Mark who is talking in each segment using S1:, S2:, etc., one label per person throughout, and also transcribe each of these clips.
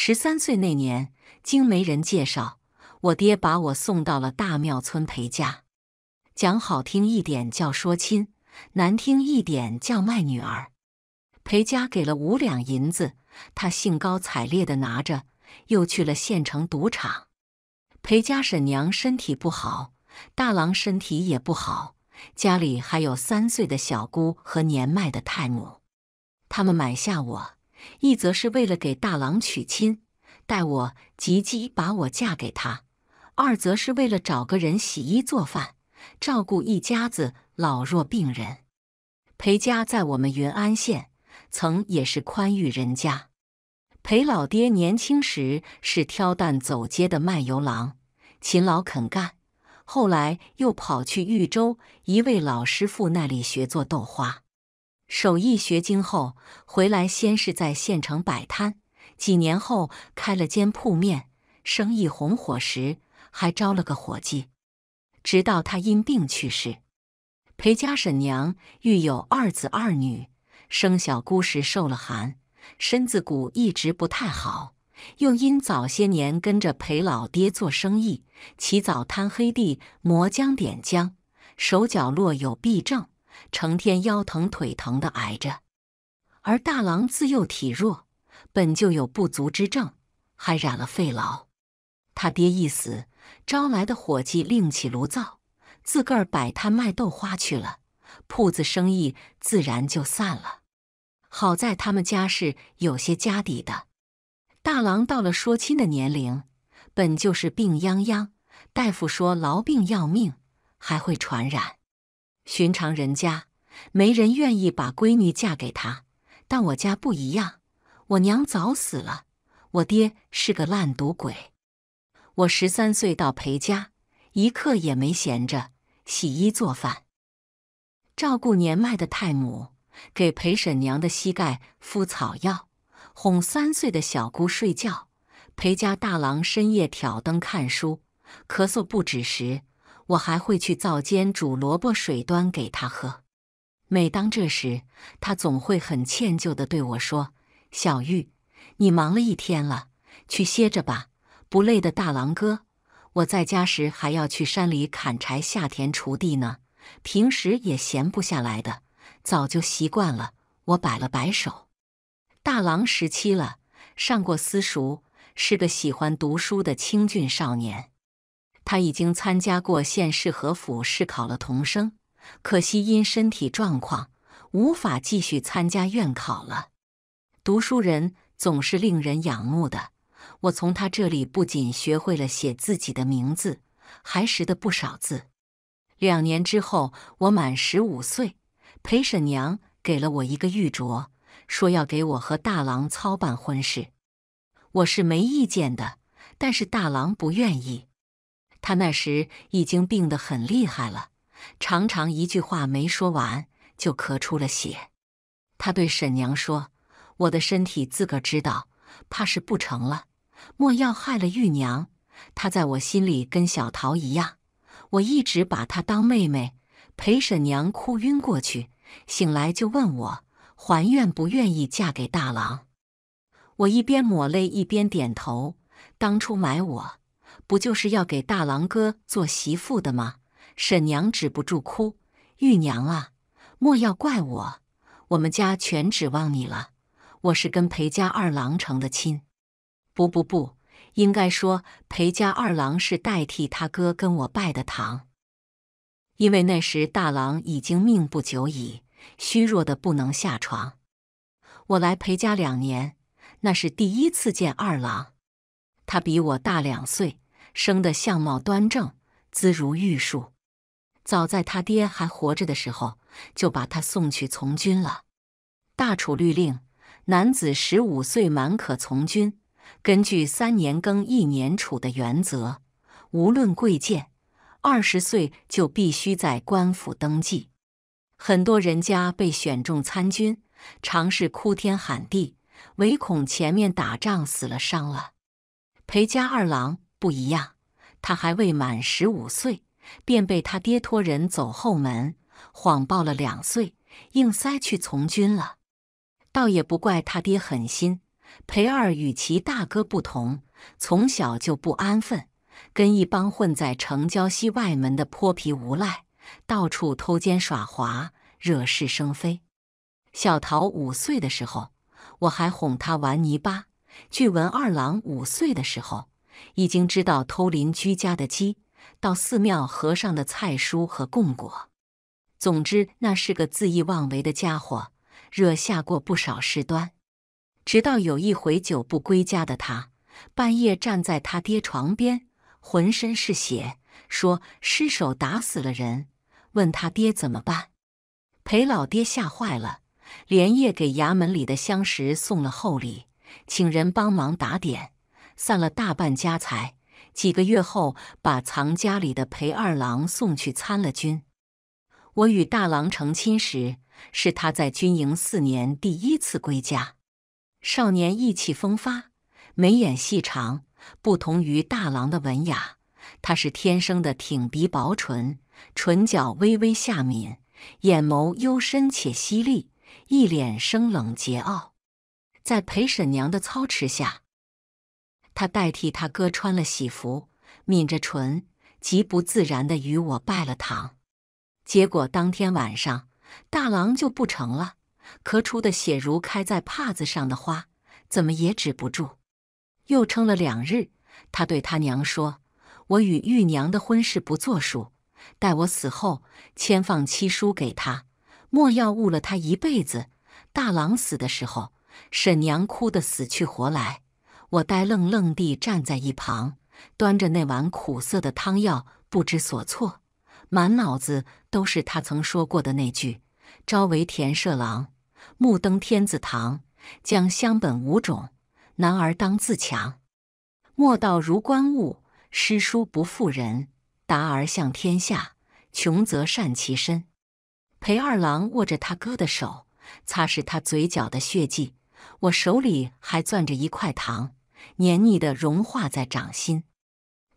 S1: 十三岁那年，经媒人介绍，我爹把我送到了大庙村陪嫁。讲好听一点叫说亲，难听一点叫卖女儿。裴家给了五两银子，他兴高采烈的拿着，又去了县城赌场。裴家婶娘身体不好，大郎身体也不好，家里还有三岁的小姑和年迈的太母，他们买下我。一则是为了给大郎娶亲，待我及笄把我嫁给他；二则是为了找个人洗衣做饭，照顾一家子老弱病人。裴家在我们云安县曾也是宽裕人家，裴老爹年轻时是挑担走街的卖油郎，勤劳肯干，后来又跑去豫州一位老师傅那里学做豆花。手艺学精后，回来先是在县城摆摊，几年后开了间铺面，生意红火时还招了个伙计。直到他因病去世。裴家婶娘育有二子二女，生小姑时受了寒，身子骨一直不太好，又因早些年跟着裴老爹做生意，起早贪黑地磨浆点浆，手脚落有痹症。成天腰疼腿疼的挨着，而大郎自幼体弱，本就有不足之症，还染了肺痨。他爹一死，招来的伙计另起炉灶，自个儿摆摊卖豆花去了，铺子生意自然就散了。好在他们家是有些家底的。大郎到了说亲的年龄，本就是病殃殃，大夫说痨病要命，还会传染。寻常人家，没人愿意把闺女嫁给他。但我家不一样，我娘早死了，我爹是个烂赌鬼。我十三岁到裴家，一刻也没闲着，洗衣做饭，照顾年迈的太母，给裴婶娘的膝盖敷草药，哄三岁的小姑睡觉。裴家大郎深夜挑灯看书，咳嗽不止时。我还会去灶间煮萝卜水端给他喝。每当这时，他总会很歉疚的对我说：“小玉，你忙了一天了，去歇着吧。不累的，大郎哥。我在家时还要去山里砍柴、下田锄地呢，平时也闲不下来的。早就习惯了。”我摆了摆手：“大郎十七了，上过私塾，是个喜欢读书的清俊少年。”他已经参加过县试和府试考了童生，可惜因身体状况无法继续参加院考了。读书人总是令人仰慕的。我从他这里不仅学会了写自己的名字，还识得不少字。两年之后，我满十五岁，陪审娘给了我一个玉镯，说要给我和大郎操办婚事。我是没意见的，但是大郎不愿意。他那时已经病得很厉害了，常常一句话没说完就咳出了血。他对沈娘说：“我的身体自个儿知道，怕是不成了，莫要害了玉娘。她在我心里跟小桃一样，我一直把她当妹妹。”陪沈娘哭晕过去，醒来就问我还愿不愿意嫁给大郎。我一边抹泪一边点头。当初买我。不就是要给大郎哥做媳妇的吗？沈娘止不住哭。玉娘啊，莫要怪我，我们家全指望你了。我是跟裴家二郎成的亲。不不不，应该说裴家二郎是代替他哥跟我拜的堂。因为那时大郎已经命不久矣，虚弱的不能下床。我来裴家两年，那是第一次见二郎。他比我大两岁。生的相貌端正，姿如玉树。早在他爹还活着的时候，就把他送去从军了。大楚律令，男子十五岁满可从军。根据三年更一年楚的原则，无论贵贱，二十岁就必须在官府登记。很多人家被选中参军，常是哭天喊地，唯恐前面打仗死了伤了。裴家二郎。不一样，他还未满十五岁，便被他爹托人走后门，谎报了两岁，硬塞去从军了。倒也不怪他爹狠心。裴二与其大哥不同，从小就不安分，跟一帮混在城郊西外门的泼皮无赖，到处偷奸耍滑，惹是生非。小桃五岁的时候，我还哄他玩泥巴。据闻二郎五岁的时候。已经知道偷邻居家的鸡，到寺庙和尚的菜蔬和供果。总之，那是个恣意妄为的家伙，惹下过不少事端。直到有一回久不归家的他，半夜站在他爹床边，浑身是血，说失手打死了人，问他爹怎么办。裴老爹吓坏了，连夜给衙门里的相识送了厚礼，请人帮忙打点。散了大半家财，几个月后把藏家里的裴二郎送去参了军。我与大郎成亲时，是他在军营四年第一次归家。少年意气风发，眉眼细长，不同于大郎的文雅，他是天生的挺鼻薄唇，唇角微微下抿，眼眸幽深且犀利，一脸生冷桀骜。在裴婶娘的操持下。他代替他哥穿了喜服，抿着唇，极不自然地与我拜了堂。结果当天晚上，大郎就不成了，咳出的血如开在帕子上的花，怎么也止不住。又撑了两日，他对他娘说：“我与玉娘的婚事不作数，待我死后，签放七叔给他，莫要误了他一辈子。”大郎死的时候，婶娘哭得死去活来。我呆愣愣地站在一旁，端着那碗苦涩的汤药，不知所措，满脑子都是他曾说过的那句：“朝为田舍郎，暮登天子堂。将相本无种，男儿当自强。莫道儒观误，诗书不负人。达而向天下，穷则善其身。”裴二郎握着他哥的手，擦拭他嘴角的血迹。我手里还攥着一块糖。黏腻的融化在掌心。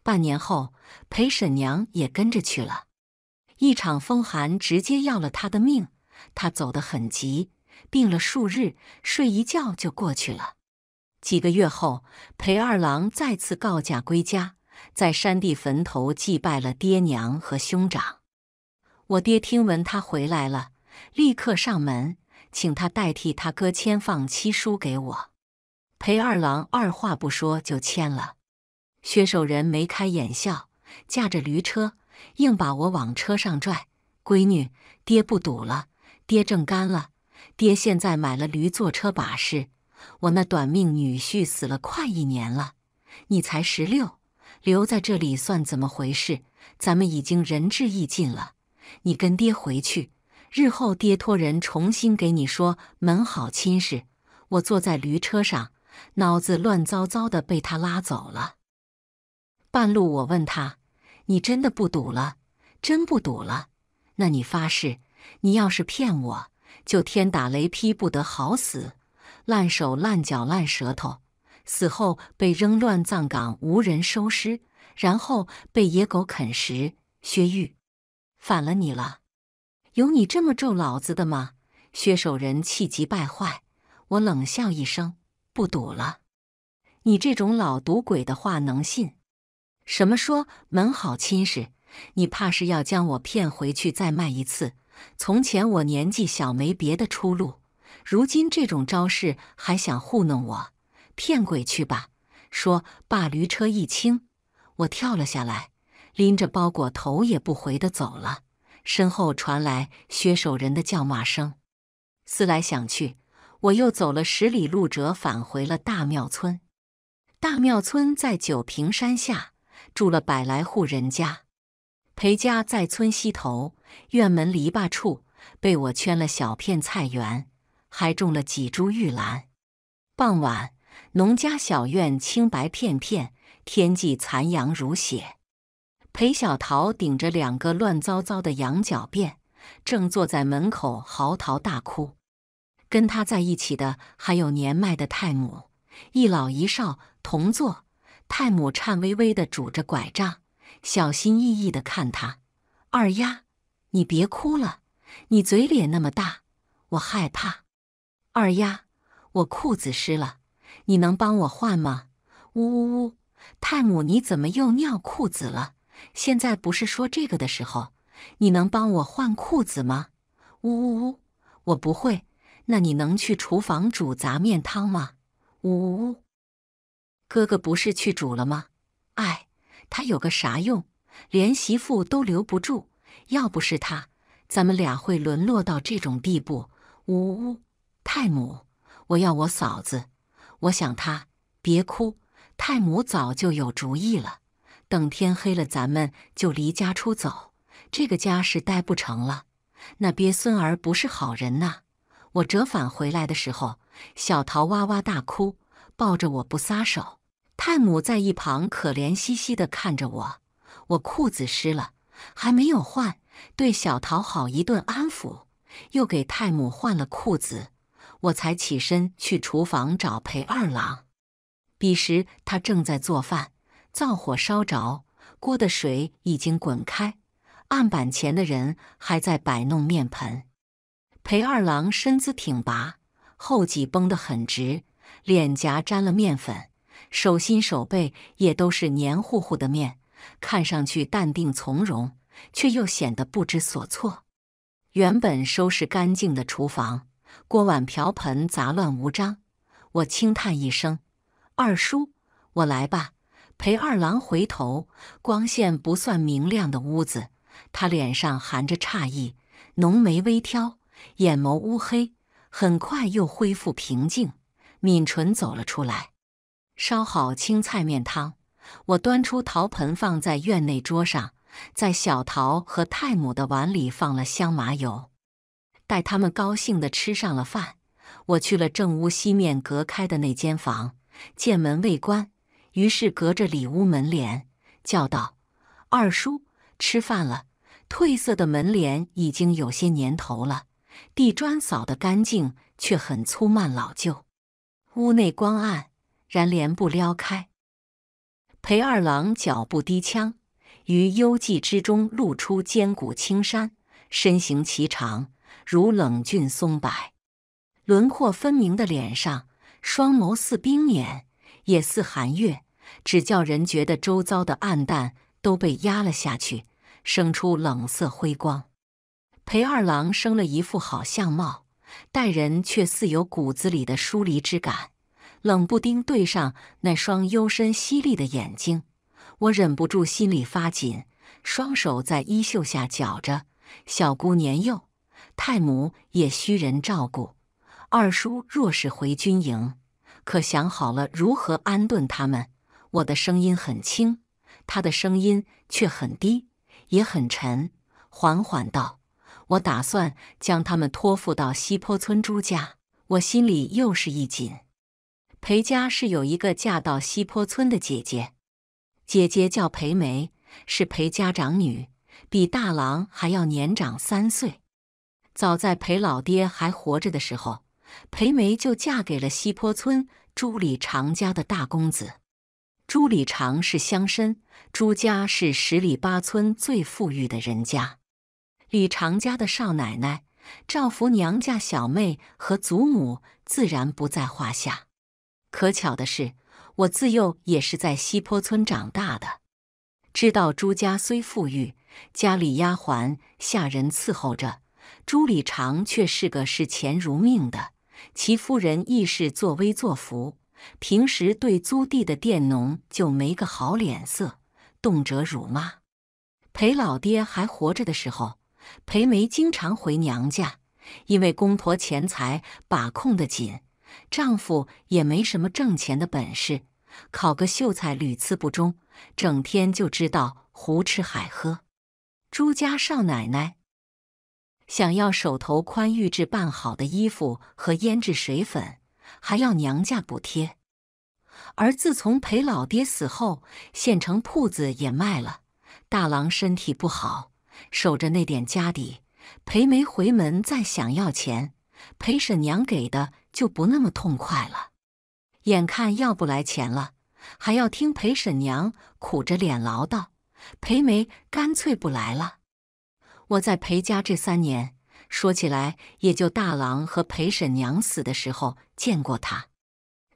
S1: 半年后，裴婶娘也跟着去了。一场风寒直接要了他的命。他走得很急，病了数日，睡一觉就过去了。几个月后，裴二郎再次告假归家，在山地坟头祭拜了爹娘和兄长。我爹听闻他回来了，立刻上门，请他代替他哥迁放七叔给我。裴二郎二话不说就签了，薛守仁眉开眼笑，驾着驴车，硬把我往车上拽。闺女，爹不赌了，爹挣干了，爹现在买了驴坐车把式。我那短命女婿死了快一年了，你才十六，留在这里算怎么回事？咱们已经仁至义尽了，你跟爹回去，日后爹托人重新给你说门好亲事。我坐在驴车上。脑子乱糟糟的，被他拉走了。半路，我问他：“你真的不赌了？真不赌了？那你发誓，你要是骗我，就天打雷劈，不得好死！烂手烂脚烂舌头，死后被扔乱葬岗，无人收尸，然后被野狗啃食。”薛玉，反了你了！有你这么咒老子的吗？薛守仁气急败坏，我冷笑一声。不赌了，你这种老赌鬼的话能信？什么说门好亲事，你怕是要将我骗回去再卖一次？从前我年纪小，没别的出路，如今这种招式还想糊弄我，骗鬼去吧！说罢，驴车一轻，我跳了下来，拎着包裹，头也不回的走了。身后传来薛守仁的叫骂声。思来想去。我又走了十里路，折返回了大庙村。大庙村在九平山下，住了百来户人家。裴家在村西头院门篱笆处，被我圈了小片菜园，还种了几株玉兰。傍晚，农家小院青白片片，天际残阳如血。裴小桃顶着两个乱糟糟的羊角辫，正坐在门口嚎啕大哭。跟他在一起的还有年迈的泰母，一老一少同坐。泰母颤巍巍地拄着拐杖，小心翼翼地看他。二丫，你别哭了，你嘴脸那么大，我害怕。二丫，我裤子湿了，你能帮我换吗？呜呜呜！泰母，你怎么又尿裤子了？现在不是说这个的时候，你能帮我换裤子吗？呜呜呜！我不会。那你能去厨房煮杂面汤吗？呜呜，哥哥不是去煮了吗？哎，他有个啥用？连媳妇都留不住。要不是他，咱们俩会沦落到这种地步。呜呜，太母，我要我嫂子，我想他。别哭，太母早就有主意了。等天黑了，咱们就离家出走。这个家是待不成了。那鳖孙儿不是好人呐。我折返回来的时候，小桃哇哇大哭，抱着我不撒手。太母在一旁可怜兮兮地看着我，我裤子湿了，还没有换，对小桃好一顿安抚，又给太母换了裤子，我才起身去厨房找裴二郎。彼时他正在做饭，灶火烧着，锅的水已经滚开，案板前的人还在摆弄面盆。裴二郎身姿挺拔，后脊绷得很直，脸颊沾了面粉，手心手背也都是黏糊糊的面，看上去淡定从容，却又显得不知所措。原本收拾干净的厨房，锅碗瓢盆杂乱无章。我轻叹一声：“二叔，我来吧。”裴二郎回头，光线不算明亮的屋子，他脸上含着诧异，浓眉微挑。眼眸乌黑，很快又恢复平静，抿唇走了出来。烧好青菜面汤，我端出陶盆放在院内桌上，在小桃和太母的碗里放了香麻油。待他们高兴地吃上了饭，我去了正屋西面隔开的那间房，见门未关，于是隔着里屋门帘叫道：“二叔，吃饭了。”褪色的门帘已经有些年头了。地砖扫得干净，却很粗慢老旧。屋内光暗，然帘布撩开，裴二郎脚步低锵，于幽寂之中露出坚骨青衫，身形颀长，如冷峻松柏。轮廓分明的脸上，双眸似冰眼，也似寒月，只叫人觉得周遭的暗淡都被压了下去，生出冷色辉光。裴二郎生了一副好相貌，待人却似有骨子里的疏离之感。冷不丁对上那双幽深犀利的眼睛，我忍不住心里发紧，双手在衣袖下绞着。小姑年幼，太母也需人照顾。二叔若是回军营，可想好了如何安顿他们。我的声音很轻，他的声音却很低，也很沉，缓缓道。我打算将他们托付到西坡村朱家，我心里又是一紧。裴家是有一个嫁到西坡村的姐姐，姐姐叫裴梅，是裴家长女，比大郎还要年长三岁。早在裴老爹还活着的时候，裴梅就嫁给了西坡村朱里长家的大公子。朱里长是乡绅，朱家是十里八村最富裕的人家。李长家的少奶奶，照拂娘家小妹和祖母，自然不在话下。可巧的是，我自幼也是在西坡村长大的，知道朱家虽富裕，家里丫鬟下人伺候着，朱李长却是个视钱如命的，其夫人亦是作威作福，平时对租地的佃农就没个好脸色，动辄辱骂。裴老爹还活着的时候。裴梅经常回娘家，因为公婆钱财把控得紧，丈夫也没什么挣钱的本事，考个秀才屡次不中，整天就知道胡吃海喝。朱家少奶奶想要手头宽裕，置办好的衣服和胭脂水粉，还要娘家补贴。而自从裴老爹死后，县城铺子也卖了，大郎身体不好。守着那点家底，裴梅回门再想要钱，裴婶娘给的就不那么痛快了。眼看要不来钱了，还要听裴婶娘苦着脸唠叨，裴梅干脆不来了。我在裴家这三年，说起来也就大郎和裴婶娘死的时候见过他。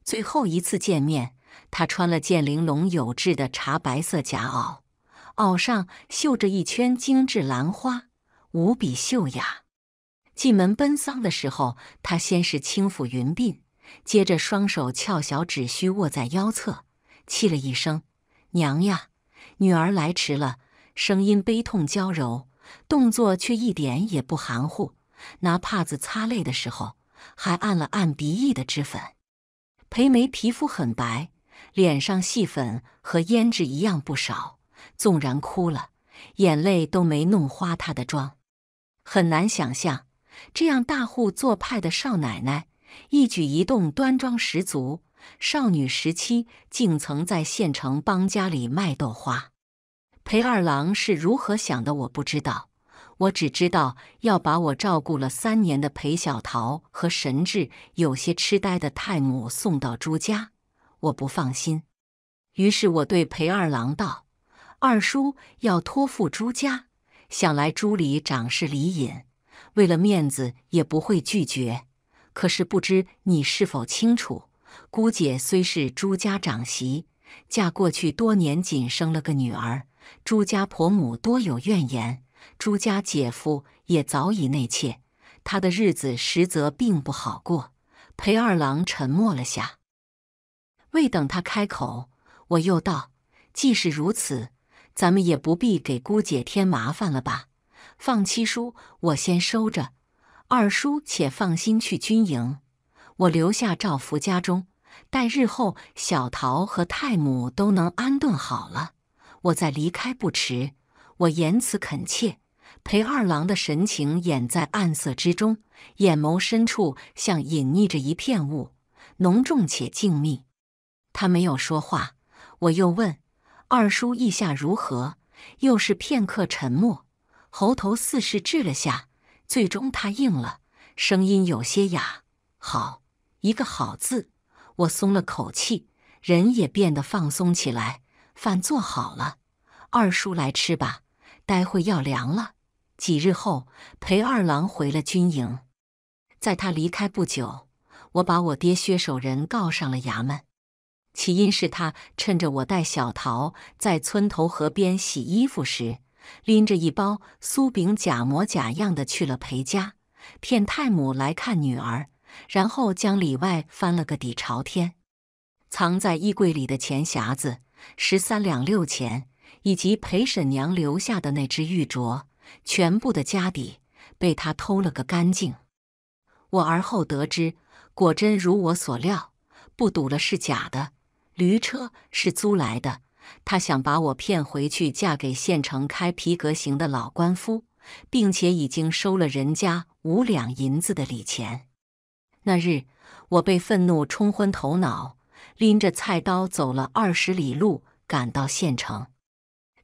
S1: 最后一次见面，他穿了件玲珑有致的茶白色夹袄。袄上绣着一圈精致兰花，无比秀雅。进门奔丧的时候，她先是轻抚云鬓，接着双手翘小指须握在腰侧，泣了一声：“娘呀，女儿来迟了。”声音悲痛娇柔，动作却一点也不含糊。拿帕子擦泪的时候，还按了按鼻翼的脂粉。裴梅皮肤很白，脸上细粉和胭脂一样不少。纵然哭了，眼泪都没弄花她的妆。很难想象，这样大户做派的少奶奶，一举一动端庄十足。少女时期竟曾在县城帮家里卖豆花。裴二郎是如何想的，我不知道。我只知道要把我照顾了三年的裴小桃和神智有些痴呆的太母送到朱家，我不放心。于是我对裴二郎道。二叔要托付朱家，想来朱里长是李隐，为了面子也不会拒绝。可是不知你是否清楚，姑姐虽是朱家长媳，嫁过去多年，仅生了个女儿，朱家婆母多有怨言，朱家姐夫也早已内妾，她的日子实则并不好过。裴二郎沉默了下，未等他开口，我又道：“既是如此。”咱们也不必给姑姐添麻烦了吧？放七叔，我先收着；二叔，且放心去军营，我留下赵福家中，待日后小桃和太母都能安顿好了，我再离开不迟。我言辞恳切，裴二郎的神情掩在暗色之中，眼眸深处像隐匿着一片雾，浓重且静谧。他没有说话，我又问。二叔意下如何？又是片刻沉默，喉头似是滞了下，最终他应了，声音有些哑：“好，一个好字。”我松了口气，人也变得放松起来。饭做好了，二叔来吃吧，待会要凉了。几日后，裴二郎回了军营，在他离开不久，我把我爹薛守仁告上了衙门。起因是他趁着我带小桃在村头河边洗衣服时，拎着一包酥饼，假模假样的去了裴家，骗太母来看女儿，然后将里外翻了个底朝天，藏在衣柜里的钱匣子十三两六钱，以及裴婶娘留下的那只玉镯，全部的家底被他偷了个干净。我而后得知，果真如我所料，不赌了是假的。驴车是租来的，他想把我骗回去嫁给县城开皮革行的老官夫，并且已经收了人家五两银子的礼钱。那日，我被愤怒冲昏头脑，拎着菜刀走了二十里路，赶到县城，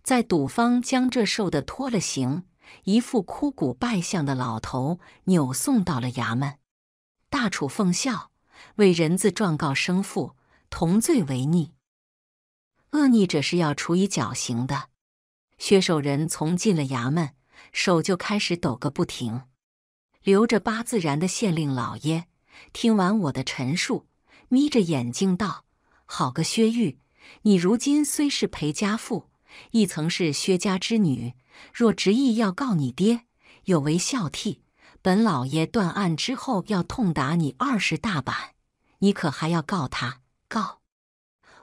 S1: 在赌坊将这瘦的脱了形、一副枯骨败相的老头扭送到了衙门。大楚奉孝为人子，状告生父。同罪为逆，恶逆者是要处以绞刑的。薛守仁从进了衙门，手就开始抖个不停。留着八字然的县令老爷听完我的陈述，眯着眼睛道：“好个薛玉，你如今虽是裴家妇，亦曾是薛家之女。若执意要告你爹，有违孝悌，本老爷断案之后要痛打你二十大板。你可还要告他？”告！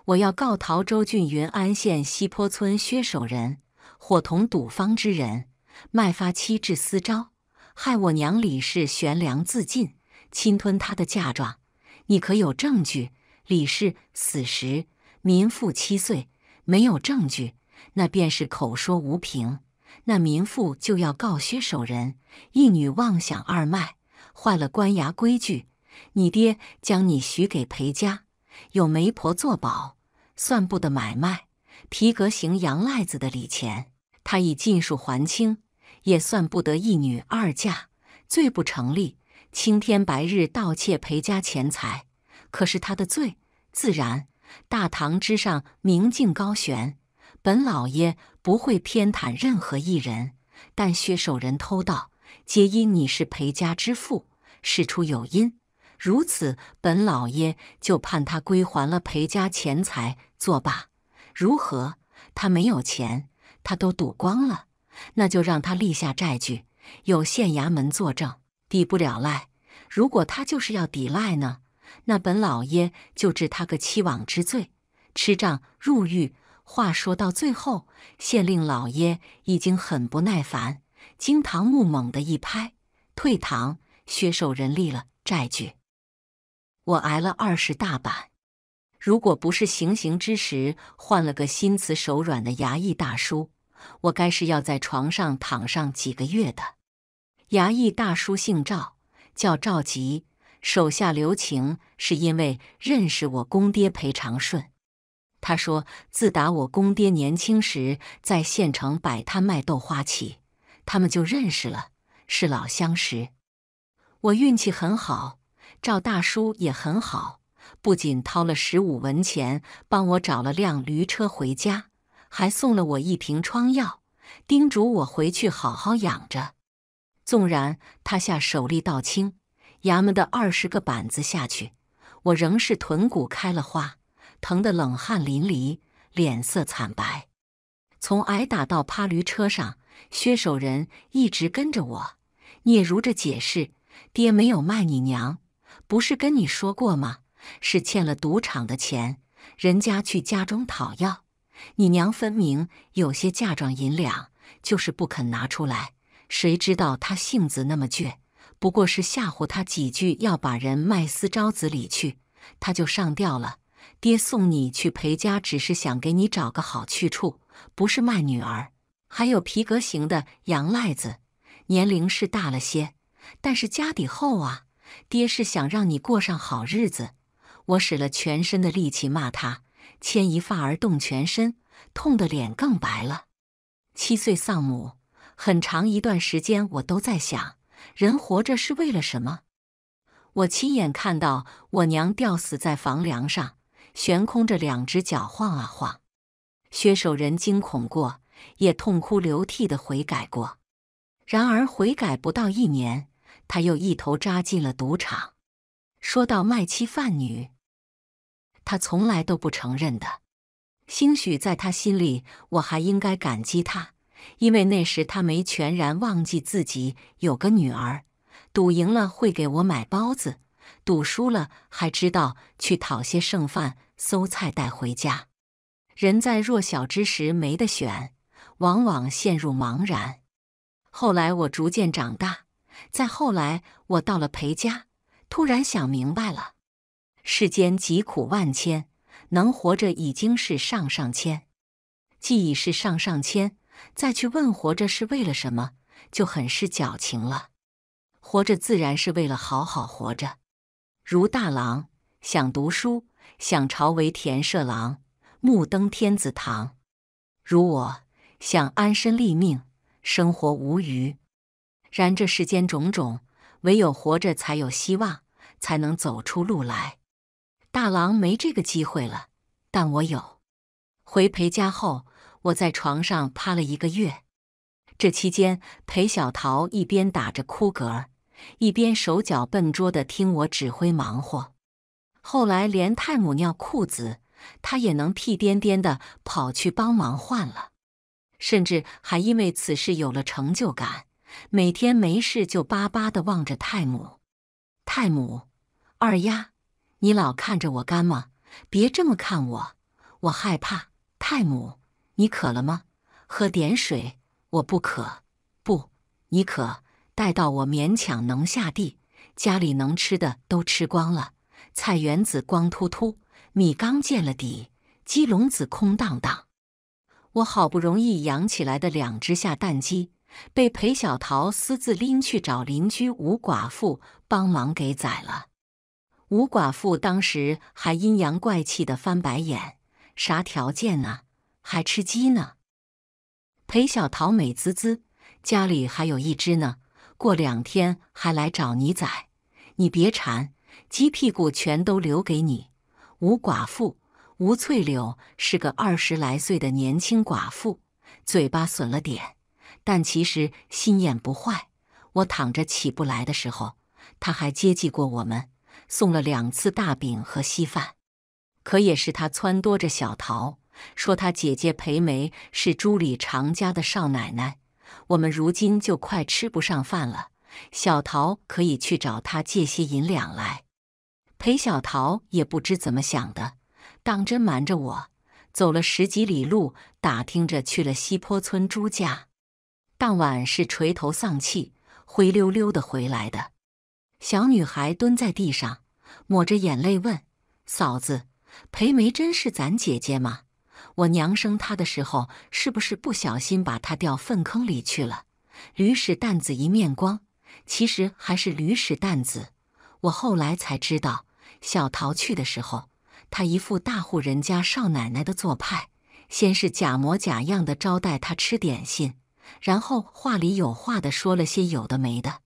S1: 我要告桃州郡云安县西坡村薛守仁，伙同赌方之人卖发妻至私招，害我娘李氏悬梁自尽，侵吞她的嫁妆。你可有证据？李氏死时民妇七岁，没有证据，那便是口说无凭。那民妇就要告薛守仁，一女妄想二卖，坏了官衙规矩。你爹将你许给裴家。有媒婆做保，算不得买卖；皮革行洋赖子的礼钱，他已尽数还清，也算不得一女二嫁，罪不成立。青天白日盗窃裴家钱财，可是他的罪，自然大堂之上明镜高悬。本老爷不会偏袒任何一人，但薛守仁偷盗，皆因你是裴家之父，事出有因。如此，本老爷就判他归还了裴家钱财，作罢。如何？他没有钱，他都赌光了，那就让他立下债据，有县衙门作证，抵不了赖。如果他就是要抵赖呢？那本老爷就治他个欺罔之罪，吃账入狱。话说到最后，县令老爷已经很不耐烦，惊堂木猛地一拍，退堂。薛守仁立了债据。我挨了二十大板，如果不是行刑之时换了个心慈手软的衙役大叔，我该是要在床上躺上几个月的。衙役大叔姓赵，叫赵吉，手下留情是因为认识我公爹裴长顺。他说，自打我公爹年轻时在县城摆摊卖豆花起，他们就认识了，是老相识。我运气很好。赵大叔也很好，不仅掏了十五文钱帮我找了辆驴车回家，还送了我一瓶疮药，叮嘱我回去好好养着。纵然他下手力道轻，衙门的二十个板子下去，我仍是臀骨开了花，疼得冷汗淋漓，脸色惨白。从挨打到趴驴车上，薛守仁一直跟着我。聂如这解释，爹没有卖你娘。不是跟你说过吗？是欠了赌场的钱，人家去家中讨要。你娘分明有些嫁妆银两，就是不肯拿出来。谁知道他性子那么倔，不过是吓唬他几句，要把人卖私招子里去，他就上吊了。爹送你去裴家，只是想给你找个好去处，不是卖女儿。还有皮革型的洋赖子，年龄是大了些，但是家底厚啊。爹是想让你过上好日子，我使了全身的力气骂他，牵一发而动全身，痛得脸更白了。七岁丧母，很长一段时间我都在想，人活着是为了什么？我亲眼看到我娘吊死在房梁上，悬空着两只脚晃啊晃。薛守仁惊恐过，也痛哭流涕地悔改过，然而悔改不到一年。他又一头扎进了赌场。说到卖妻贩女，他从来都不承认的。兴许在他心里，我还应该感激他，因为那时他没全然忘记自己有个女儿。赌赢了会给我买包子，赌输了还知道去讨些剩饭馊菜带回家。人在弱小之时没得选，往往陷入茫然。后来我逐渐长大。再后来，我到了裴家，突然想明白了：世间疾苦万千，能活着已经是上上签。既已是上上签，再去问活着是为了什么，就很是矫情了。活着自然是为了好好活着。如大郎想读书，想朝为田舍郎，暮登天子堂；如我想安身立命，生活无余。然，这世间种种，唯有活着才有希望，才能走出路来。大郎没这个机会了，但我有。回裴家后，我在床上趴了一个月。这期间，裴小桃一边打着哭嗝，一边手脚笨拙的听我指挥忙活。后来，连太母尿裤子，她也能屁颠颠的跑去帮忙换了，甚至还因为此事有了成就感。每天没事就巴巴的望着泰姆。泰姆，二丫，你老看着我干吗？别这么看我，我害怕。泰姆，你渴了吗？喝点水。我不渴。不，你渴。带到我勉强能下地，家里能吃的都吃光了，菜园子光秃秃，米缸见了底，鸡笼子空荡荡。我好不容易养起来的两只下蛋鸡。被裴小桃私自拎去找邻居吴寡妇帮忙给宰了。吴寡妇当时还阴阳怪气的翻白眼：“啥条件啊？还吃鸡呢？”裴小桃美滋滋：“家里还有一只呢，过两天还来找你宰，你别馋，鸡屁股全都留给你。”吴寡妇吴翠柳是个二十来岁的年轻寡妇，嘴巴损了点。但其实心眼不坏，我躺着起不来的时候，他还接济过我们，送了两次大饼和稀饭。可也是他撺掇着小桃，说他姐姐裴梅是朱里常家的少奶奶，我们如今就快吃不上饭了，小桃可以去找他借些银两来。裴小桃也不知怎么想的，当真瞒着我，走了十几里路，打听着去了西坡村朱家。当晚是垂头丧气、灰溜溜的回来的。小女孩蹲在地上抹着眼泪问：“嫂子，裴梅真是咱姐姐吗？我娘生她的时候是不是不小心把她掉粪坑里去了？”驴屎蛋子一面光，其实还是驴屎蛋子。我后来才知道，小桃去的时候，她一副大户人家少奶奶的做派，先是假模假样的招待她吃点心。然后话里有话的说了些有的没的，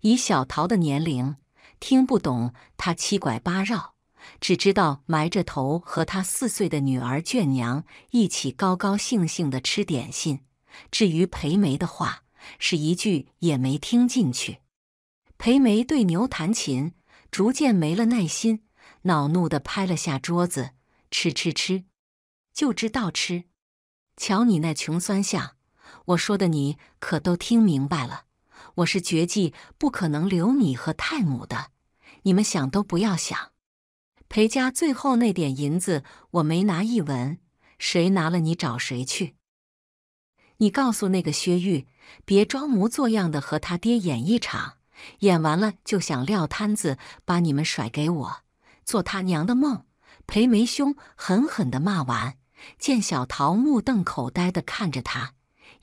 S1: 以小桃的年龄听不懂他七拐八绕，只知道埋着头和他四岁的女儿眷娘一起高高兴兴的吃点心。至于裴梅的话，是一句也没听进去。裴梅对牛弹琴，逐渐没了耐心，恼怒的拍了下桌子：“吃吃吃，就知道吃，瞧你那穷酸相！”我说的，你可都听明白了。我是绝技，不可能留你和太母的。你们想都不要想。裴家最后那点银子，我没拿一文，谁拿了你找谁去。你告诉那个薛玉，别装模作样的和他爹演一场，演完了就想撂摊子，把你们甩给我。做他娘的梦！裴梅兄狠狠的骂完，见小桃目瞪口呆的看着他。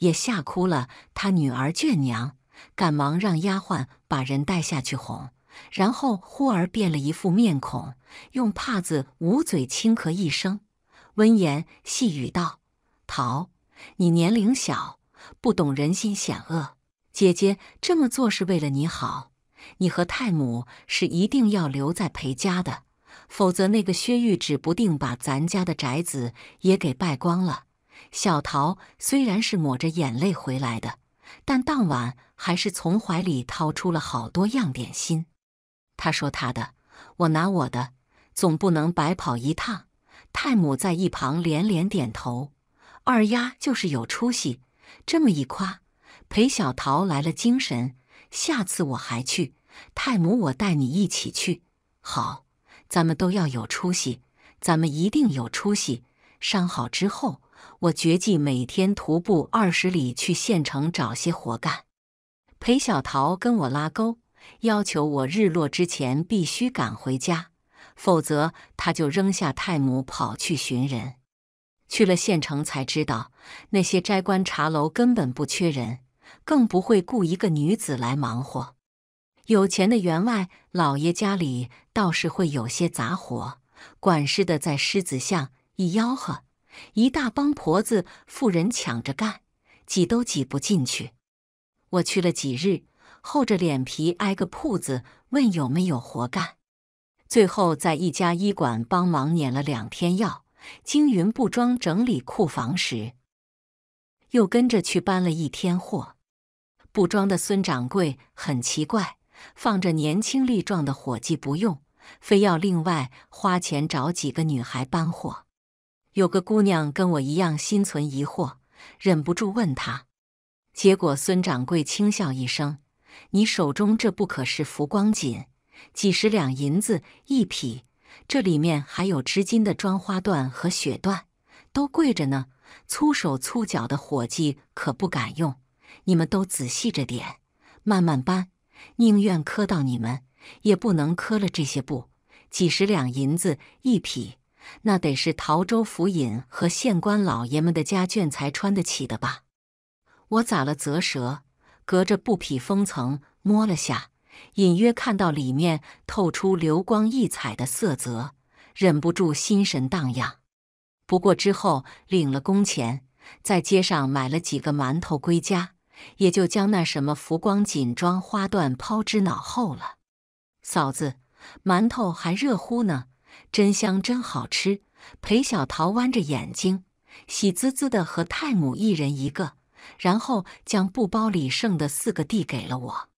S1: 也吓哭了，他女儿眷娘，赶忙让丫鬟把人带下去哄，然后忽而变了一副面孔，用帕子捂嘴，轻咳一声，温言细语道：“桃，你年龄小，不懂人心险恶，姐姐这么做是为了你好。你和太母是一定要留在裴家的，否则那个薛玉指不定把咱家的宅子也给败光了。”小桃虽然是抹着眼泪回来的，但当晚还是从怀里掏出了好多样点心。他说：“他的，我拿我的，总不能白跑一趟。”太母在一旁连连点头。二丫就是有出息，这么一夸，陪小桃来了精神。下次我还去，太母，我带你一起去。好，咱们都要有出息，咱们一定有出息。伤好之后。我决计每天徒步二十里去县城找些活干，裴小桃跟我拉钩，要求我日落之前必须赶回家，否则他就扔下泰母跑去寻人。去了县城才知道，那些斋官茶楼根本不缺人，更不会雇一个女子来忙活。有钱的员外老爷家里倒是会有些杂活，管事的在狮子巷一吆喝。一大帮婆子、妇人抢着干，挤都挤不进去。我去了几日，厚着脸皮挨个铺子问有没有活干。最后在一家医馆帮忙碾了两天药，京云布庄整理库房时，又跟着去搬了一天货。布庄的孙掌柜很奇怪，放着年轻力壮的伙计不用，非要另外花钱找几个女孩搬货。有个姑娘跟我一样心存疑惑，忍不住问她。结果孙掌柜轻笑一声：“你手中这不可是浮光锦，几十两银子一匹。这里面还有织金的妆花缎和雪缎，都贵着呢。粗手粗脚的伙计可不敢用，你们都仔细着点，慢慢搬，宁愿磕到你们，也不能磕了这些布。几十两银子一匹。”那得是陶州府尹和县官老爷们的家眷才穿得起的吧？我咋了？啧舌，隔着布匹封层摸了下，隐约看到里面透出流光溢彩的色泽，忍不住心神荡漾。不过之后领了工钱，在街上买了几个馒头归家，也就将那什么浮光锦装花缎抛之脑后了。嫂子，馒头还热乎呢。真香，真好吃！裴小桃弯着眼睛，喜滋滋的和泰母一人一个，然后将布包里剩的四个递给了我。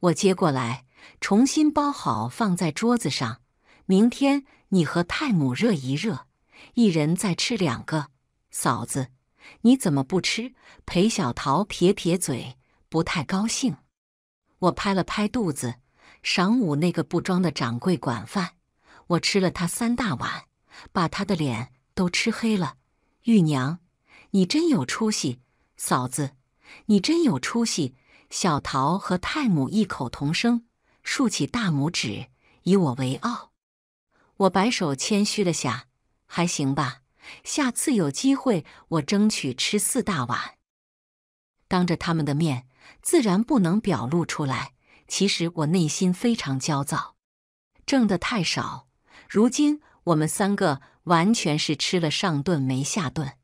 S1: 我接过来，重新包好，放在桌子上。明天你和泰母热一热，一人再吃两个。嫂子，你怎么不吃？裴小桃撇撇嘴，不太高兴。我拍了拍肚子，晌午那个布庄的掌柜管饭。我吃了他三大碗，把他的脸都吃黑了。玉娘，你真有出息；嫂子，你真有出息。小桃和太母异口同声，竖起大拇指，以我为傲。我摆手谦虚了下，还行吧。下次有机会，我争取吃四大碗。当着他们的面，自然不能表露出来。其实我内心非常焦躁，挣得太少。如今我们三个完全是吃了上顿没下顿。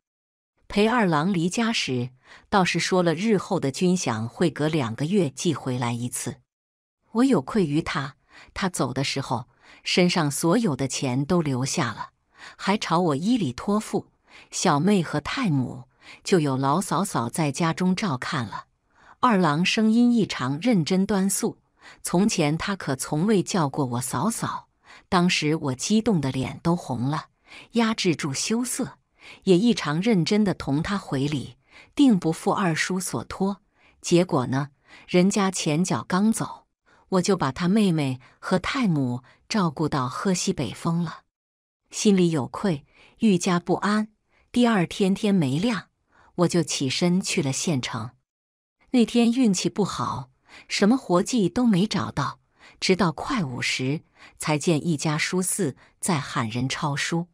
S1: 裴二郎离家时倒是说了，日后的军饷会隔两个月寄回来一次。我有愧于他，他走的时候身上所有的钱都留下了，还朝我一里托付。小妹和太母就有老嫂嫂在家中照看了。二郎声音异常认真端肃，从前他可从未叫过我嫂嫂。当时我激动的脸都红了，压制住羞涩，也异常认真的同他回礼，定不负二叔所托。结果呢，人家前脚刚走，我就把他妹妹和太母照顾到喝西北风了，心里有愧，愈加不安。第二天天没亮，我就起身去了县城。那天运气不好，什么活计都没找到。直到快午时，才见一家书肆在喊人抄书，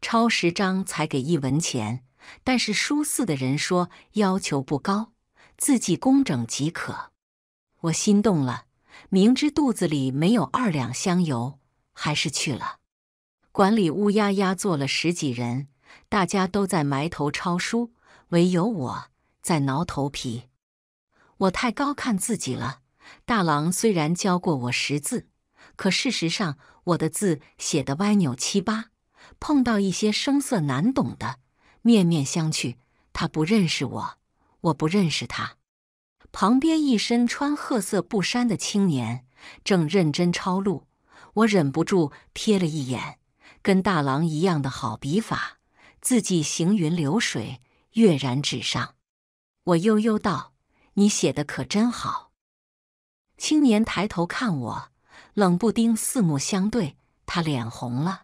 S1: 抄十张才给一文钱。但是书肆的人说要求不高，字迹工整即可。我心动了，明知肚子里没有二两香油，还是去了。馆里乌压压坐了十几人，大家都在埋头抄书，唯有我在挠头皮。我太高看自己了。大郎虽然教过我识字，可事实上我的字写的歪扭七八，碰到一些生涩难懂的，面面相觑。他不认识我，我不认识他。旁边一身穿褐色布衫的青年正认真抄录，我忍不住瞥了一眼，跟大郎一样的好笔法，字迹行云流水，跃然纸上。我悠悠道：“你写的可真好。”青年抬头看我，冷不丁四目相对，他脸红了。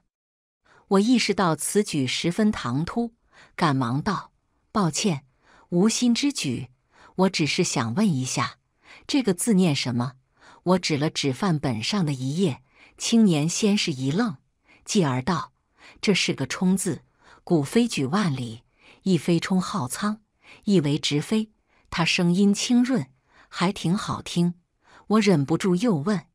S1: 我意识到此举十分唐突，赶忙道：“抱歉，无心之举，我只是想问一下，这个字念什么？”我指了指范本上的一页。青年先是一愣，继而道：“这是个‘冲’字，古飞举万里，一飞冲浩苍，意为直飞。”他声音清润，还挺好听。我忍不住又问：“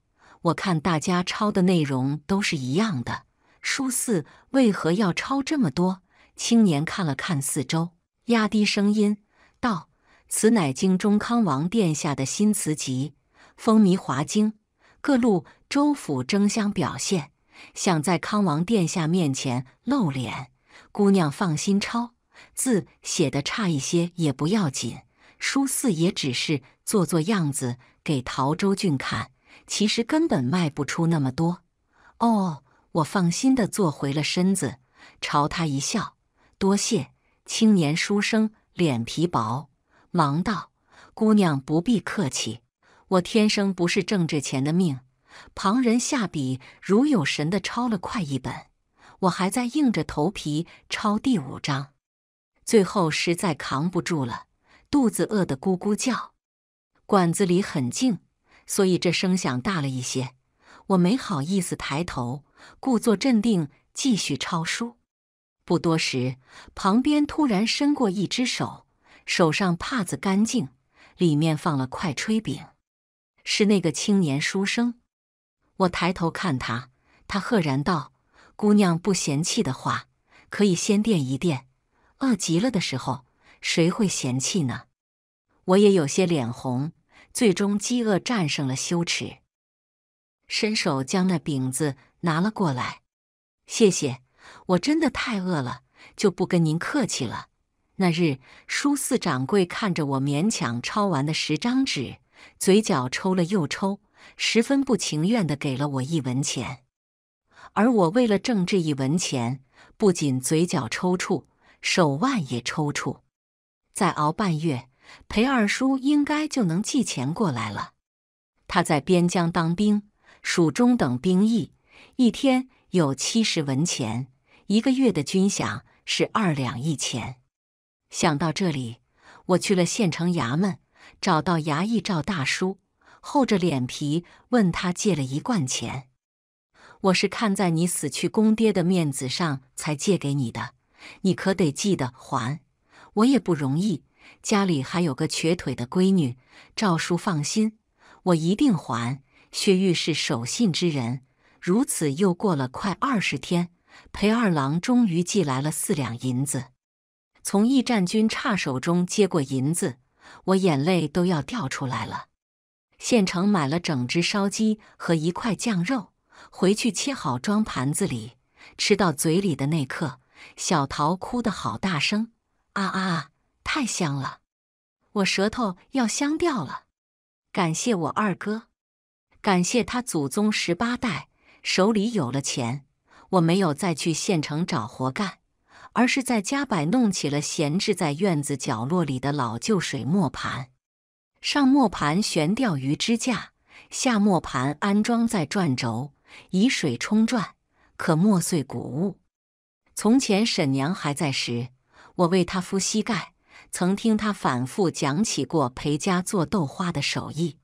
S1: 我看大家抄的内容都是一样的，舒四为何要抄这么多？”青年看了看四周，压低声音道：“此乃京中康王殿下的新词集，风靡华京，各路州府争相表现，想在康王殿下面前露脸。姑娘放心抄，字写的差一些也不要紧，舒四也只是做做样子。”给陶周俊看，其实根本卖不出那么多。哦，我放心的坐回了身子，朝他一笑，多谢青年书生，脸皮薄，忙道：“姑娘不必客气，我天生不是挣这钱的命。旁人下笔如有神的抄了快一本，我还在硬着头皮抄第五章，最后实在扛不住了，肚子饿得咕咕叫。”馆子里很静，所以这声响大了一些。我没好意思抬头，故作镇定，继续抄书。不多时，旁边突然伸过一只手，手上帕子干净，里面放了块炊饼。是那个青年书生。我抬头看他，他赫然道：“姑娘不嫌弃的话，可以先垫一垫。饿极了的时候，谁会嫌弃呢？”我也有些脸红，最终饥饿战胜了羞耻，伸手将那饼子拿了过来。谢谢，我真的太饿了，就不跟您客气了。那日书四掌柜看着我勉强抄完的十张纸，嘴角抽了又抽，十分不情愿的给了我一文钱。而我为了挣这一文钱，不仅嘴角抽搐，手腕也抽搐。再熬半月。裴二叔应该就能寄钱过来了。他在边疆当兵，属中等兵役，一天有七十文钱，一个月的军饷是二两一钱。想到这里，我去了县城衙门，找到衙役赵大叔，厚着脸皮问他借了一罐钱。我是看在你死去公爹的面子上才借给你的，你可得记得还。我也不容易。家里还有个瘸腿的闺女，赵叔放心，我一定还。薛玉是守信之人，如此又过了快二十天，裴二郎终于寄来了四两银子。从驿站军差手中接过银子，我眼泪都要掉出来了。县城买了整只烧鸡和一块酱肉，回去切好装盘子里，吃到嘴里的那刻，小桃哭得好大声，啊啊！太香了，我舌头要香掉了。感谢我二哥，感谢他祖宗十八代，手里有了钱，我没有再去县城找活干，而是在家摆弄起了闲置在院子角落里的老旧水磨盘。上磨盘悬钓鱼支架，下磨盘安装在转轴，以水冲转，可磨碎谷物。从前沈娘还在时，我为她敷膝盖。曾听他反复讲起过裴家做豆花的手艺：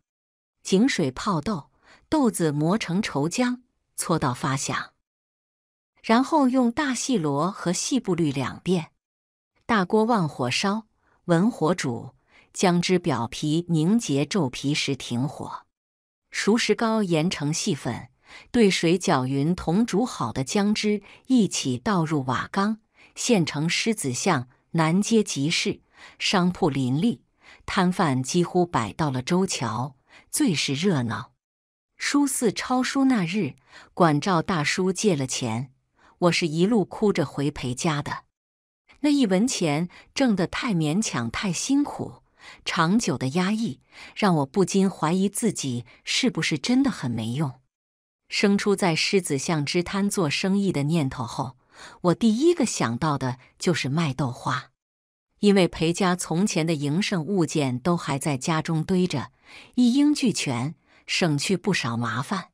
S1: 井水泡豆，豆子磨成稠浆，搓到发响，然后用大细箩和细布滤两遍，大锅旺火烧，文火煮，将汁表皮凝结皱皮时停火，熟石膏研成细粉，兑水搅匀，同煮好的姜汁一起倒入瓦缸，现成狮子巷南街集市。商铺林立，摊贩几乎摆到了周桥，最是热闹。书肆抄书那日，管赵大叔借了钱，我是一路哭着回裴家的。那一文钱挣得太勉强，太辛苦，长久的压抑让我不禁怀疑自己是不是真的很没用。生出在狮子巷支摊做生意的念头后，我第一个想到的就是卖豆花。因为裴家从前的营生物件都还在家中堆着，一应俱全，省去不少麻烦。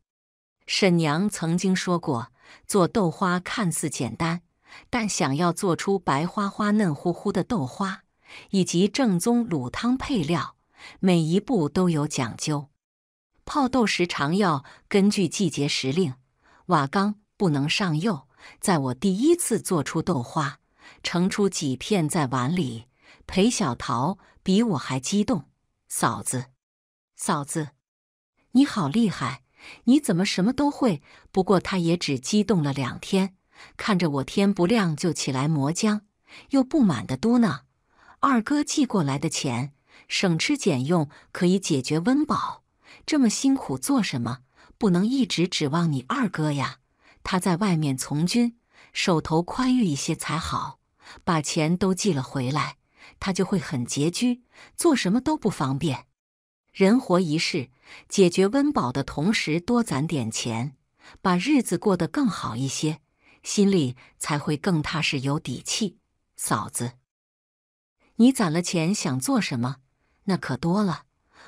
S1: 沈娘曾经说过，做豆花看似简单，但想要做出白花花、嫩乎乎的豆花，以及正宗卤汤配料，每一步都有讲究。泡豆时常要根据季节时令，瓦缸不能上釉。在我第一次做出豆花。盛出几片在碗里，裴小桃比我还激动。嫂子，嫂子，你好厉害，你怎么什么都会？不过他也只激动了两天，看着我天不亮就起来磨浆，又不满的嘟囔：“二哥寄过来的钱，省吃俭用可以解决温饱，这么辛苦做什么？不能一直指望你二哥呀。他在外面从军，手头宽裕一些才好。”把钱都寄了回来，他就会很拮据，做什么都不方便。人活一世，解决温饱的同时多攒点钱，把日子过得更好一些，心里才会更踏实有底气。嫂子，你攒了钱想做什么？那可多了。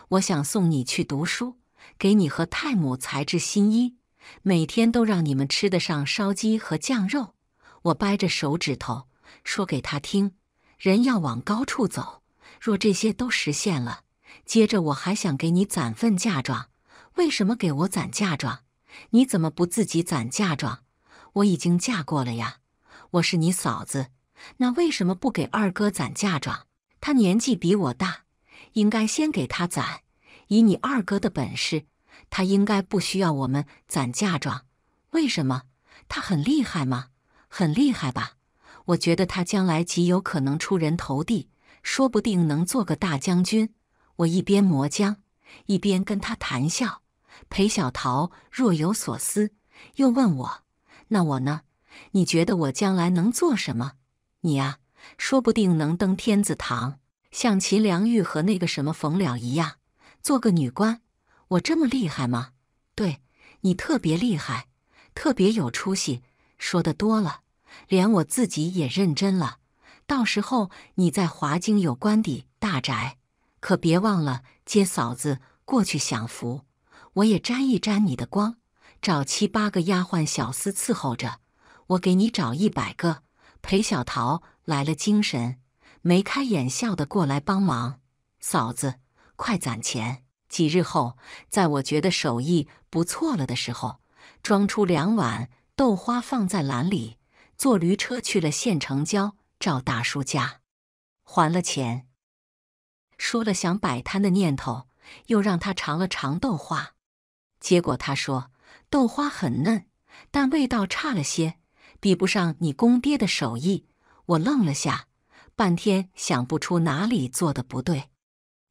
S1: 我想送你去读书，给你和太母裁制新衣，每天都让你们吃得上烧鸡和酱肉。我掰着手指头。说给他听，人要往高处走。若这些都实现了，接着我还想给你攒份嫁妆。为什么给我攒嫁妆？你怎么不自己攒嫁妆？我已经嫁过了呀，我是你嫂子。那为什么不给二哥攒嫁妆？他年纪比我大，应该先给他攒。以你二哥的本事，他应该不需要我们攒嫁妆。为什么？他很厉害吗？很厉害吧？我觉得他将来极有可能出人头地，说不定能做个大将军。我一边磨浆，一边跟他谈笑。裴小桃若有所思，又问我：“那我呢？你觉得我将来能做什么？你呀，说不定能登天子堂，像秦良玉和那个什么冯了一样，做个女官。我这么厉害吗？对你特别厉害，特别有出息。说的多了。”连我自己也认真了。到时候你在华京有官邸大宅，可别忘了接嫂子过去享福。我也沾一沾你的光，找七八个丫鬟小厮伺候着，我给你找一百个。裴小桃来了精神，眉开眼笑的过来帮忙。嫂子，快攒钱！几日后，在我觉得手艺不错了的时候，装出两碗豆花放在篮里。坐驴车去了县城郊赵大叔家，还了钱，说了想摆摊的念头，又让他尝了尝豆花。结果他说豆花很嫩，但味道差了些，比不上你公爹的手艺。我愣了下，半天想不出哪里做的不对。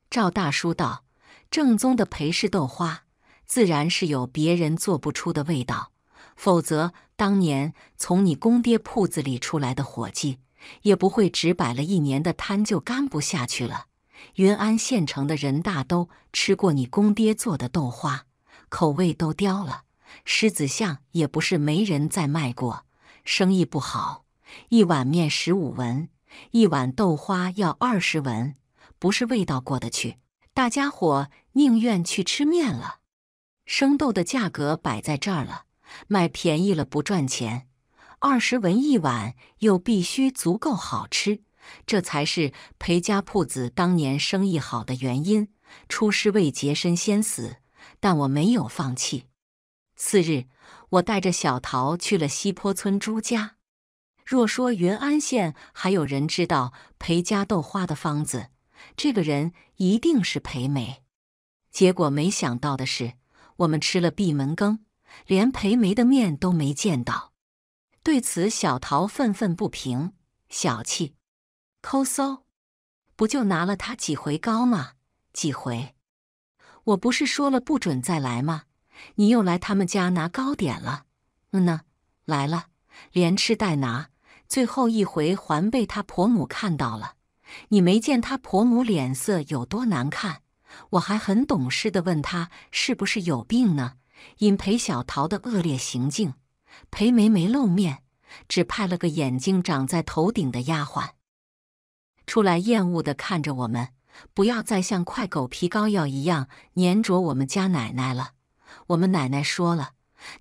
S1: 赵大叔道：“正宗的裴氏豆花，自然是有别人做不出的味道。”否则，当年从你公爹铺子里出来的伙计，也不会只摆了一年的摊就干不下去了。云安县城的人大都吃过你公爹做的豆花，口味都刁了。狮子巷也不是没人再卖过，生意不好。一碗面十五文，一碗豆花要二十文，不是味道过得去，大家伙宁愿去吃面了。生豆的价格摆在这儿了。卖便宜了不赚钱，二十文一碗又必须足够好吃，这才是裴家铺子当年生意好的原因。出师未捷身先死，但我没有放弃。次日，我带着小桃去了西坡村朱家。若说云安县还有人知道裴家豆花的方子，这个人一定是裴梅。结果没想到的是，我们吃了闭门羹。连裴梅的面都没见到，对此小桃愤愤不平，小气抠搜，不就拿了他几回糕吗？几回？我不是说了不准再来吗？你又来他们家拿糕点了？嗯呢，来了，连吃带拿，最后一回还被他婆母看到了，你没见他婆母脸色有多难看？我还很懂事的问他是不是有病呢？因裴小桃的恶劣行径，裴梅梅露面，只派了个眼睛长在头顶的丫鬟出来，厌恶地看着我们。不要再像块狗皮膏药一样粘着我们家奶奶了。我们奶奶说了，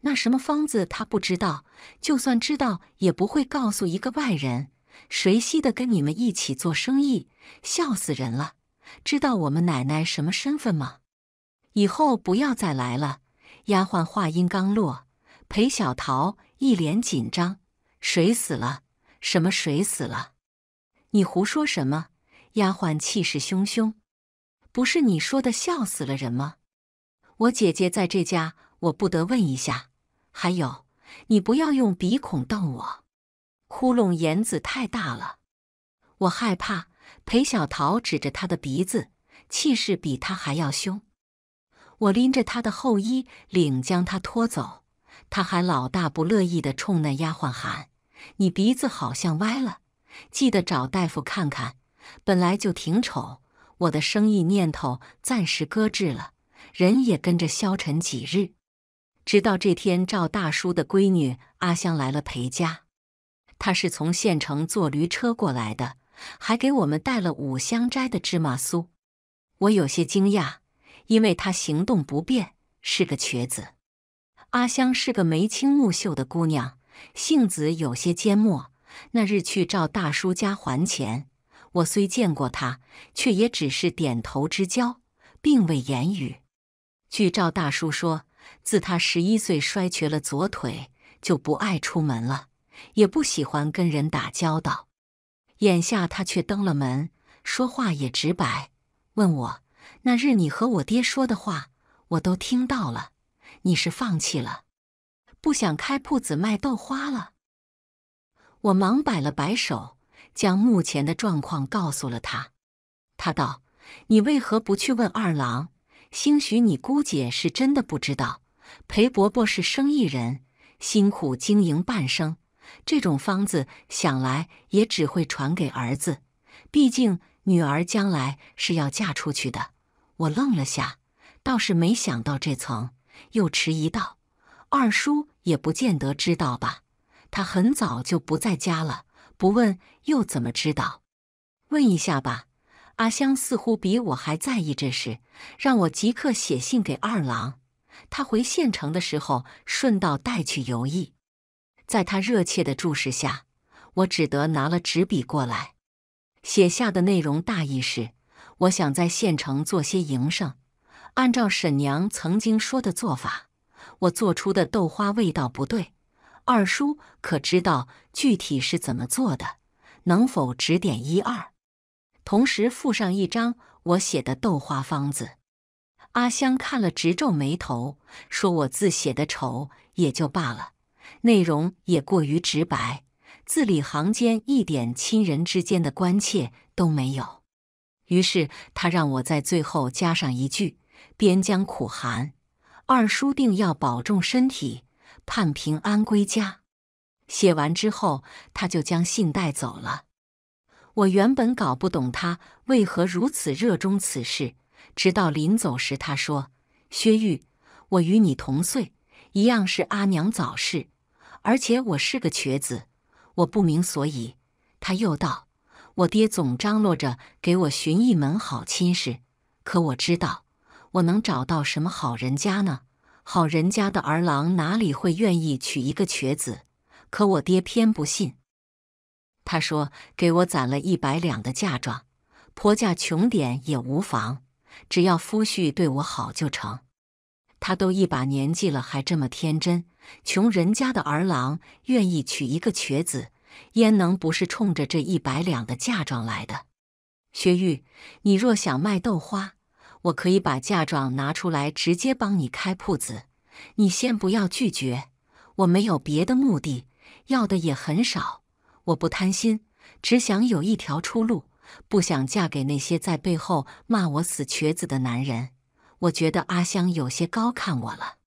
S1: 那什么方子她不知道，就算知道也不会告诉一个外人。谁稀得跟你们一起做生意？笑死人了！知道我们奶奶什么身份吗？以后不要再来了。丫鬟话音刚落，裴小桃一脸紧张：“谁死了？什么谁死了？你胡说什么？”丫鬟气势汹汹：“不是你说的笑死了人吗？我姐姐在这家，我不得问一下。还有，你不要用鼻孔瞪我，窟窿眼子太大了，我害怕。”裴小桃指着她的鼻子，气势比她还要凶。我拎着他的后衣领，将他拖走。他还老大不乐意的冲那丫鬟喊：“你鼻子好像歪了，记得找大夫看看。”本来就挺丑，我的生意念头暂时搁置了，人也跟着消沉几日。直到这天，赵大叔的闺女阿香来了陪嫁。她是从县城坐驴车过来的，还给我们带了五香斋的芝麻酥。我有些惊讶。因为他行动不便，是个瘸子。阿香是个眉清目秀的姑娘，性子有些缄默。那日去赵大叔家还钱，我虽见过他，却也只是点头之交，并未言语。据赵大叔说，自他十一岁摔瘸了左腿，就不爱出门了，也不喜欢跟人打交道。眼下他却登了门，说话也直白，问我。那日你和我爹说的话，我都听到了。你是放弃了，不想开铺子卖豆花了？我忙摆了摆手，将目前的状况告诉了他。他道：“你为何不去问二郎？兴许你姑姐是真的不知道。裴伯伯是生意人，辛苦经营半生，这种方子想来也只会传给儿子。毕竟女儿将来是要嫁出去的。”我愣了下，倒是没想到这层，又迟疑道：“二叔也不见得知道吧？他很早就不在家了，不问又怎么知道？问一下吧。”阿香似乎比我还在意这事，让我即刻写信给二郎，他回县城的时候顺道带去游艺。在他热切的注视下，我只得拿了纸笔过来，写下的内容大意是。我想在县城做些营生，按照沈娘曾经说的做法，我做出的豆花味道不对。二叔可知道具体是怎么做的？能否指点一二？同时附上一张我写的豆花方子。阿香看了直皱眉头，说我字写的丑也就罢了，内容也过于直白，字里行间一点亲人之间的关切都没有。于是他让我在最后加上一句：“边疆苦寒，二叔定要保重身体，盼平安归家。”写完之后，他就将信带走了。我原本搞不懂他为何如此热衷此事，直到临走时，他说：“薛玉，我与你同岁，一样是阿娘早逝，而且我是个瘸子。”我不明所以，他又道。我爹总张罗着给我寻一门好亲事，可我知道我能找到什么好人家呢？好人家的儿郎哪里会愿意娶一个瘸子？可我爹偏不信，他说给我攒了一百两的嫁妆，婆家穷点也无妨，只要夫婿对我好就成。他都一把年纪了，还这么天真，穷人家的儿郎愿意娶一个瘸子？焉能不是冲着这一百两的嫁妆来的？薛玉，你若想卖豆花，我可以把嫁妆拿出来，直接帮你开铺子。你先不要拒绝，我没有别的目的，要的也很少，我不贪心，只想有一条出路，不想嫁给那些在背后骂我死瘸子的男人。我觉得阿香有些高看我了。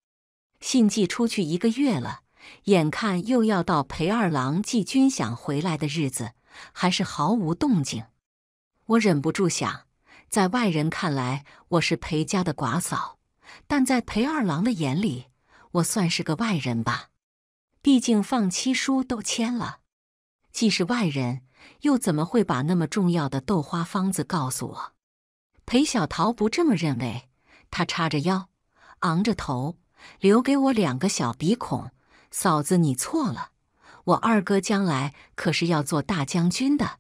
S1: 信寄出去一个月了。眼看又要到裴二郎寄军饷回来的日子，还是毫无动静。我忍不住想，在外人看来我是裴家的寡嫂，但在裴二郎的眼里，我算是个外人吧。毕竟放妻书都签了，既是外人，又怎么会把那么重要的豆花方子告诉我？裴小桃不这么认为，她叉着腰，昂着头，留给我两个小鼻孔。嫂子，你错了。我二哥将来可是要做大将军的，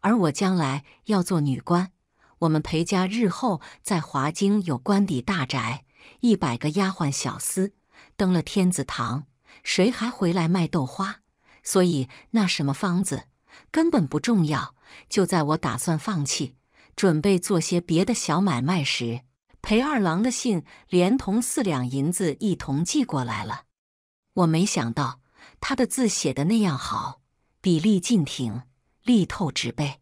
S1: 而我将来要做女官。我们裴家日后在华京有官邸大宅，一百个丫鬟小厮，登了天子堂，谁还回来卖豆花？所以那什么方子根本不重要。就在我打算放弃，准备做些别的小买卖时，裴二郎的信连同四两银子一同寄过来了。我没想到他的字写的那样好，笔力劲挺，力透纸背。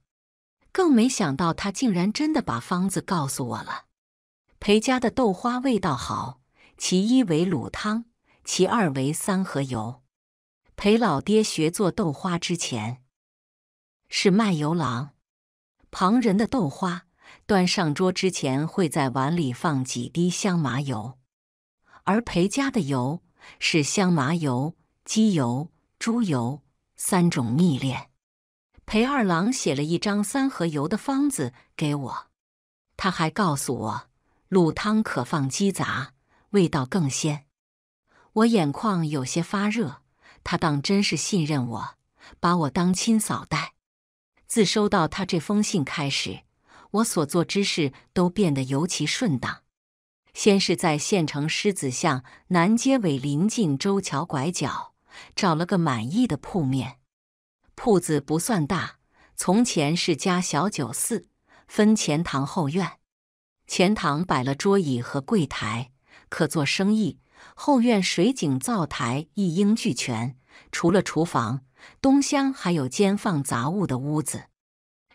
S1: 更没想到他竟然真的把方子告诉我了。裴家的豆花味道好，其一为卤汤，其二为三合油。裴老爹学做豆花之前是卖油郎。旁人的豆花端上桌之前会在碗里放几滴香麻油，而裴家的油。是香麻油、鸡油、猪油三种秘炼。裴二郎写了一张三合油的方子给我，他还告诉我，卤汤可放鸡杂，味道更鲜。我眼眶有些发热，他当真是信任我，把我当亲嫂待。自收到他这封信开始，我所做之事都变得尤其顺当。先是在县城狮子巷南街尾临近周桥拐角找了个满意的铺面。铺子不算大，从前是家小酒肆，分前堂后院。前堂摆了桌椅和柜台，可做生意；后院水井、灶台一应俱全，除了厨房、东厢，还有间放杂物的屋子。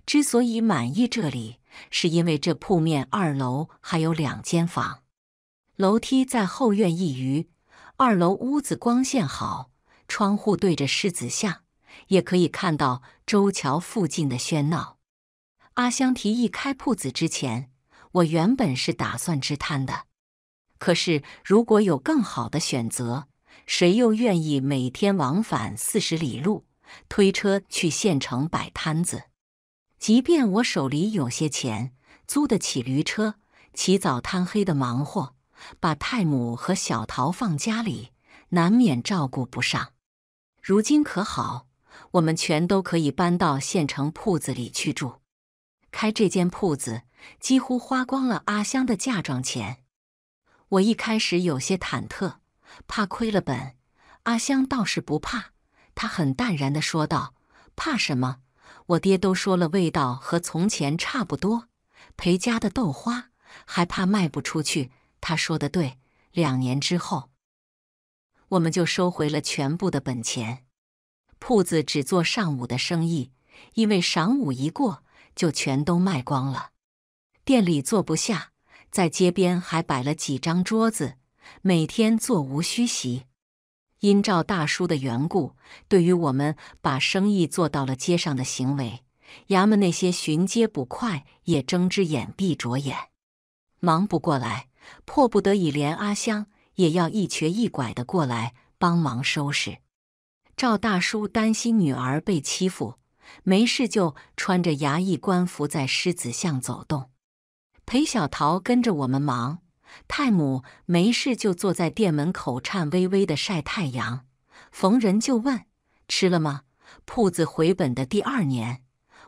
S1: 之所以满意这里，是因为这铺面二楼还有两间房。楼梯在后院一隅，二楼屋子光线好，窗户对着狮子巷，也可以看到周桥附近的喧闹。阿香提议开铺子之前，我原本是打算支摊的。可是如果有更好的选择，谁又愿意每天往返四十里路，推车去县城摆摊子？即便我手里有些钱，租得起驴车，起早贪黑的忙活。把太母和小桃放家里，难免照顾不上。如今可好，我们全都可以搬到县城铺子里去住。开这间铺子几乎花光了阿香的嫁妆钱。我一开始有些忐忑，怕亏了本。阿香倒是不怕，她很淡然地说道：“怕什么？我爹都说了，味道和从前差不多。裴家的豆花还怕卖不出去？”他说的对，两年之后，我们就收回了全部的本钱。铺子只做上午的生意，因为晌午一过就全都卖光了，店里坐不下，在街边还摆了几张桌子，每天座无虚席。因赵大叔的缘故，对于我们把生意做到了街上的行为，衙门那些巡街捕快也睁只眼闭着眼，忙不过来。迫不得已，连阿香也要一瘸一拐的过来帮忙收拾。赵大叔担心女儿被欺负，没事就穿着衙役官服在狮子巷走动，裴小桃跟着我们忙。太母没事就坐在店门口颤巍巍的晒太阳，逢人就问吃了吗？铺子回本的第二年，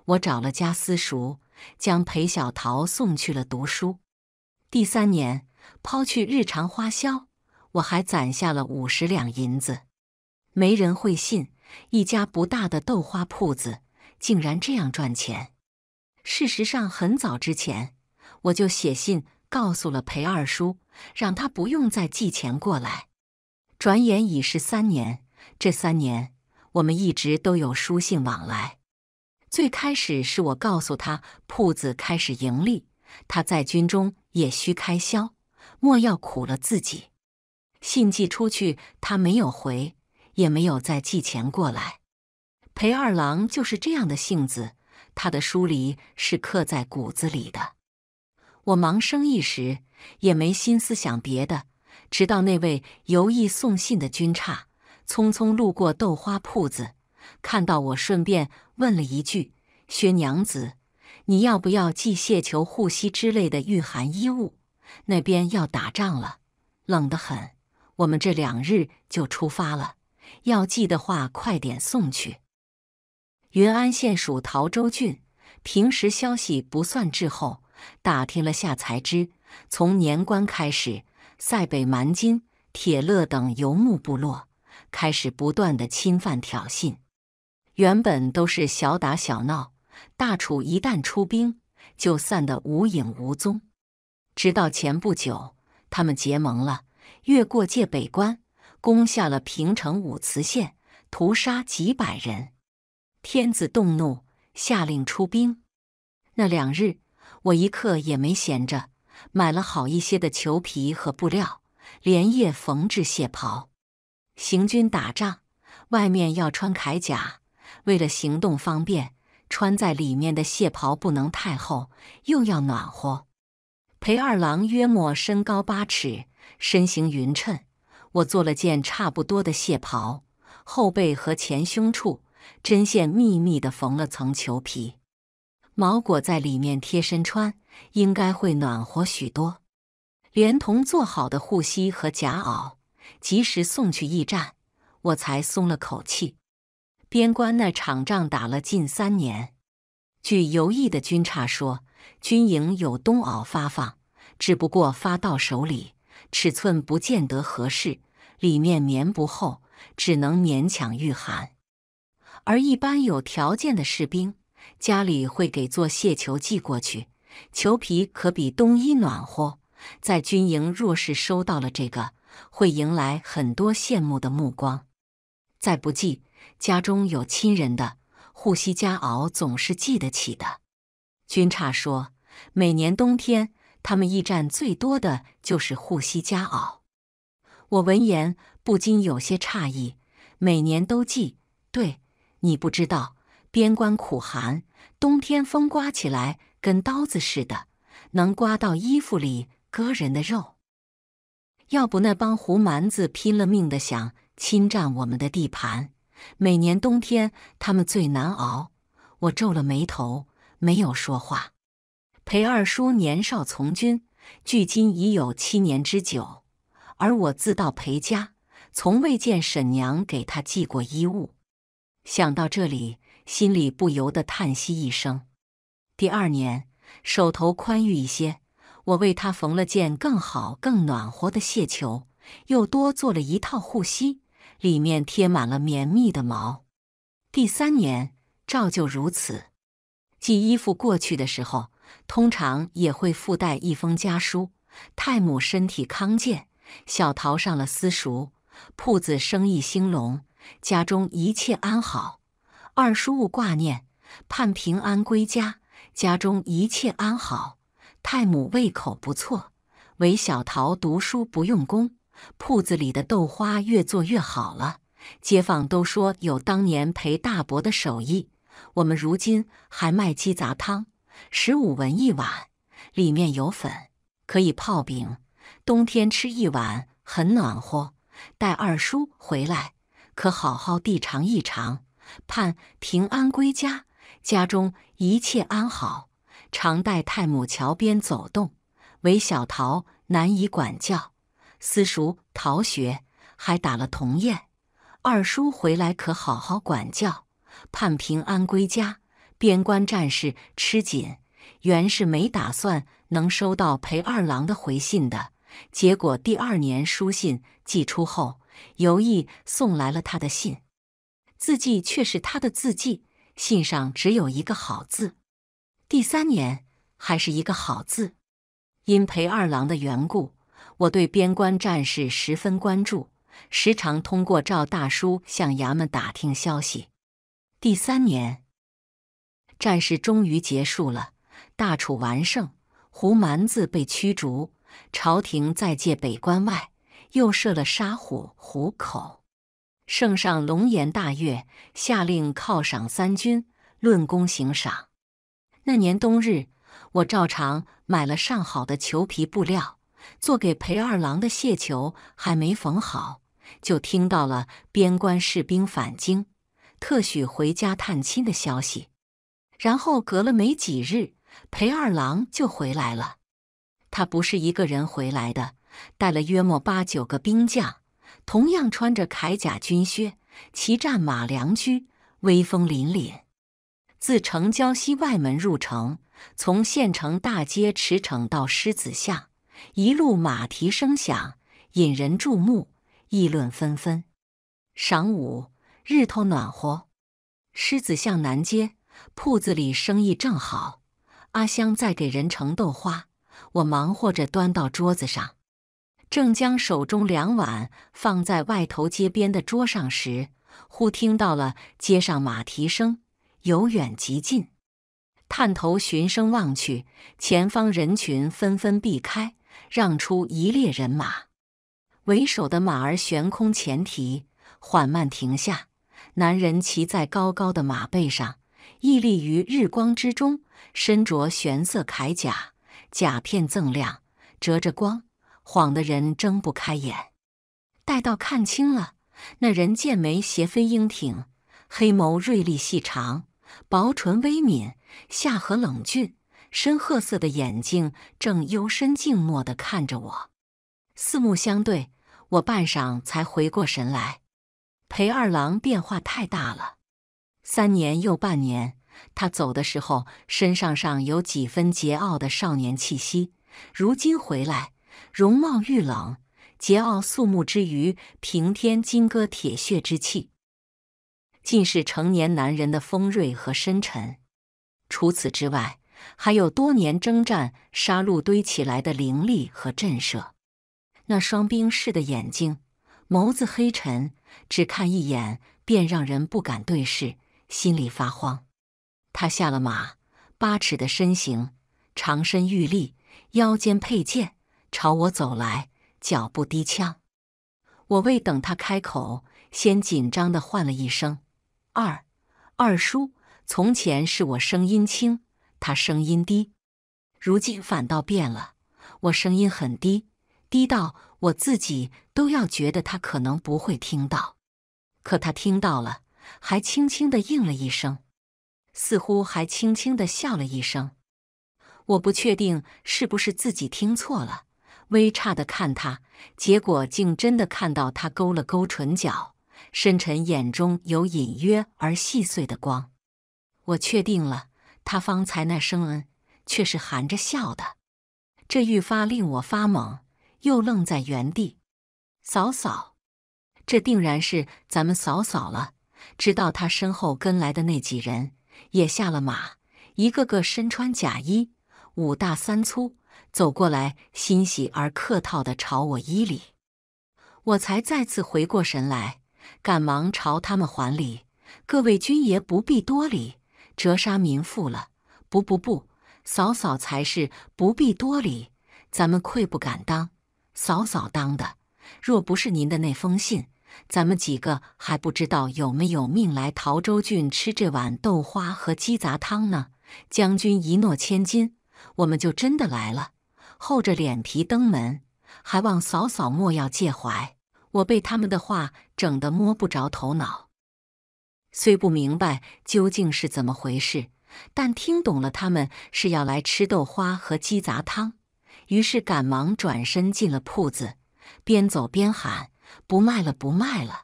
S1: 我找了家私塾，将裴小桃送去了读书。第三年，抛去日常花销，我还攒下了五十两银子。没人会信，一家不大的豆花铺子竟然这样赚钱。事实上，很早之前我就写信告诉了裴二叔，让他不用再寄钱过来。转眼已是三年，这三年我们一直都有书信往来。最开始是我告诉他铺子开始盈利，他在军中。也需开销，莫要苦了自己。信寄出去，他没有回，也没有再寄钱过来。裴二郎就是这样的性子，他的疏离是刻在骨子里的。我忙生意时，也没心思想别的。直到那位邮意送信的军差匆匆路过豆花铺子，看到我，顺便问了一句：“薛娘子。”你要不要寄蟹球、护膝之类的御寒衣物？那边要打仗了，冷得很。我们这两日就出发了，要寄的话快点送去。云安县属桃州郡，平时消息不算滞后。打听了下，才知从年关开始，塞北蛮金、铁勒等游牧部落开始不断的侵犯挑衅，原本都是小打小闹。大楚一旦出兵，就散得无影无踪。直到前不久，他们结盟了，越过界北关，攻下了平城武慈县，屠杀几百人。天子动怒，下令出兵。那两日，我一刻也没闲着，买了好一些的裘皮和布料，连夜缝制谢袍。行军打仗，外面要穿铠甲，为了行动方便。穿在里面的蟹袍不能太厚，又要暖和。裴二郎约莫身高八尺，身形匀称。我做了件差不多的蟹袍，后背和前胸处针线密密的缝了层裘皮毛，裹在里面贴身穿，应该会暖和许多。连同做好的护膝和夹袄，及时送去驿站，我才松了口气。边关那场仗打了近三年，据游弋的军差说，军营有冬袄发放，只不过发到手里尺寸不见得合适，里面棉不厚，只能勉强御寒。而一般有条件的士兵家里会给做蟹球寄过去，裘皮可比冬衣暖和。在军营若是收到了这个，会迎来很多羡慕的目光。再不济。家中有亲人的护膝加袄总是记得起的。军差说，每年冬天他们驿站最多的就是护膝加袄。我闻言不禁有些诧异，每年都记？对，你不知道边关苦寒，冬天风刮起来跟刀子似的，能刮到衣服里割人的肉。要不那帮胡蛮子拼了命的想侵占我们的地盘。每年冬天，他们最难熬。我皱了眉头，没有说话。裴二叔年少从军，距今已有七年之久，而我自到裴家，从未见沈娘给他寄过衣物。想到这里，心里不由得叹息一声。第二年，手头宽裕一些，我为他缝了件更好、更暖和的谢球，又多做了一套护膝。里面贴满了绵密的毛。第三年照旧如此。寄衣服过去的时候，通常也会附带一封家书。太母身体康健，小桃上了私塾，铺子生意兴隆，家中一切安好。二叔勿挂念，盼平安归家，家中一切安好。太母胃口不错，唯小桃读书不用功。铺子里的豆花越做越好了，街坊都说有当年陪大伯的手艺。我们如今还卖鸡杂汤，十五文一碗，里面有粉，可以泡饼。冬天吃一碗很暖和。待二叔回来，可好好地尝一尝。盼平安归家，家中一切安好。常在太母桥边走动，唯小桃难以管教。私塾逃学，还打了童宴。二叔回来可好好管教，盼平安归家。边关战事吃紧，原是没打算能收到裴二郎的回信的。结果第二年书信寄出后，尤毅送来了他的信，字迹却是他的字迹。信上只有一个好字。第三年还是一个好字，因裴二郎的缘故。我对边关战事十分关注，时常通过赵大叔向衙门打听消息。第三年，战事终于结束了，大楚完胜，胡蛮子被驱逐，朝廷再借北关外又设了沙虎虎口。圣上龙颜大悦，下令犒赏三军，论功行赏。那年冬日，我照常买了上好的裘皮布料。做给裴二郎的谢球还没缝好，就听到了边关士兵返京，特许回家探亲的消息。然后隔了没几日，裴二郎就回来了。他不是一个人回来的，带了约莫八九个兵将，同样穿着铠甲、军靴，骑战马、良驹，威风凛凛。自城郊西外门入城，从县城大街驰骋到狮子巷。一路马蹄声响，引人注目，议论纷纷。晌午，日头暖和，狮子巷南街铺子里生意正好。阿香在给人盛豆花，我忙活着端到桌子上，正将手中两碗放在外头街边的桌上时，忽听到了街上马蹄声由远及近，探头寻声望去，前方人群纷纷避开。让出一列人马，为首的马儿悬空前蹄，缓慢停下。男人骑在高高的马背上，屹立于日光之中，身着玄色铠甲，甲片锃亮，折着光晃得人睁不开眼。待到看清了，那人剑眉斜飞，英挺；黑眸锐利细长，薄唇微抿，下颌冷峻。深褐色的眼睛正幽深静默地看着我，四目相对，我半晌才回过神来。裴二郎变化太大了，三年又半年，他走的时候身上上有几分桀骜的少年气息，如今回来，容貌愈冷，桀骜肃穆之余，平添金戈铁血之气，尽是成年男人的锋锐和深沉。除此之外。还有多年征战杀戮堆起来的凌厉和震慑，那双冰似的眼睛，眸子黑沉，只看一眼便让人不敢对视，心里发慌。他下了马，八尺的身形，长身玉立，腰间佩剑，朝我走来，脚步低锵。我未等他开口，先紧张地唤了一声：“二二叔。”从前是我声音轻。他声音低，如今反倒变了。我声音很低，低到我自己都要觉得他可能不会听到。可他听到了，还轻轻的应了一声，似乎还轻轻的笑了一声。我不确定是不是自己听错了，微诧的看他，结果竟真的看到他勾了勾唇角，深沉眼中有隐约而细碎的光。我确定了。他方才那声“恩”却是含着笑的，这愈发令我发懵，又愣在原地。嫂嫂，这定然是咱们嫂嫂了。直到他身后跟来的那几人也下了马，一个个身穿甲衣，五大三粗，走过来，欣喜而客套的朝我依礼，我才再次回过神来，赶忙朝他们还礼：“各位军爷不必多礼。”折杀民妇了！不不不，嫂嫂才是不必多礼，咱们愧不敢当。嫂嫂当的，若不是您的那封信，咱们几个还不知道有没有命来桃州郡吃这碗豆花和鸡杂汤呢。将军一诺千金，我们就真的来了，厚着脸皮登门，还望嫂嫂莫要介怀。我被他们的话整得摸不着头脑。虽不明白究竟是怎么回事，但听懂了，他们是要来吃豆花和鸡杂汤，于是赶忙转身进了铺子，边走边喊：“不卖了，不卖了！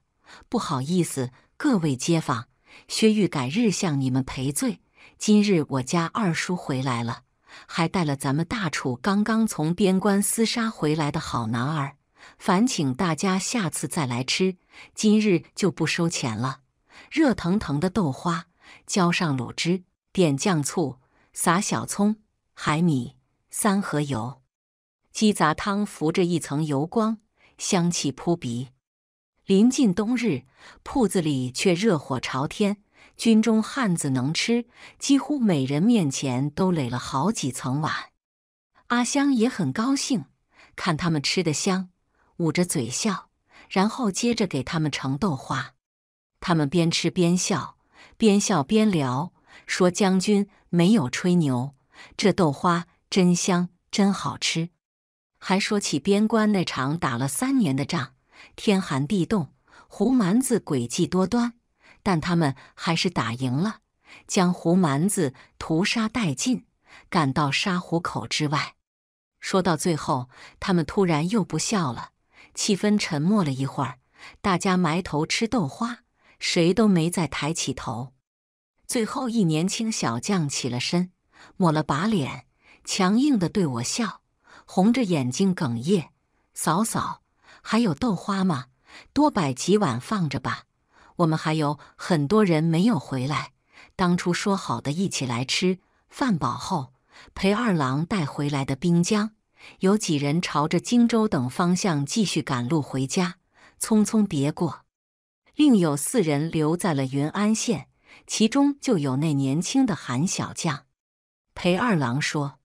S1: 不好意思，各位街坊，薛玉改日向你们赔罪。今日我家二叔回来了，还带了咱们大楚刚刚从边关厮杀回来的好男儿，烦请大家下次再来吃，今日就不收钱了。”热腾腾的豆花，浇上卤汁，点酱醋，撒小葱、海米、三合油，鸡杂汤浮着一层油光，香气扑鼻。临近冬日，铺子里却热火朝天。军中汉子能吃，几乎每人面前都垒了好几层碗。阿香也很高兴，看他们吃得香，捂着嘴笑，然后接着给他们盛豆花。他们边吃边笑，边笑边聊，说将军没有吹牛，这豆花真香，真好吃。还说起边关那场打了三年的仗，天寒地冻，胡蛮子诡计多端，但他们还是打赢了，将胡蛮子屠杀殆尽，赶到沙湖口之外。说到最后，他们突然又不笑了，气氛沉默了一会儿，大家埋头吃豆花。谁都没再抬起头。最后，一年轻小将起了身，抹了把脸，强硬的对我笑，红着眼睛哽咽：“嫂嫂，还有豆花吗？多摆几碗放着吧，我们还有很多人没有回来。当初说好的一起来吃。”饭饱后，陪二郎带回来的兵将，有几人朝着荆州等方向继续赶路回家，匆匆别过。另有四人留在了云安县，其中就有那年轻的韩小将。裴二郎说：“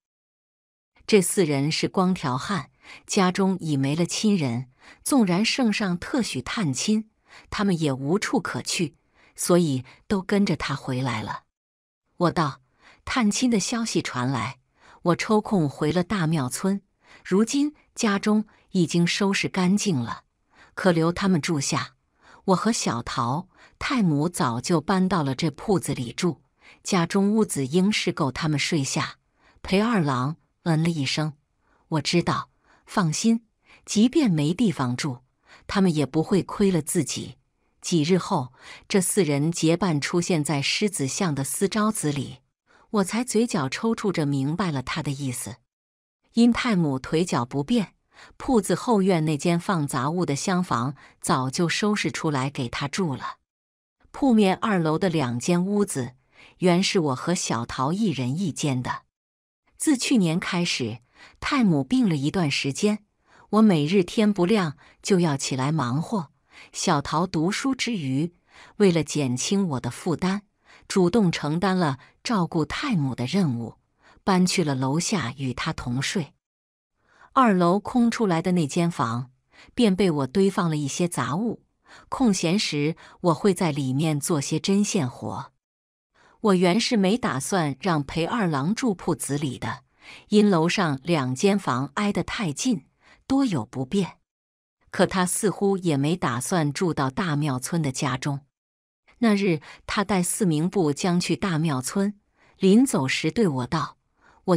S1: 这四人是光条汉，家中已没了亲人，纵然圣上特许探亲，他们也无处可去，所以都跟着他回来了。”我道：“探亲的消息传来，我抽空回了大庙村，如今家中已经收拾干净了，可留他们住下。”我和小桃太母早就搬到了这铺子里住，家中屋子应是够他们睡下。裴二郎嗯了一声，我知道，放心，即便没地方住，他们也不会亏了自己。几日后，这四人结伴出现在狮子巷的私招子里，我才嘴角抽搐着明白了他的意思。因太母腿脚不便。铺子后院那间放杂物的厢房早就收拾出来给他住了。铺面二楼的两间屋子原是我和小桃一人一间的。自去年开始，太母病了一段时间，我每日天不亮就要起来忙活。小桃读书之余，为了减轻我的负担，主动承担了照顾太母的任务，搬去了楼下与他同睡。二楼空出来的那间房，便被我堆放了一些杂物。空闲时，我会在里面做些针线活。我原是没打算让裴二郎住铺子里的，因楼上两间房挨得太近，多有不便。可他似乎也没打算住到大庙村的家中。那日，他带四名部将去大庙村，临走时对我道：“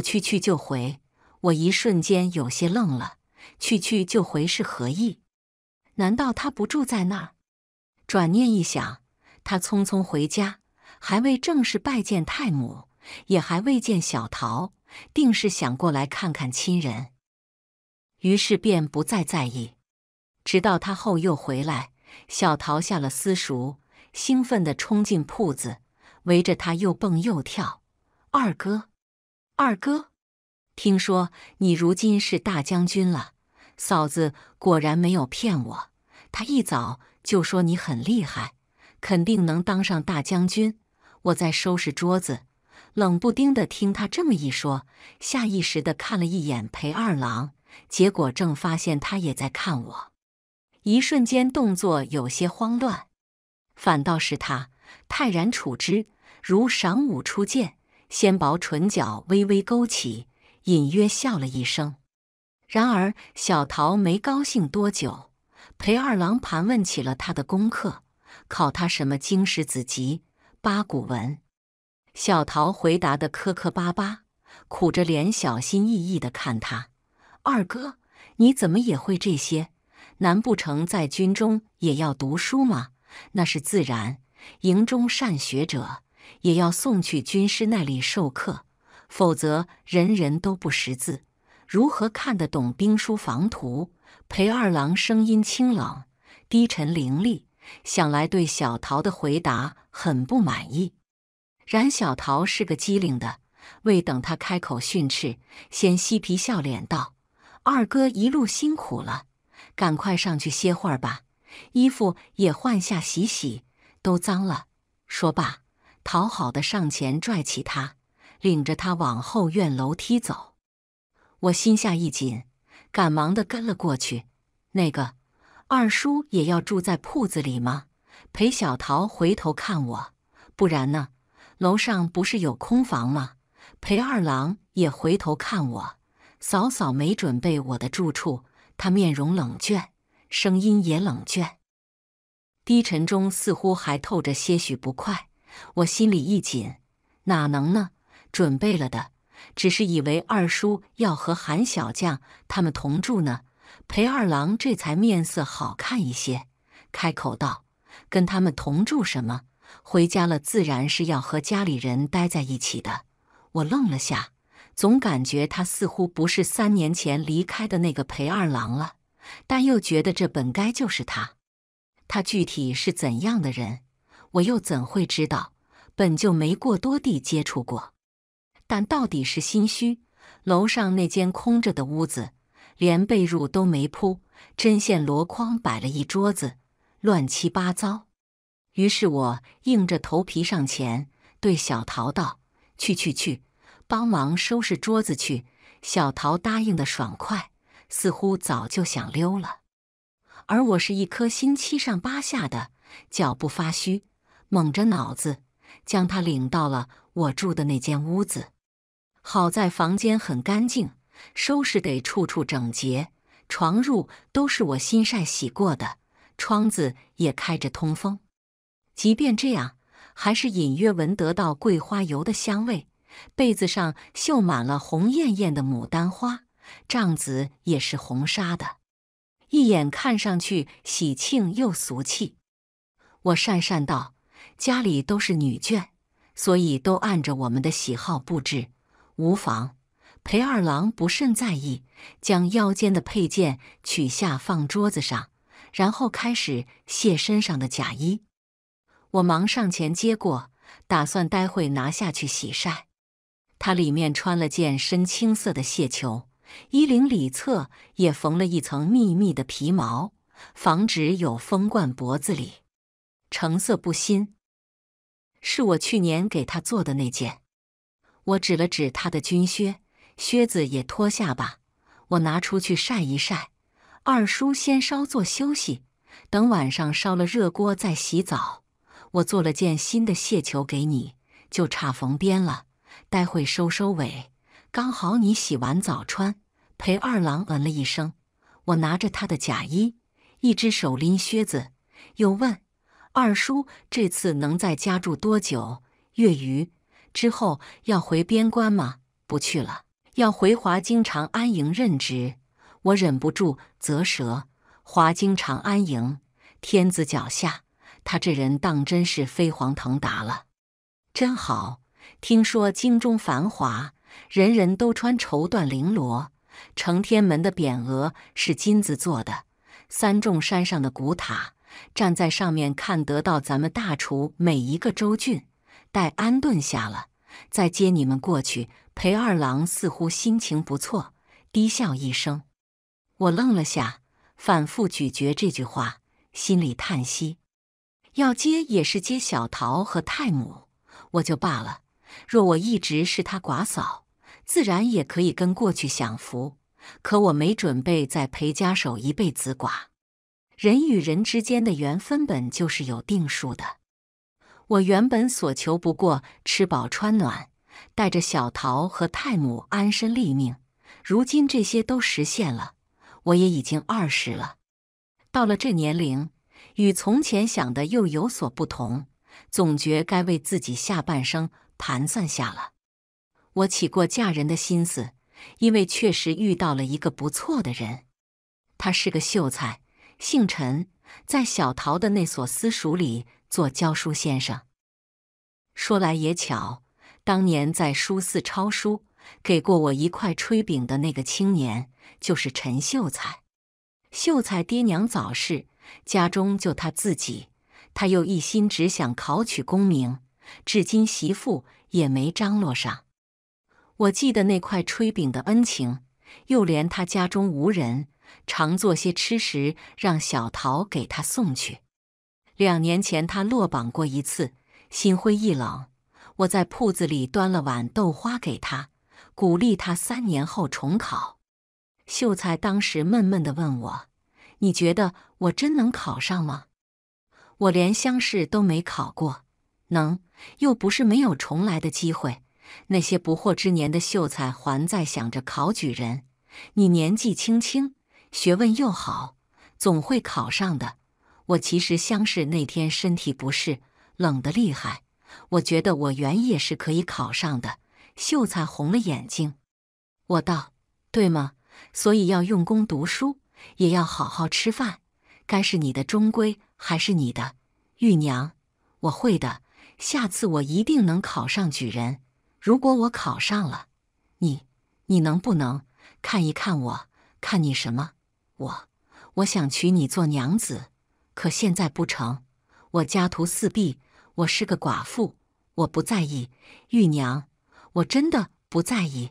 S1: 我去去就回。”我一瞬间有些愣了，去去就回是何意？难道他不住在那儿？转念一想，他匆匆回家，还未正式拜见太母，也还未见小桃，定是想过来看看亲人。于是便不再在意。直到他后又回来，小桃下了私塾，兴奋的冲进铺子，围着他又蹦又跳：“二哥，二哥！”听说你如今是大将军了，嫂子果然没有骗我。他一早就说你很厉害，肯定能当上大将军。我在收拾桌子，冷不丁的听他这么一说，下意识的看了一眼裴二郎，结果正发现他也在看我，一瞬间动作有些慌乱。反倒是他泰然处之，如晌午初见，纤薄唇角微微勾起。隐约笑了一声，然而小桃没高兴多久。裴二郎盘问起了他的功课，考他什么经史子集、八股文。小桃回答的磕磕巴巴，苦着脸，小心翼翼的看他。二哥，你怎么也会这些？难不成在军中也要读书吗？那是自然，营中善学者也要送去军师那里授课。否则，人人都不识字，如何看得懂兵书房图？裴二郎声音清冷、低沉、凌厉，想来对小桃的回答很不满意。然小桃是个机灵的，未等他开口训斥，先嬉皮笑脸道：“二哥一路辛苦了，赶快上去歇会儿吧，衣服也换下洗洗，都脏了。”说罢，讨好的上前拽起他。领着他往后院楼梯走，我心下一紧，赶忙的跟了过去。那个二叔也要住在铺子里吗？裴小桃回头看我，不然呢？楼上不是有空房吗？裴二郎也回头看我。嫂嫂没准备我的住处，她面容冷峻，声音也冷峻，低沉中似乎还透着些许不快。我心里一紧，哪能呢？准备了的，只是以为二叔要和韩小将他们同住呢。裴二郎这才面色好看一些，开口道：“跟他们同住什么？回家了自然是要和家里人待在一起的。”我愣了下，总感觉他似乎不是三年前离开的那个裴二郎了，但又觉得这本该就是他。他具体是怎样的人，我又怎会知道？本就没过多地接触过。但到底是心虚，楼上那间空着的屋子，连被褥都没铺，针线箩筐摆了一桌子，乱七八糟。于是我硬着头皮上前，对小桃道：“去去去，帮忙收拾桌子去。”小桃答应的爽快，似乎早就想溜了。而我是一颗心七上八下的，脚步发虚，猛着脑子，将她领到了我住的那间屋子。好在房间很干净，收拾得处处整洁，床褥都是我新晒洗过的，窗子也开着通风。即便这样，还是隐约闻得到桂花油的香味。被子上绣满了红艳艳的牡丹花，帐子也是红纱的，一眼看上去喜庆又俗气。我讪讪道：“家里都是女眷，所以都按着我们的喜好布置。”无妨，裴二郎不甚在意，将腰间的佩剑取下放桌子上，然后开始卸身上的甲衣。我忙上前接过，打算待会拿下去洗晒。他里面穿了件深青色的蟹球，衣领里侧也缝了一层密密的皮毛，防止有风灌脖子里。成色不新，是我去年给他做的那件。我指了指他的军靴，靴子也脱下吧，我拿出去晒一晒。二叔先稍作休息，等晚上烧了热锅再洗澡。我做了件新的鞋球给你，就差缝边了，待会收收尾，刚好你洗完澡穿。陪二郎嗯了一声，我拿着他的假衣，一只手拎靴子，又问二叔：“这次能在家住多久？月余？”之后要回边关吗？不去了，要回华京长安营任职。我忍不住啧舌：华京长安营，天子脚下，他这人当真是飞黄腾达了，真好。听说京中繁华，人人都穿绸缎绫罗，承天门的匾额是金子做的，三重山上的古塔，站在上面看得到咱们大楚每一个州郡。待安顿下了，再接你们过去。裴二郎似乎心情不错，低笑一声。我愣了下，反复咀嚼这句话，心里叹息：要接也是接小桃和太母，我就罢了。若我一直是他寡嫂，自然也可以跟过去享福。可我没准备在裴家守一辈子寡。人与人之间的缘分本就是有定数的。我原本所求不过吃饱穿暖，带着小桃和太母安身立命。如今这些都实现了，我也已经二十了。到了这年龄，与从前想的又有所不同，总觉该为自己下半生盘算下了。我起过嫁人的心思，因为确实遇到了一个不错的人。他是个秀才，姓陈，在小桃的那所私塾里。做教书先生，说来也巧，当年在书肆抄书，给过我一块炊饼的那个青年，就是陈秀才。秀才爹娘早逝，家中就他自己，他又一心只想考取功名，至今媳妇也没张罗上。我记得那块炊饼的恩情，又连他家中无人，常做些吃食让小桃给他送去。两年前他落榜过一次，心灰意冷。我在铺子里端了碗豆花给他，鼓励他三年后重考。秀才当时闷闷地问我：“你觉得我真能考上吗？我连乡试都没考过，能？又不是没有重来的机会。那些不惑之年的秀才还在想着考举人，你年纪轻轻，学问又好，总会考上的。”我其实乡试那天身体不适，冷得厉害。我觉得我原也是可以考上的。秀才红了眼睛，我道：“对吗？所以要用功读书，也要好好吃饭。该是你的终归还是你的，玉娘，我会的。下次我一定能考上举人。如果我考上了，你，你能不能看一看我？看你什么？我，我想娶你做娘子。”可现在不成，我家徒四壁，我是个寡妇，我不在意。玉娘，我真的不在意。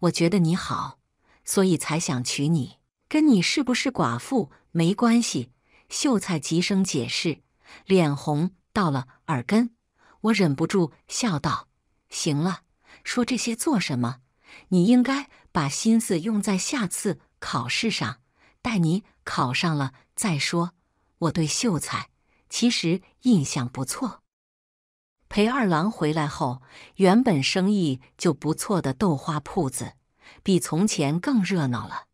S1: 我觉得你好，所以才想娶你，跟你是不是寡妇没关系。秀才急声解释，脸红到了耳根。我忍不住笑道：“行了，说这些做什么？你应该把心思用在下次考试上，待你考上了再说。”我对秀才其实印象不错。裴二郎回来后，原本生意就不错的豆花铺子，比从前更热闹了。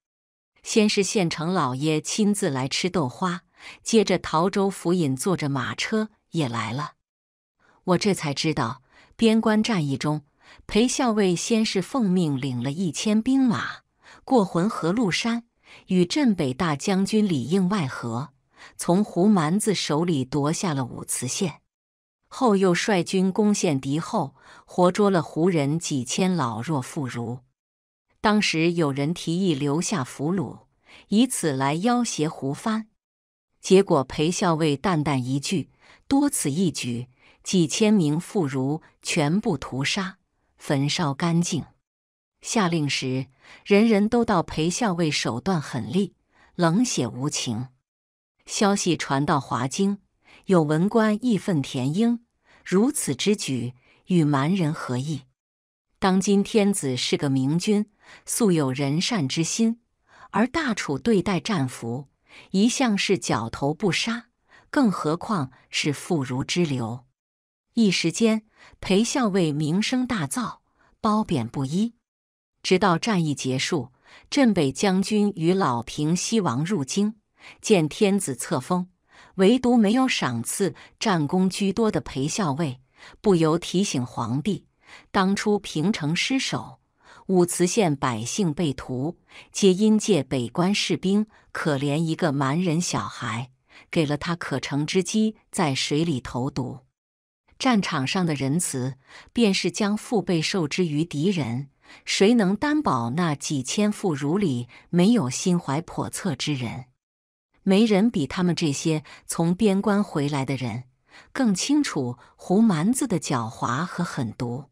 S1: 先是县城老爷亲自来吃豆花，接着陶州府尹坐着马车也来了。我这才知道，边关战役中，裴校尉先是奉命领了一千兵马过浑河路山，与镇北大将军里应外合。从胡蛮子手里夺下了武慈县，后又率军攻陷敌后，活捉了胡人几千老弱妇孺。当时有人提议留下俘虏，以此来要挟胡帆。结果裴校尉淡淡一句：“多此一举，几千名妇孺全部屠杀，焚烧干净。”下令时，人人都道裴校尉手段狠厉，冷血无情。消息传到华京，有文官义愤填膺：“如此之举，与蛮人何异？当今天子是个明君，素有人善之心，而大楚对待战俘一向是绞头不杀，更何况是妇孺之流。”一时间，裴校尉名声大噪，褒贬不一。直到战役结束，镇北将军与老平西王入京。见天子册封，唯独没有赏赐战功居多的裴校尉，不由提醒皇帝：当初平城失守，武慈县百姓被屠，皆因借北关士兵可怜一个蛮人小孩，给了他可乘之机，在水里投毒。战场上的仁慈，便是将父辈受之于敌人，谁能担保那几千妇孺里没有心怀叵测之人？没人比他们这些从边关回来的人更清楚胡蛮子的狡猾和狠毒。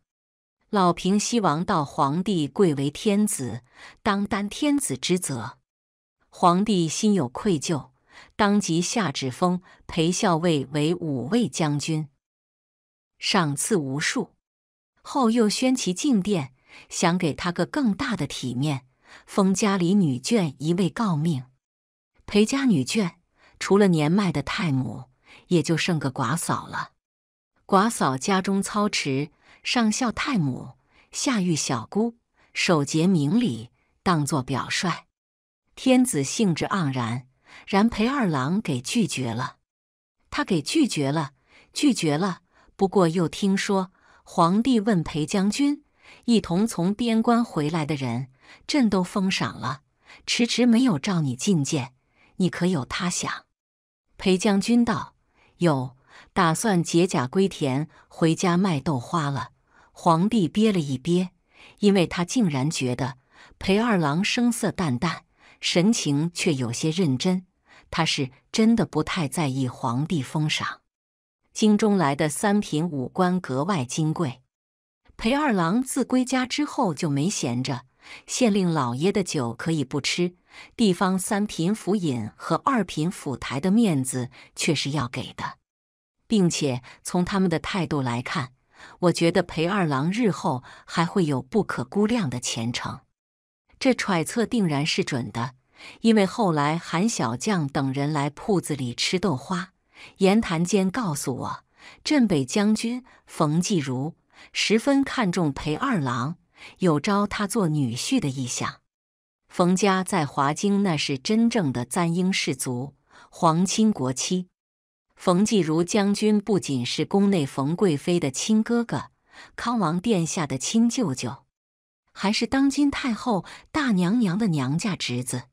S1: 老平西王道：“皇帝贵为天子，当担天子之责。”皇帝心有愧疚，当即下旨封裴校尉为五位将军，赏赐无数。后又宣其进殿，想给他个更大的体面，封家里女眷一位诰命。裴家女眷，除了年迈的太母，也就剩个寡嫂了。寡嫂家中操持，上孝太母，下育小姑，守节明礼，当作表率。天子兴致盎然，然裴二郎给拒绝了。他给拒绝了，拒绝了。不过又听说，皇帝问裴将军，一同从边关回来的人，朕都封赏了，迟迟没有召你觐见。你可有他想？裴将军道：“有，打算解甲归田，回家卖豆花了。”皇帝憋了一憋，因为他竟然觉得裴二郎声色淡淡，神情却有些认真。他是真的不太在意皇帝封赏。京中来的三品武官格外金贵。裴二郎自归家之后就没闲着，县令老爷的酒可以不吃。地方三品府尹和二品府台的面子却是要给的，并且从他们的态度来看，我觉得裴二郎日后还会有不可估量的前程。这揣测定然是准的，因为后来韩小将等人来铺子里吃豆花，言谈间告诉我，镇北将军冯继儒十分看重裴二郎，有招他做女婿的意向。冯家在华京那是真正的簪缨士族，皇亲国戚。冯继儒将军不仅是宫内冯贵妃的亲哥哥，康王殿下的亲舅舅，还是当今太后大娘娘的娘家侄子。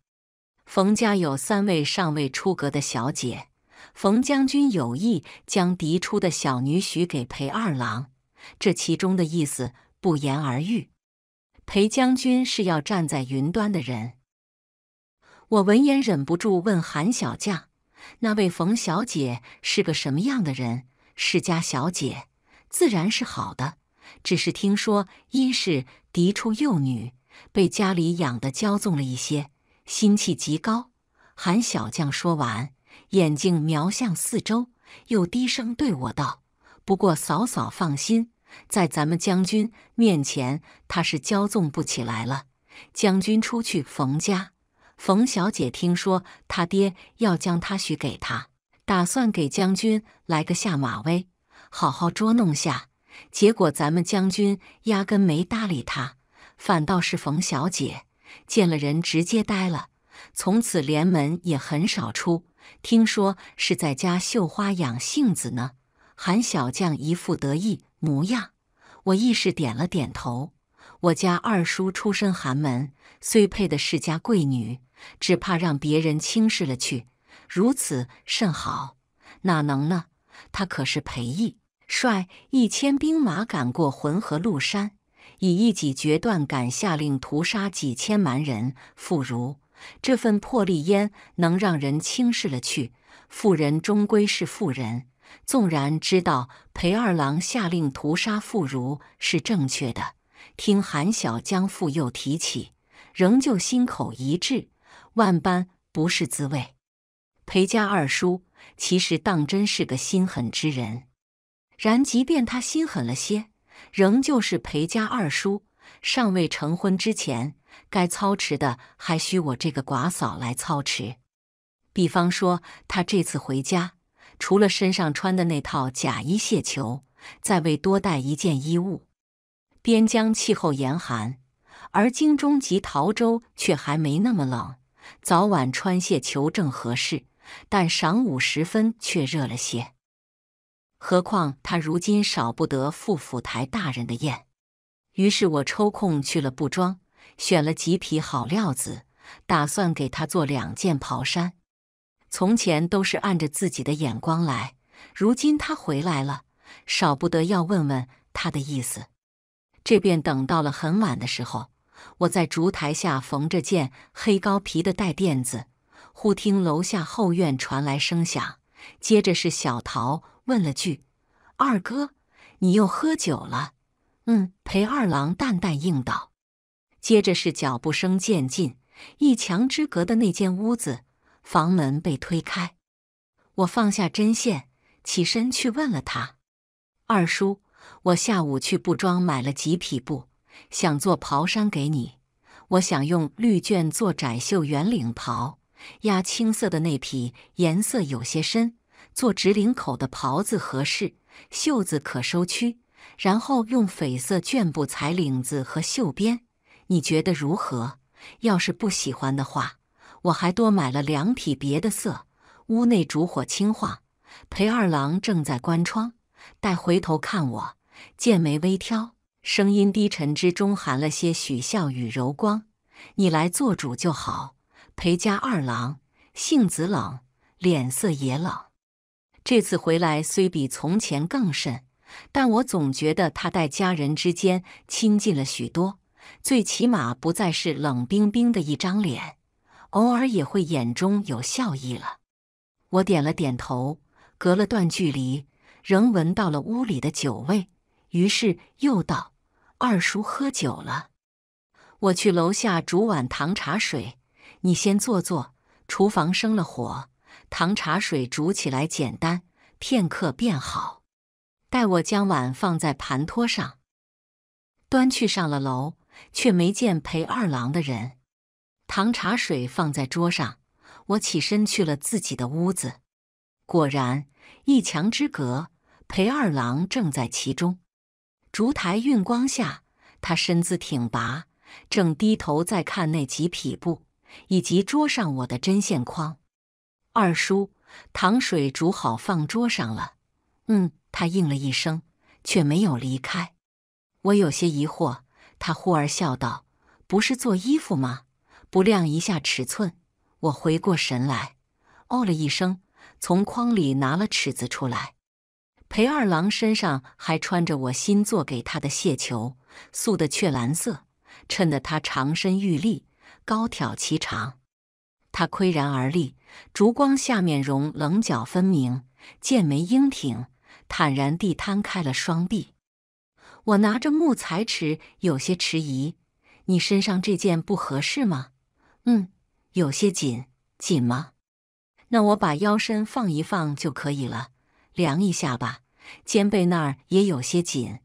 S1: 冯家有三位尚未出阁的小姐，冯将军有意将嫡出的小女许给裴二郎，这其中的意思不言而喻。裴将军是要站在云端的人。我闻言忍不住问韩小将：“那位冯小姐是个什么样的人？世家小姐自然是好的，只是听说因是嫡出幼女，被家里养得骄纵了一些，心气极高。”韩小将说完，眼睛瞄向四周，又低声对我道：“不过嫂嫂放心。”在咱们将军面前，他是骄纵不起来了。将军出去冯家，冯小姐听说他爹要将他许给他，打算给将军来个下马威，好好捉弄下。结果咱们将军压根没搭理他，反倒是冯小姐见了人直接呆了，从此连门也很少出。听说是在家绣花养性子呢。韩小将一副得意。模样，我亦是点了点头。我家二叔出身寒门，虽配的世家贵女，只怕让别人轻视了去。如此甚好，哪能呢？他可是裴义，率一千兵马赶过浑河麓山，以一己决断，敢下令屠杀几千蛮人妇孺，这份魄力焉能让人轻视了去？妇人终归是妇人。纵然知道裴二郎下令屠杀妇孺是正确的，听韩晓将妇幼提起，仍旧心口一滞，万般不是滋味。裴家二叔其实当真是个心狠之人，然即便他心狠了些，仍旧是裴家二叔。尚未成婚之前，该操持的还需我这个寡嫂来操持。比方说，他这次回家。除了身上穿的那套假衣谢裘，再未多带一件衣物。边疆气候严寒，而京中及陶州却还没那么冷，早晚穿谢裘正合适，但晌午时分却热了些。何况他如今少不得赴府台大人的宴，于是我抽空去了布庄，选了几匹好料子，打算给他做两件袍衫。从前都是按着自己的眼光来，如今他回来了，少不得要问问他的意思。这便等到了很晚的时候，我在烛台下缝着件黑高皮的带垫子，忽听楼下后院传来声响，接着是小桃问了句：“二哥，你又喝酒了？”嗯，裴二郎淡淡应道。接着是脚步声渐近，一墙之隔的那间屋子。房门被推开，我放下针线，起身去问了他：“二叔，我下午去布庄买了几匹布，想做袍衫给你。我想用绿绢做窄袖圆领袍，压青色的那匹颜色有些深，做直领口的袍子合适，袖子可收曲。然后用绯色绢布裁领子和袖边，你觉得如何？要是不喜欢的话。”我还多买了两匹别的色。屋内烛火轻晃，裴二郎正在关窗。待回头看我，剑眉微挑，声音低沉之中含了些许笑与柔光：“你来做主就好。”裴家二郎性子冷，脸色也冷。这次回来虽比从前更甚，但我总觉得他待家人之间亲近了许多，最起码不再是冷冰冰的一张脸。偶尔也会眼中有笑意了，我点了点头，隔了段距离仍闻到了屋里的酒味，于是又道：“二叔喝酒了，我去楼下煮碗糖茶水，你先坐坐。厨房生了火，糖茶水煮起来简单，片刻便好。”待我将碗放在盘托上，端去上了楼，却没见陪二郎的人。糖茶水放在桌上，我起身去了自己的屋子。果然，一墙之隔，裴二郎正在其中。烛台运光下，他身姿挺拔，正低头在看那几匹布以及桌上我的针线筐。二叔，糖水煮好放桌上了。嗯，他应了一声，却没有离开。我有些疑惑，他忽而笑道：“不是做衣服吗？”不量一下尺寸，我回过神来，哦了一声，从筐里拿了尺子出来。裴二郎身上还穿着我新做给他的蟹球，素的雀蓝色，衬得他长身玉立，高挑颀长。他岿然而立，烛光下面容棱角分明，剑眉英挺，坦然地摊开了双臂。我拿着木材尺有些迟疑：“你身上这件不合适吗？”嗯，有些紧，紧吗？那我把腰身放一放就可以了，量一下吧。肩背那儿也有些紧。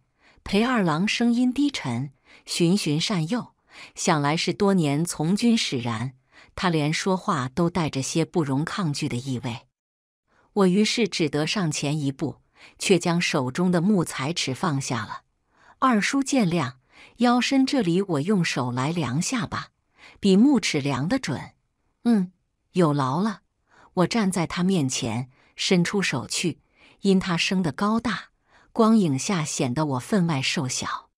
S1: 裴二郎声音低沉，循循善诱，想来是多年从军使然，他连说话都带着些不容抗拒的意味。我于是只得上前一步，却将手中的木材尺放下了。二叔见谅，腰身这里我用手来量下吧。比木尺量的准，嗯，有劳了。我站在他面前，伸出手去，因他生得高大，光影下显得我分外瘦小，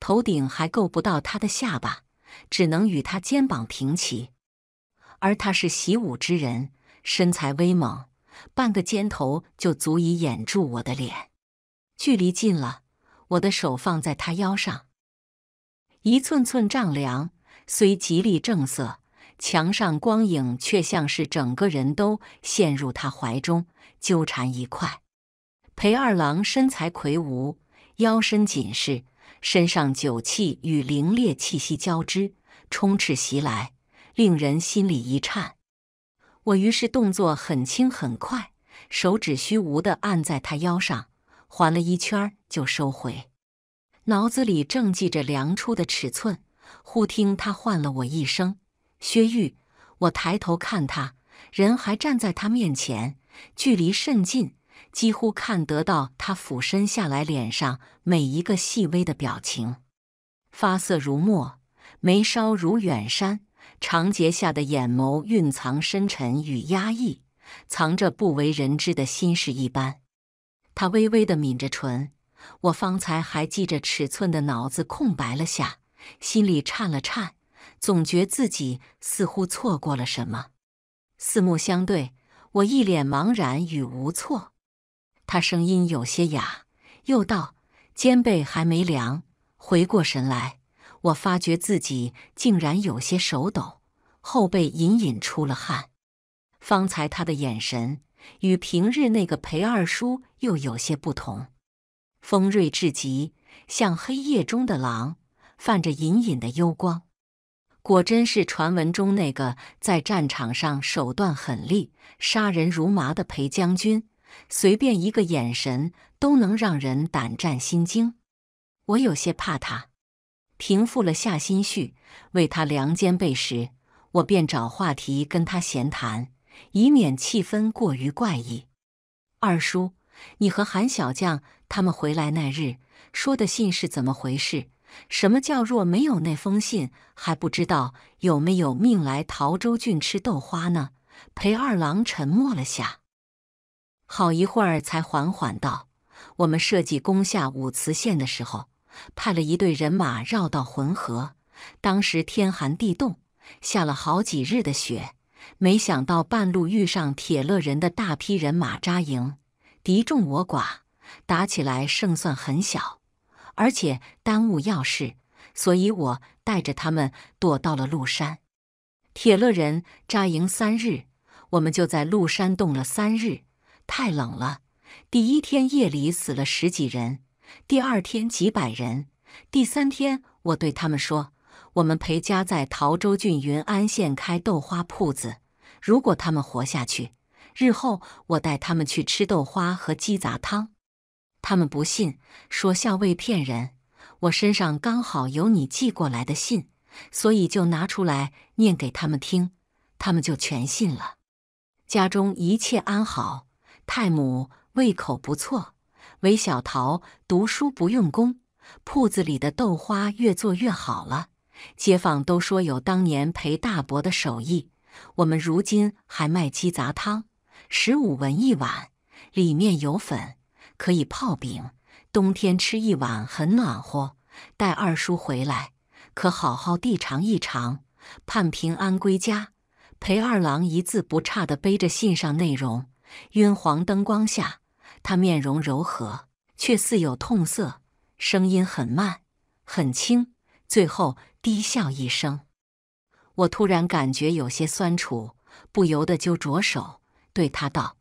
S1: 头顶还够不到他的下巴，只能与他肩膀平齐。而他是习武之人，身材威猛，半个肩头就足以掩住我的脸。距离近了，我的手放在他腰上，一寸寸丈量。虽极力正色，墙上光影却像是整个人都陷入他怀中，纠缠一块。裴二郎身材魁梧，腰身紧实，身上酒气与凌冽气息交织，充斥袭来，令人心里一颤。我于是动作很轻很快，手指虚无的按在他腰上，环了一圈就收回，脑子里正记着量出的尺寸。忽听他唤了我一声“薛玉”，我抬头看他，人还站在他面前，距离甚近，几乎看得到他俯身下来脸上每一个细微的表情。发色如墨，眉梢如远山，长睫下的眼眸蕴藏深沉与压抑，藏着不为人知的心事一般。他微微的抿着唇，我方才还记着尺寸的脑子空白了下。心里颤了颤，总觉自己似乎错过了什么。四目相对，我一脸茫然与无措。他声音有些哑，又道：“肩背还没凉。”回过神来，我发觉自己竟然有些手抖，后背隐隐出了汗。方才他的眼神与平日那个裴二叔又有些不同，锋锐至极，像黑夜中的狼。泛着隐隐的幽光，果真是传闻中那个在战场上手段狠厉、杀人如麻的裴将军。随便一个眼神都能让人胆战心惊。我有些怕他。平复了下心绪，为他量肩背时，我便找话题跟他闲谈，以免气氛过于怪异。二叔，你和韩小将他们回来那日说的信是怎么回事？什么叫若没有那封信，还不知道有没有命来桃州郡吃豆花呢？裴二郎沉默了下，好一会儿才缓缓道：“我们设计攻下武慈县的时候，派了一队人马绕道浑河。当时天寒地冻，下了好几日的雪，没想到半路遇上铁勒人的大批人马扎营，敌众我寡，打起来胜算很小。”而且耽误要事，所以我带着他们躲到了鹿山。铁勒人扎营三日，我们就在鹿山冻了三日，太冷了。第一天夜里死了十几人，第二天几百人，第三天我对他们说：“我们裴家在桃州郡云安县开豆花铺子，如果他们活下去，日后我带他们去吃豆花和鸡杂汤。”他们不信，说校尉骗人。我身上刚好有你寄过来的信，所以就拿出来念给他们听，他们就全信了。家中一切安好，太母胃口不错，唯小桃读书不用功。铺子里的豆花越做越好了，街坊都说有当年裴大伯的手艺。我们如今还卖鸡杂汤，十五文一碗，里面有粉。可以泡饼，冬天吃一碗很暖和。待二叔回来，可好好地尝一尝。盼平安归家，陪二郎一字不差地背着信上内容。晕黄灯光下，他面容柔和，却似有痛色，声音很慢很轻，最后低笑一声。我突然感觉有些酸楚，不由得揪着手，对他道：“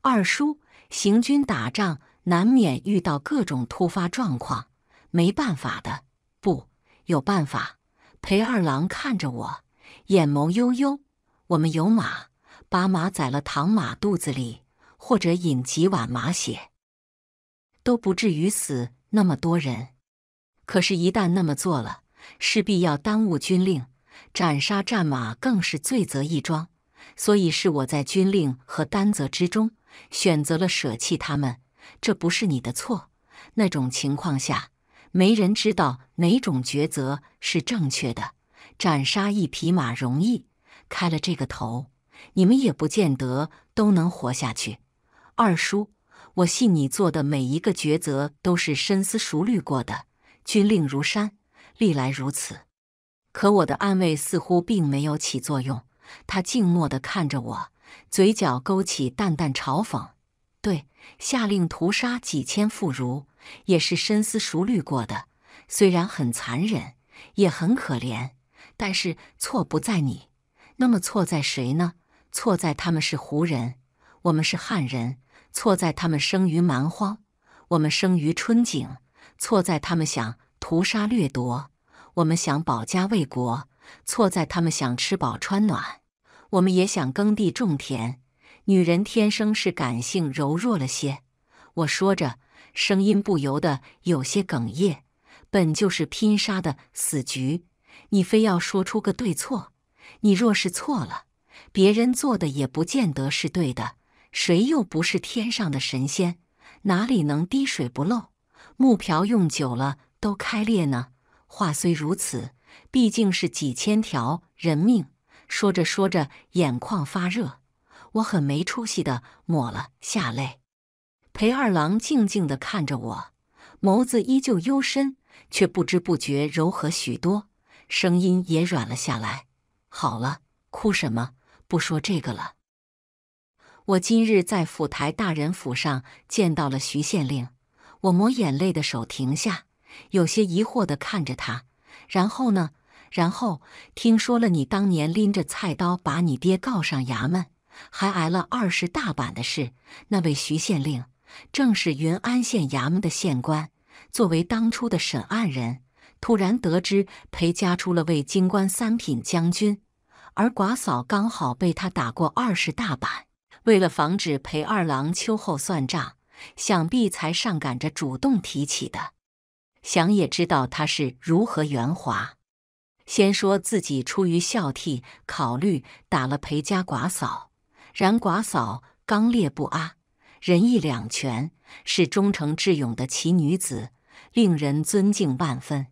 S1: 二叔，行军打仗。”难免遇到各种突发状况，没办法的，不有办法。裴二郎看着我，眼眸幽幽。我们有马，把马宰了，躺马肚子里，或者饮几碗马血，都不至于死。那么多人，可是，一旦那么做了，势必要耽误军令，斩杀战马更是罪责一桩。所以，是我在军令和担责之中，选择了舍弃他们。这不是你的错。那种情况下，没人知道哪种抉择是正确的。斩杀一匹马容易，开了这个头，你们也不见得都能活下去。二叔，我信你做的每一个抉择都是深思熟虑过的。军令如山，历来如此。可我的安慰似乎并没有起作用。他静默地看着我，嘴角勾起淡淡嘲讽。对，下令屠杀几千妇孺，也是深思熟虑过的。虽然很残忍，也很可怜，但是错不在你。那么错在谁呢？错在他们是胡人，我们是汉人；错在他们生于蛮荒，我们生于春景；错在他们想屠杀掠夺，我们想保家卫国；错在他们想吃饱穿暖，我们也想耕地种田。女人天生是感性柔弱了些，我说着，声音不由得有些哽咽。本就是拼杀的死局，你非要说出个对错？你若是错了，别人做的也不见得是对的。谁又不是天上的神仙？哪里能滴水不漏？木瓢用久了都开裂呢。话虽如此，毕竟是几千条人命。说着说着，眼眶发热。我很没出息的抹了下泪，裴二郎静静的看着我，眸子依旧幽深，却不知不觉柔和许多，声音也软了下来。好了，哭什么？不说这个了。我今日在府台大人府上见到了徐县令，我抹眼泪的手停下，有些疑惑的看着他。然后呢？然后听说了你当年拎着菜刀把你爹告上衙门。还挨了二十大板的事。那位徐县令正是云安县衙门的县官，作为当初的审案人，突然得知裴家出了位京官三品将军，而寡嫂刚好被他打过二十大板。为了防止裴二郎秋后算账，想必才上赶着主动提起的。想也知道他是如何圆滑，先说自己出于孝悌考虑打了裴家寡嫂。然寡嫂刚烈不阿，仁义两全，是忠诚智勇的奇女子，令人尊敬万分。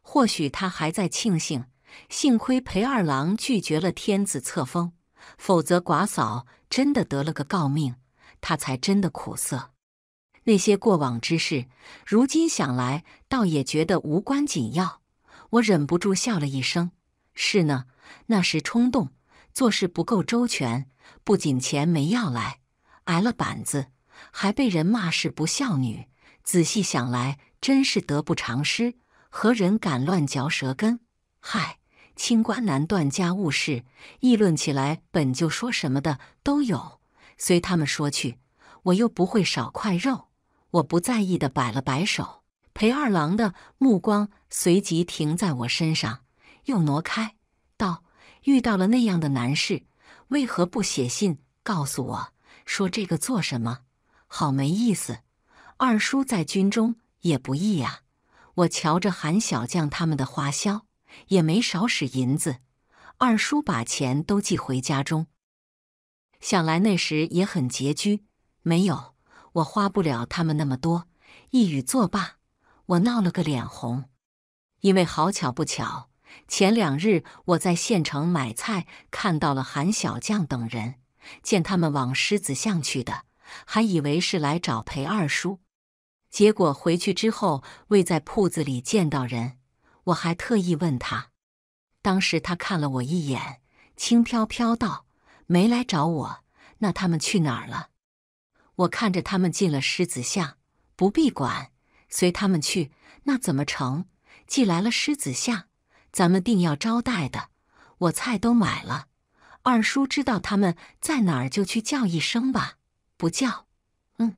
S1: 或许他还在庆幸，幸亏裴二郎拒绝了天子册封，否则寡嫂真的得了个诰命，他才真的苦涩。那些过往之事，如今想来，倒也觉得无关紧要。我忍不住笑了一声：“是呢，那时冲动，做事不够周全。”不仅钱没要来，挨了板子，还被人骂是不孝女。仔细想来，真是得不偿失。何人敢乱嚼舌根？嗨，清官难断家务事，议论起来本就说什么的都有，随他们说去，我又不会少块肉。我不在意的摆了摆手。裴二郎的目光随即停在我身上，又挪开，道：“遇到了那样的难事。”为何不写信告诉我？说这个做什么？好没意思。二叔在军中也不易呀。我瞧着韩小将他们的花销也没少使银子。二叔把钱都寄回家中，想来那时也很拮据。没有，我花不了他们那么多。一语作罢，我闹了个脸红，因为好巧不巧。前两日我在县城买菜，看到了韩小将等人，见他们往狮子巷去的，还以为是来找裴二叔。结果回去之后未在铺子里见到人，我还特意问他。当时他看了我一眼，轻飘飘道：“没来找我。”那他们去哪儿了？我看着他们进了狮子巷，不必管，随他们去。那怎么成？既来了狮子巷。咱们定要招待的，我菜都买了。二叔知道他们在哪儿，就去叫一声吧。不叫，嗯，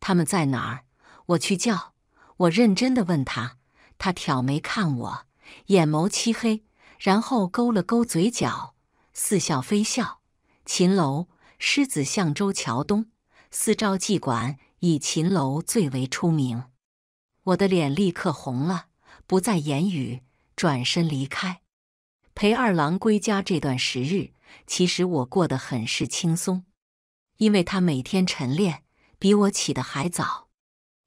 S1: 他们在哪儿？我去叫。我认真的问他，他挑眉看我，眼眸漆黑，然后勾了勾嘴角，似笑非笑。秦楼，狮子巷周桥东，四招妓馆以秦楼最为出名。我的脸立刻红了，不再言语。转身离开，陪二郎归家这段时日，其实我过得很是轻松，因为他每天晨练，比我起得还早。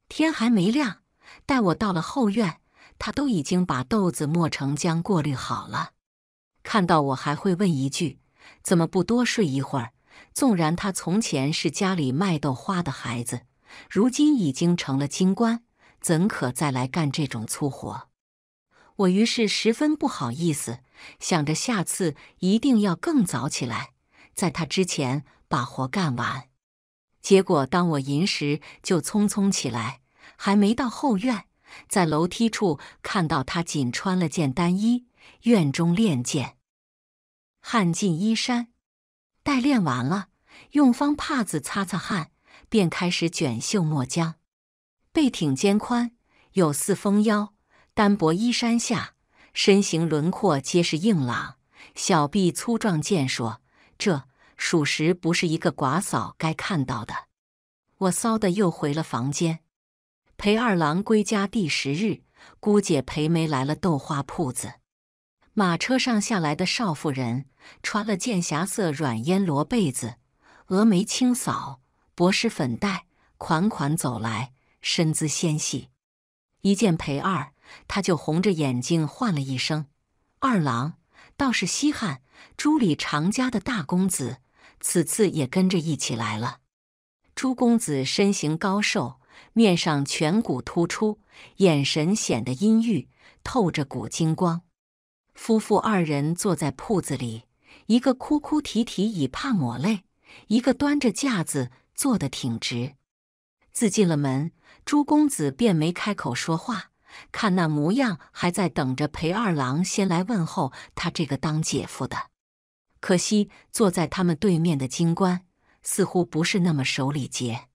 S1: 天还没亮，待我到了后院，他都已经把豆子磨成浆，过滤好了。看到我，还会问一句：“怎么不多睡一会儿？”纵然他从前是家里卖豆花的孩子，如今已经成了京官，怎可再来干这种粗活？我于是十分不好意思，想着下次一定要更早起来，在他之前把活干完。结果当我寅时就匆匆起来，还没到后院，在楼梯处看到他仅穿了件单衣，院中练剑，汗尽衣衫。待练完了，用方帕子擦擦汗，便开始卷袖抹浆。背挺肩宽，有四风腰。单薄衣衫下，身形轮廓皆是硬朗，小臂粗壮健硕，这属实不是一个寡嫂该看到的。我臊的又回了房间。裴二郎归家第十日，姑姐裴梅来了豆花铺子。马车上下来的少妇人，穿了剑霞色软烟罗被子，峨眉轻扫，薄施粉黛，款款走来，身姿纤细。一见裴二。他就红着眼睛唤了一声：“二郎，倒是稀罕朱里常家的大公子，此次也跟着一起来了。”朱公子身形高瘦，面上颧骨突出，眼神显得阴郁，透着股精光。夫妇二人坐在铺子里，一个哭哭啼啼以怕抹泪，一个端着架子坐得挺直。自进了门，朱公子便没开口说话。看那模样，还在等着裴二郎先来问候他这个当姐夫的。可惜坐在他们对面的京官，似乎不是那么守礼节。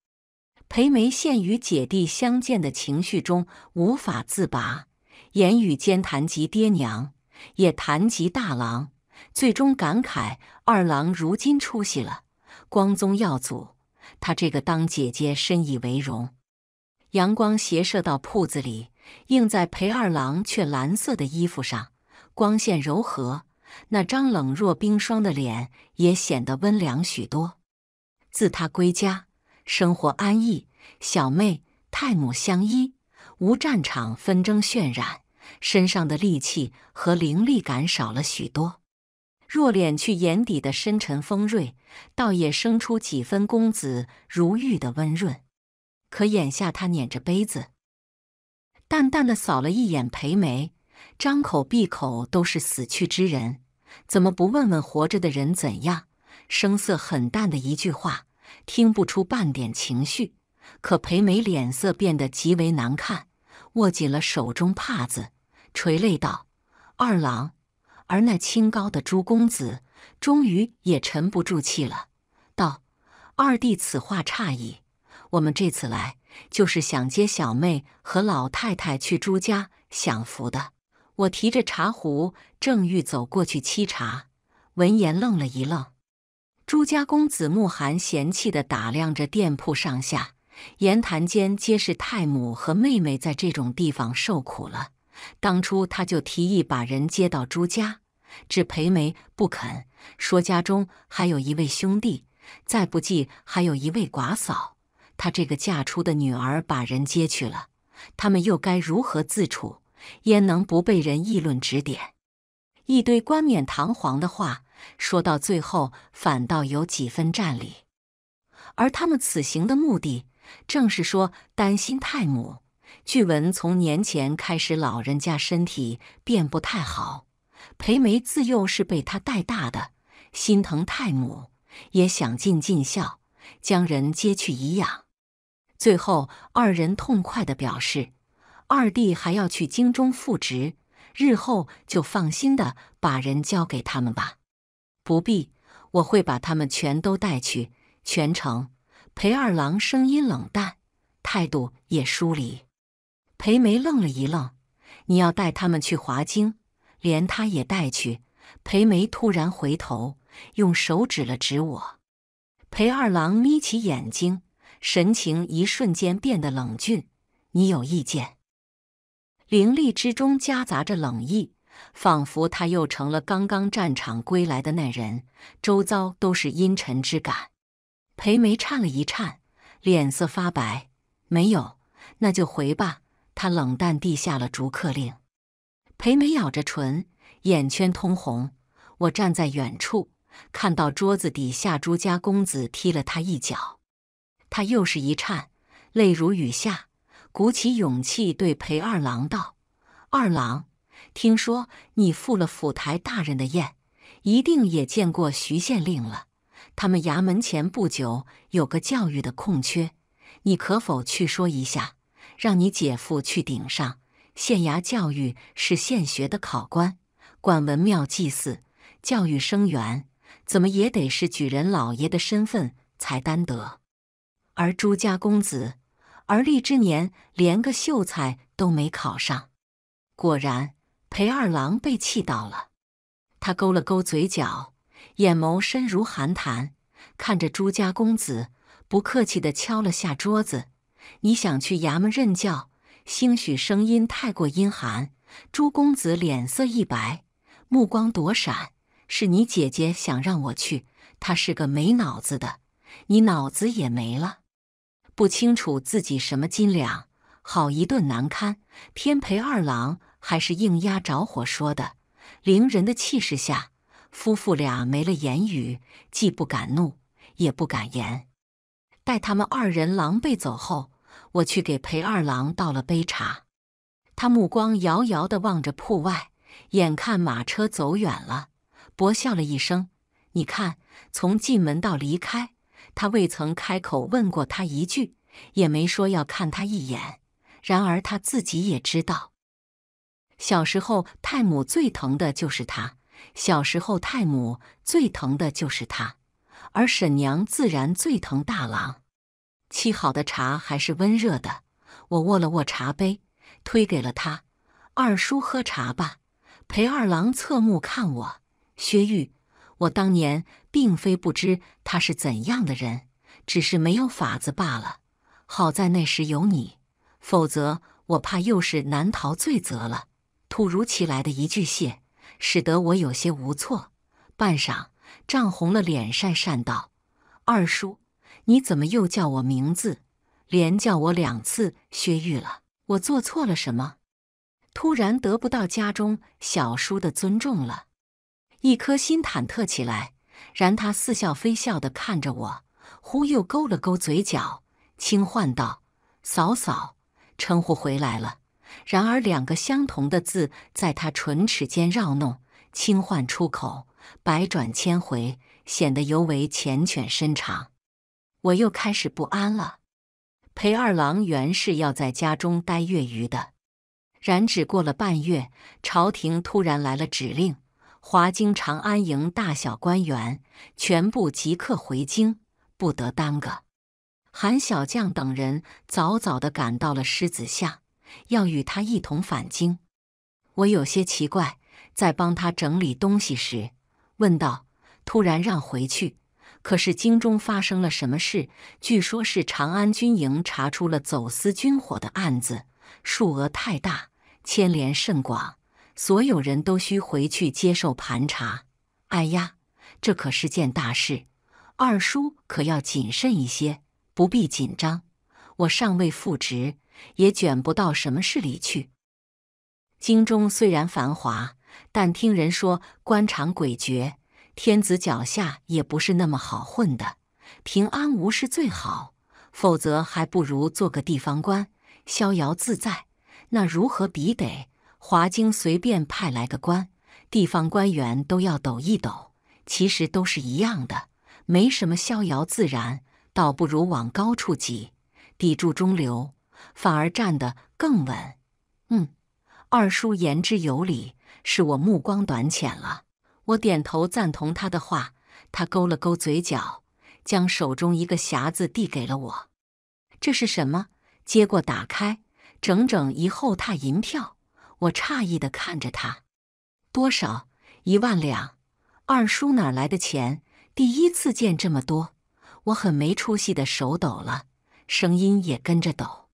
S1: 裴梅陷于姐弟相见的情绪中无法自拔，言语间谈及爹娘，也谈及大郎，最终感慨二郎如今出息了，光宗耀祖，他这个当姐姐深以为荣。阳光斜射到铺子里。映在裴二郎却蓝色的衣服上，光线柔和，那张冷若冰霜的脸也显得温凉许多。自他归家，生活安逸，小妹、太母相依，无战场纷争渲染，身上的戾气和凌厉感少了许多。若敛去眼底的深沉锋锐，倒也生出几分公子如玉的温润。可眼下，他捻着杯子。淡淡的扫了一眼裴梅，张口闭口都是死去之人，怎么不问问活着的人怎样？声色很淡的一句话，听不出半点情绪。可裴梅脸色变得极为难看，握紧了手中帕子，垂泪道：“二郎。”而那清高的朱公子终于也沉不住气了，道：“二弟此话差矣，我们这次来。”就是想接小妹和老太太去朱家享福的。我提着茶壶，正欲走过去沏茶，闻言愣了一愣。朱家公子慕寒嫌弃地打量着店铺上下，言谈间皆是太母和妹妹在这种地方受苦了。当初他就提议把人接到朱家，只裴梅不肯，说家中还有一位兄弟，再不济还有一位寡嫂。他这个嫁出的女儿把人接去了，他们又该如何自处？焉能不被人议论指点？一堆冠冕堂皇的话，说到最后反倒有几分占理。而他们此行的目的，正是说担心太母。据闻从年前开始，老人家身体便不太好。裴梅自幼是被他带大的，心疼太母，也想尽尽孝，将人接去颐养。最后，二人痛快地表示：“二弟还要去京中复职，日后就放心地把人交给他们吧。”“不必，我会把他们全都带去全程，裴二郎声音冷淡，态度也疏离。裴梅愣了一愣：“你要带他们去华京，连他也带去？”裴梅突然回头，用手指了指我。裴二郎眯起眼睛。神情一瞬间变得冷峻，你有意见？凌厉之中夹杂着冷意，仿佛他又成了刚刚战场归来的那人。周遭都是阴沉之感。裴梅颤了一颤，脸色发白。没有，那就回吧。他冷淡地下了逐客令。裴梅咬着唇，眼圈通红。我站在远处，看到桌子底下朱家公子踢了他一脚。他又是一颤，泪如雨下，鼓起勇气对裴二郎道：“二郎，听说你赴了府台大人的宴，一定也见过徐县令了。他们衙门前不久有个教育的空缺，你可否去说一下，让你姐夫去顶上？县衙教育是县学的考官，管文庙祭祀、教育生源。”怎么也得是举人老爷的身份才担得。”而朱家公子，而立之年连个秀才都没考上，果然，裴二郎被气到了。他勾了勾嘴角，眼眸深如寒潭，看着朱家公子，不客气的敲了下桌子：“你想去衙门任教？兴许声音太过阴寒。”朱公子脸色一白，目光躲闪：“是你姐姐想让我去，她是个没脑子的，你脑子也没了。”不清楚自己什么斤两，好一顿难堪。偏裴二郎还是硬压着火说的，凌人的气势下，夫妇俩没了言语，既不敢怒，也不敢言。待他们二人狼狈走后，我去给裴二郎倒了杯茶。他目光遥遥地望着铺外，眼看马车走远了，薄笑了一声：“你看，从进门到离开。”他未曾开口问过他一句，也没说要看他一眼。然而他自己也知道，小时候太母最疼的就是他。小时候太母最疼的就是他，而沈娘自然最疼大郎。沏好的茶还是温热的，我握了握茶杯，推给了他：“二叔喝茶吧。”裴二郎侧目看我：“薛玉，我当年……”并非不知他是怎样的人，只是没有法子罢了。好在那时有你，否则我怕又是难逃罪责了。突如其来的一句谢，使得我有些无措。半晌，涨红了脸讪讪道：“二叔，你怎么又叫我名字？连叫我两次薛玉了，我做错了什么？突然得不到家中小叔的尊重了，一颗心忐忑起来。”然他似笑非笑地看着我，忽又勾了勾嘴角，轻唤道：“嫂嫂，称呼回来了。”然而两个相同的字在他唇齿间绕弄，轻唤出口，百转千回，显得尤为缱绻深长。我又开始不安了。裴二郎原是要在家中待月余的，然只过了半月，朝廷突然来了指令。华京长安营大小官员全部即刻回京，不得耽搁。韩小将等人早早地赶到了狮子下，要与他一同返京。我有些奇怪，在帮他整理东西时问道：“突然让回去，可是京中发生了什么事？”据说是长安军营查出了走私军火的案子，数额太大，牵连甚广。所有人都需回去接受盘查。哎呀，这可是件大事，二叔可要谨慎一些。不必紧张，我尚未复职，也卷不到什么事里去。京中虽然繁华，但听人说官场诡谲，天子脚下也不是那么好混的。平安无事最好，否则还不如做个地方官，逍遥自在。那如何比得？华京随便派来个官，地方官员都要抖一抖。其实都是一样的，没什么逍遥自然，倒不如往高处挤，抵住中流，反而站得更稳。嗯，二叔言之有理，是我目光短浅了。我点头赞同他的话。他勾了勾嘴角，将手中一个匣子递给了我。这是什么？接过打开，整整一厚沓银票。我诧异的看着他，多少一万两？二叔哪来的钱？第一次见这么多，我很没出息的手抖了，声音也跟着抖。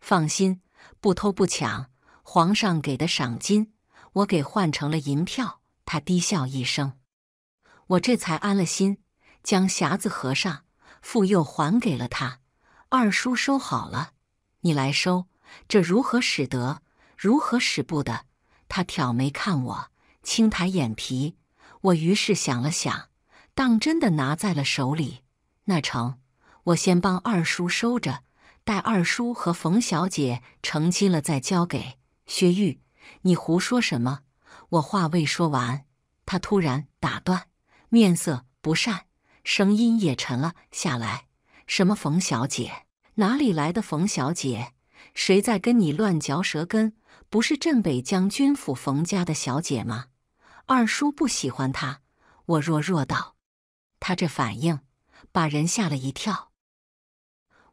S1: 放心，不偷不抢，皇上给的赏金，我给换成了银票。他低笑一声，我这才安了心，将匣子合上，复又还给了他。二叔收好了，你来收，这如何使得？如何使不得？他挑眉看我，轻抬眼皮。我于是想了想，当真的拿在了手里。那成，我先帮二叔收着，待二叔和冯小姐成亲了再交给薛玉。你胡说什么？我话未说完，他突然打断，面色不善，声音也沉了下来：“什么冯小姐？哪里来的冯小姐？谁在跟你乱嚼舌根？”不是镇北将军府冯家的小姐吗？二叔不喜欢她，我弱弱道：“他这反应把人吓了一跳。”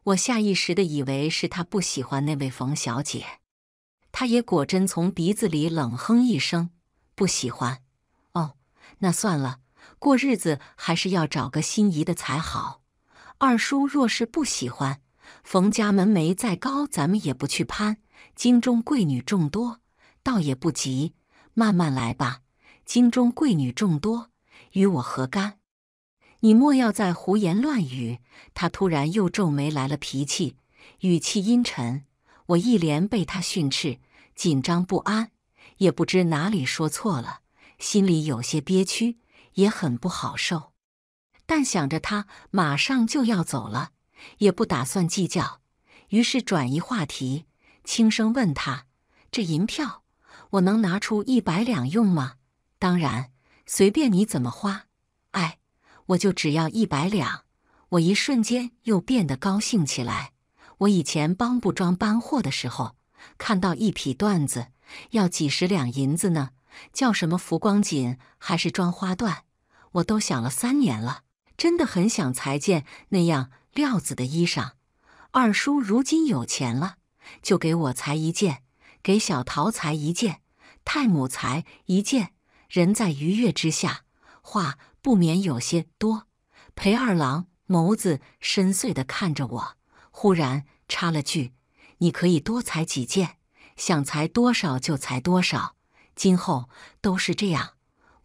S1: 我下意识的以为是他不喜欢那位冯小姐，他也果真从鼻子里冷哼一声：“不喜欢。”哦，那算了，过日子还是要找个心仪的才好。二叔若是不喜欢，冯家门楣再高，咱们也不去攀。京中贵女众多，倒也不急，慢慢来吧。京中贵女众多，与我何干？你莫要再胡言乱语。他突然又皱眉，来了脾气，语气阴沉。我一连被他训斥，紧张不安，也不知哪里说错了，心里有些憋屈，也很不好受。但想着他马上就要走了，也不打算计较，于是转移话题。轻声问他：“这银票，我能拿出一百两用吗？”“当然，随便你怎么花。”“哎，我就只要一百两。”我一瞬间又变得高兴起来。我以前帮布庄搬货的时候，看到一匹缎子要几十两银子呢，叫什么浮光锦还是装花缎，我都想了三年了，真的很想裁件那样料子的衣裳。二叔如今有钱了。就给我裁一件，给小桃裁一件，太母裁一件。人在愉悦之下，话不免有些多。裴二郎眸子深邃地看着我，忽然插了句：“你可以多裁几件，想裁多少就裁多少。今后都是这样。”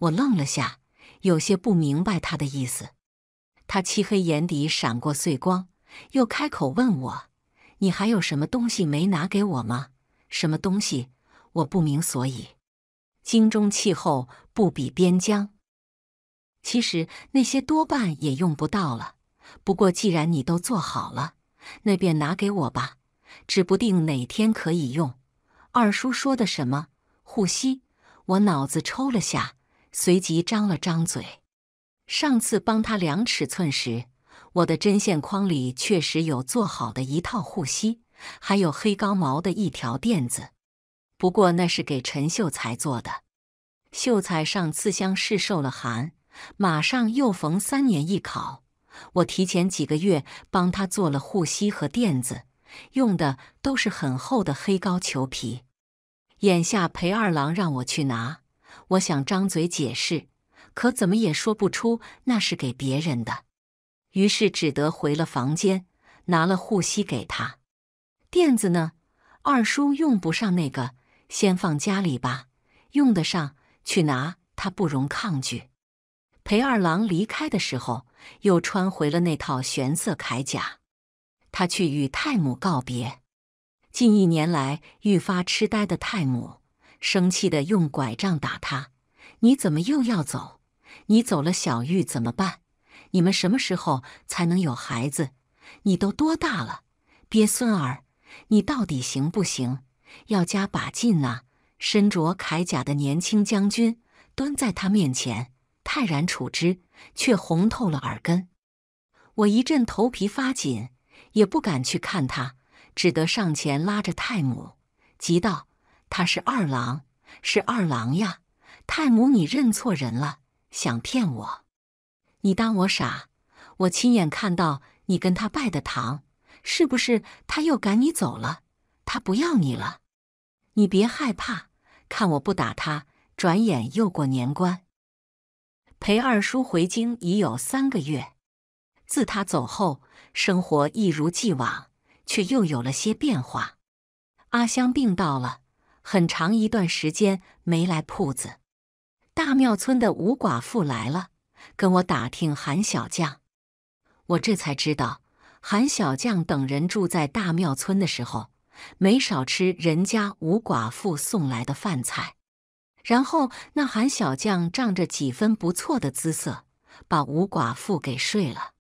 S1: 我愣了下，有些不明白他的意思。他漆黑眼底闪过碎光，又开口问我。你还有什么东西没拿给我吗？什么东西？我不明所以。京中气候不比边疆，其实那些多半也用不到了。不过既然你都做好了，那便拿给我吧，指不定哪天可以用。二叔说的什么护膝？我脑子抽了下，随即张了张嘴。上次帮他量尺寸时。我的针线筐里确实有做好的一套护膝，还有黑高毛的一条垫子。不过那是给陈秀才做的。秀才上次乡试受了寒，马上又逢三年一考，我提前几个月帮他做了护膝和垫子，用的都是很厚的黑高裘皮。眼下裴二郎让我去拿，我想张嘴解释，可怎么也说不出那是给别人的。于是只得回了房间，拿了护膝给他。垫子呢？二叔用不上那个，先放家里吧。用得上，去拿。他不容抗拒。裴二郎离开的时候，又穿回了那套玄色铠甲。他去与太母告别。近一年来愈发痴呆的太母，生气的用拐杖打他：“你怎么又要走？你走了，小玉怎么办？”你们什么时候才能有孩子？你都多大了？鳖孙儿，你到底行不行？要加把劲啊！身着铠甲的年轻将军蹲在他面前，泰然处之，却红透了耳根。我一阵头皮发紧，也不敢去看他，只得上前拉着泰母，急道：“他是二郎，是二郎呀！泰母，你认错人了，想骗我。”你当我傻？我亲眼看到你跟他拜的堂，是不是他又赶你走了？他不要你了？你别害怕，看我不打他！转眼又过年关，陪二叔回京已有三个月。自他走后，生活一如既往，却又有了些变化。阿香病倒了，很长一段时间没来铺子。大庙村的吴寡妇来了。跟我打听韩小将，我这才知道，韩小将等人住在大庙村的时候，没少吃人家吴寡妇送来的饭菜。然后那韩小将仗着几分不错的姿色，把吴寡妇给睡了，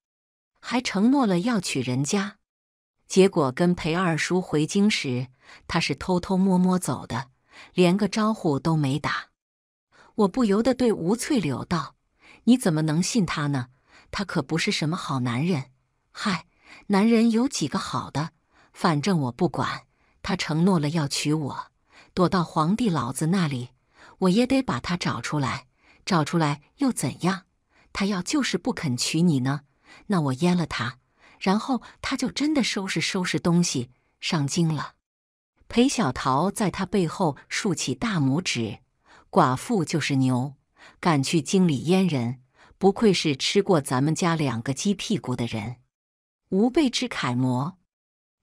S1: 还承诺了要娶人家。结果跟裴二叔回京时，他是偷偷摸摸走的，连个招呼都没打。我不由得对吴翠柳道。你怎么能信他呢？他可不是什么好男人。嗨，男人有几个好的？反正我不管。他承诺了要娶我，躲到皇帝老子那里，我也得把他找出来。找出来又怎样？他要就是不肯娶你呢？那我阉了他，然后他就真的收拾收拾东西上京了。裴小桃在他背后竖起大拇指：“寡妇就是牛。”赶去京里阉人，不愧是吃过咱们家两个鸡屁股的人，吾辈之楷模，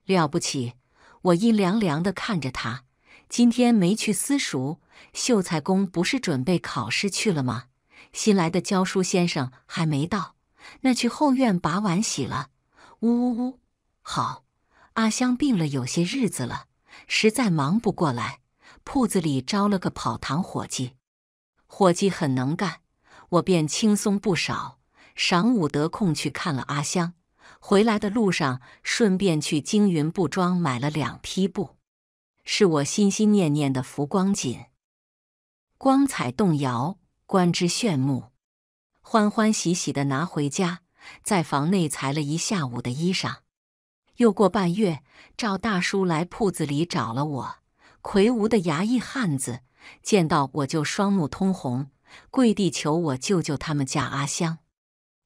S1: 了不起！我阴凉凉地看着他。今天没去私塾，秀才公不是准备考试去了吗？新来的教书先生还没到，那去后院把碗洗了。呜呜呜！好，阿香病了有些日子了，实在忙不过来，铺子里招了个跑堂伙计。伙计很能干，我便轻松不少。晌午得空去看了阿香，回来的路上顺便去京云布庄买了两匹布，是我心心念念的浮光锦，光彩动摇，观之炫目，欢欢喜喜的拿回家，在房内裁了一下午的衣裳。又过半月，赵大叔来铺子里找了我，魁梧的衙役汉子。见到我就双目通红，跪地求我救救他们家阿香。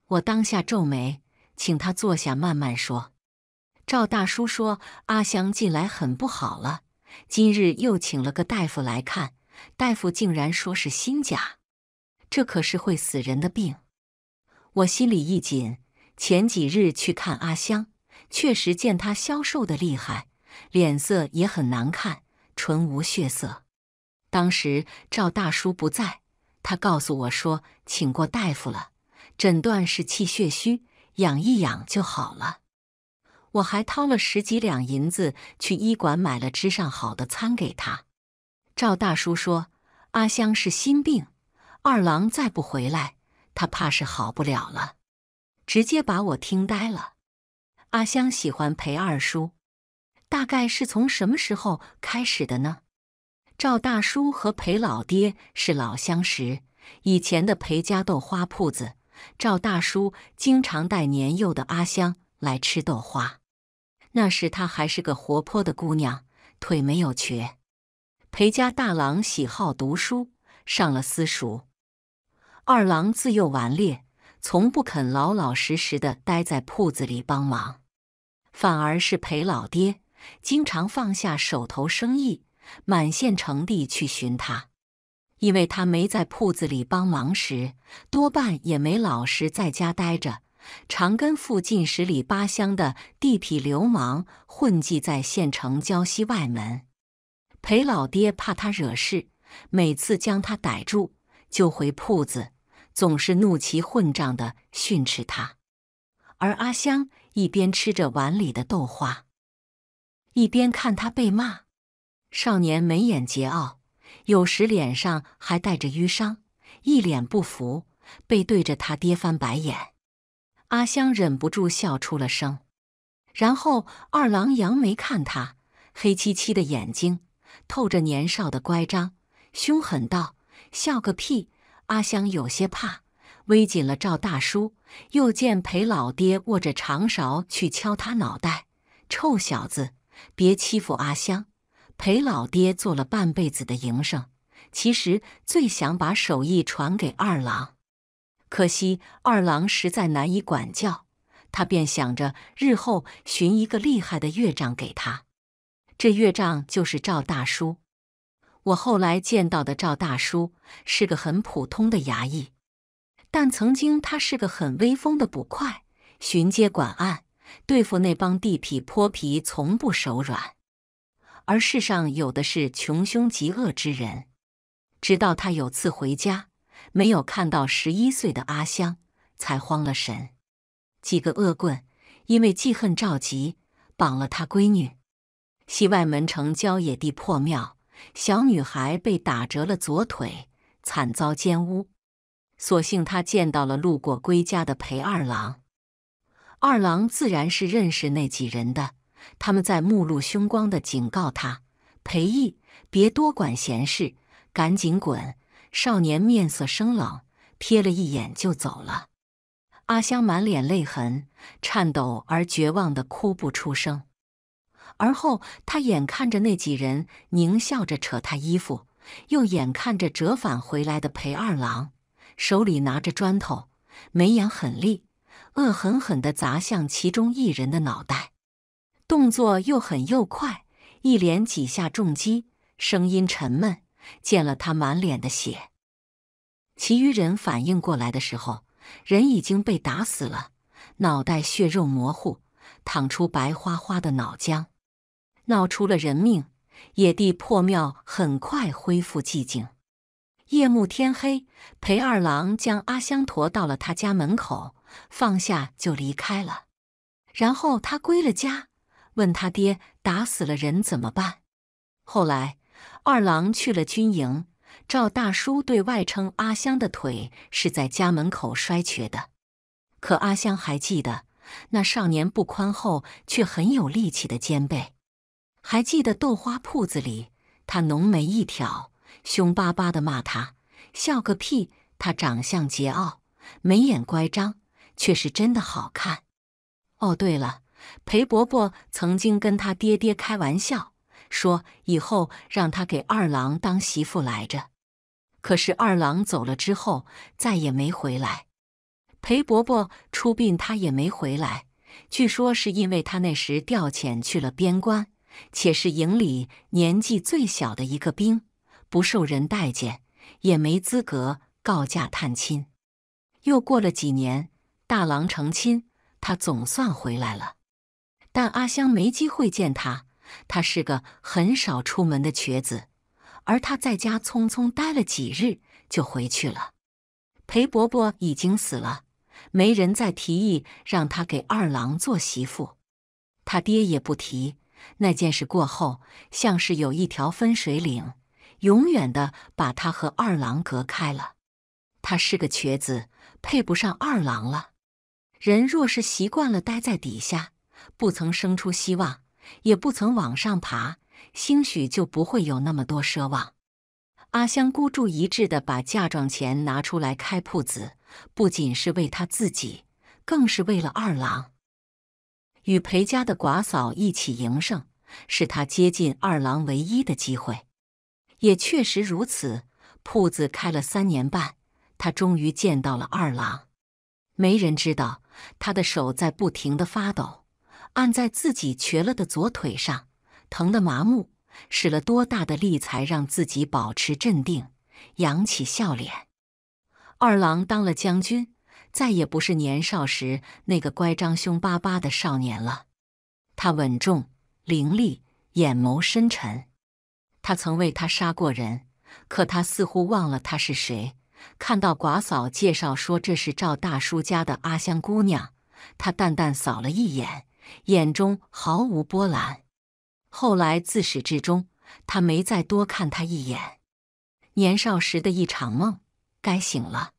S1: 我当下皱眉，请他坐下慢慢说。赵大叔说：“阿香近来很不好了，今日又请了个大夫来看，大夫竟然说是心甲，这可是会死人的病。”我心里一紧。前几日去看阿香，确实见她消瘦的厉害，脸色也很难看，唇无血色。当时赵大叔不在，他告诉我说，请过大夫了，诊断是气血虚，养一养就好了。我还掏了十几两银子去医馆买了吃上好的餐给他。赵大叔说：“阿香是心病，二郎再不回来，他怕是好不了了。”直接把我听呆了。阿香喜欢陪二叔，大概是从什么时候开始的呢？赵大叔和裴老爹是老相识，以前的裴家豆花铺子，赵大叔经常带年幼的阿香来吃豆花。那时她还是个活泼的姑娘，腿没有瘸。裴家大郎喜好读书，上了私塾。二郎自幼顽劣，从不肯老老实实的待在铺子里帮忙，反而是裴老爹经常放下手头生意。满县城地去寻他，因为他没在铺子里帮忙时，多半也没老实在家待着，常跟附近十里八乡的地痞流氓混迹在县城郊西外门。裴老爹怕他惹事，每次将他逮住，就回铺子，总是怒气混账的训斥他。而阿香一边吃着碗里的豆花，一边看他被骂。少年眉眼桀骜，有时脸上还带着淤伤，一脸不服，背对着他爹翻白眼。阿香忍不住笑出了声，然后二郎扬眉看他，黑漆漆的眼睛透着年少的乖张，凶狠道：“笑个屁！”阿香有些怕，微紧了赵大叔，又见裴老爹握着长勺去敲他脑袋：“臭小子，别欺负阿香！”陪老爹做了半辈子的营生，其实最想把手艺传给二郎。可惜二郎实在难以管教，他便想着日后寻一个厉害的岳丈给他。这岳丈就是赵大叔。我后来见到的赵大叔是个很普通的衙役，但曾经他是个很威风的捕快，巡街管案，对付那帮地痞泼皮从不手软。而世上有的是穷凶极恶之人，直到他有次回家，没有看到十一岁的阿香，才慌了神。几个恶棍因为记恨赵吉，绑了他闺女。西外门城郊野地破庙，小女孩被打折了左腿，惨遭奸污。所幸他见到了路过归家的裴二郎，二郎自然是认识那几人的。他们在目露凶光的警告他：“裴义，别多管闲事，赶紧滚！”少年面色生冷，瞥了一眼就走了。阿香满脸泪痕，颤抖而绝望地哭不出声。而后，他眼看着那几人狞笑着扯他衣服，又眼看着折返回来的裴二郎，手里拿着砖头，眉眼狠厉，恶狠狠地砸向其中一人的脑袋。动作又狠又快，一连几下重击，声音沉闷。溅了他满脸的血，其余人反应过来的时候，人已经被打死了，脑袋血肉模糊，淌出白花花的脑浆，闹出了人命。野地破庙很快恢复寂静。夜幕天黑，裴二郎将阿香驮到了他家门口，放下就离开了。然后他归了家。问他爹打死了人怎么办？后来二郎去了军营，赵大叔对外称阿香的腿是在家门口摔瘸的。可阿香还记得那少年不宽厚却很有力气的肩背，还记得豆花铺子里他浓眉一挑，凶巴巴的骂他，笑个屁！他长相桀骜，眉眼乖张，却是真的好看。哦，对了。裴伯伯曾经跟他爹爹开玩笑说：“以后让他给二郎当媳妇来着。”可是二郎走了之后，再也没回来。裴伯伯出殡，他也没回来。据说是因为他那时调遣去了边关，且是营里年纪最小的一个兵，不受人待见，也没资格告假探亲。又过了几年，大郎成亲，他总算回来了。但阿香没机会见他，他是个很少出门的瘸子，而他在家匆匆待了几日就回去了。裴伯伯已经死了，没人再提议让他给二郎做媳妇，他爹也不提那件事。过后像是有一条分水岭，永远的把他和二郎隔开了。他是个瘸子，配不上二郎了。人若是习惯了待在底下。不曾生出希望，也不曾往上爬，兴许就不会有那么多奢望。阿香孤注一掷地把嫁妆钱拿出来开铺子，不仅是为她自己，更是为了二郎。与裴家的寡嫂一起营生，是他接近二郎唯一的机会。也确实如此，铺子开了三年半，他终于见到了二郎。没人知道他的手在不停地发抖。按在自己瘸了的左腿上，疼得麻木，使了多大的力才让自己保持镇定，扬起笑脸。二郎当了将军，再也不是年少时那个乖张凶巴巴的少年了。他稳重伶俐，眼眸深沉。他曾为他杀过人，可他似乎忘了他是谁。看到寡嫂介绍说这是赵大叔家的阿香姑娘，他淡淡扫了一眼。眼中毫无波澜。后来自始至终，他没再多看他一眼。年少时的一场梦，该醒了。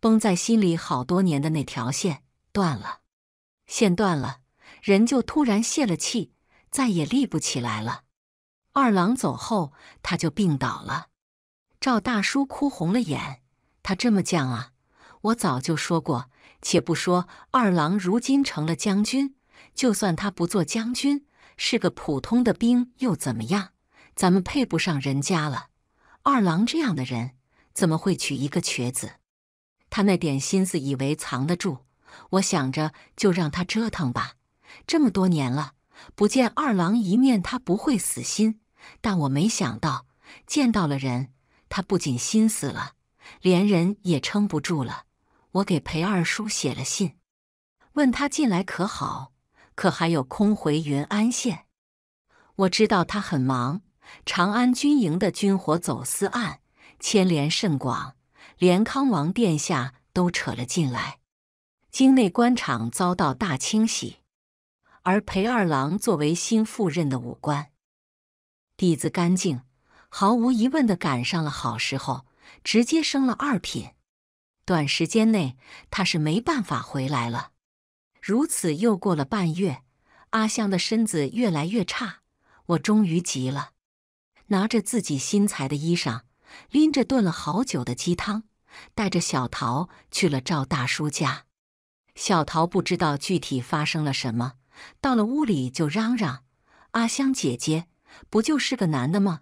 S1: 绷在心里好多年的那条线断了，线断了，人就突然泄了气，再也立不起来了。二郎走后，他就病倒了。赵大叔哭红了眼，他这么犟啊！我早就说过，且不说二郎如今成了将军。就算他不做将军，是个普通的兵又怎么样？咱们配不上人家了。二郎这样的人，怎么会娶一个瘸子？他那点心思以为藏得住，我想着就让他折腾吧。这么多年了，不见二郎一面，他不会死心。但我没想到，见到了人，他不仅心死了，连人也撑不住了。我给裴二叔写了信，问他近来可好。可还有空回云安县？我知道他很忙，长安军营的军火走私案牵连甚广，连康王殿下都扯了进来，京内官场遭到大清洗。而裴二郎作为新赴任的武官，底子干净，毫无疑问的赶上了好时候，直接升了二品。短时间内，他是没办法回来了。如此又过了半月，阿香的身子越来越差，我终于急了，拿着自己新裁的衣裳，拎着炖了好久的鸡汤，带着小桃去了赵大叔家。小桃不知道具体发生了什么，到了屋里就嚷嚷：“阿香姐姐，不就是个男的吗？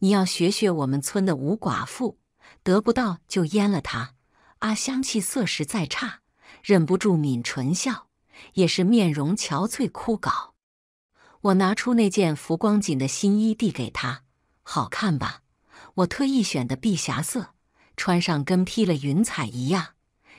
S1: 你要学学我们村的吴寡妇，得不到就阉了他。”阿香气色实在差，忍不住抿唇笑。也是面容憔悴枯槁。我拿出那件浮光锦的新衣递给他，好看吧？我特意选的碧霞色，穿上跟披了云彩一样。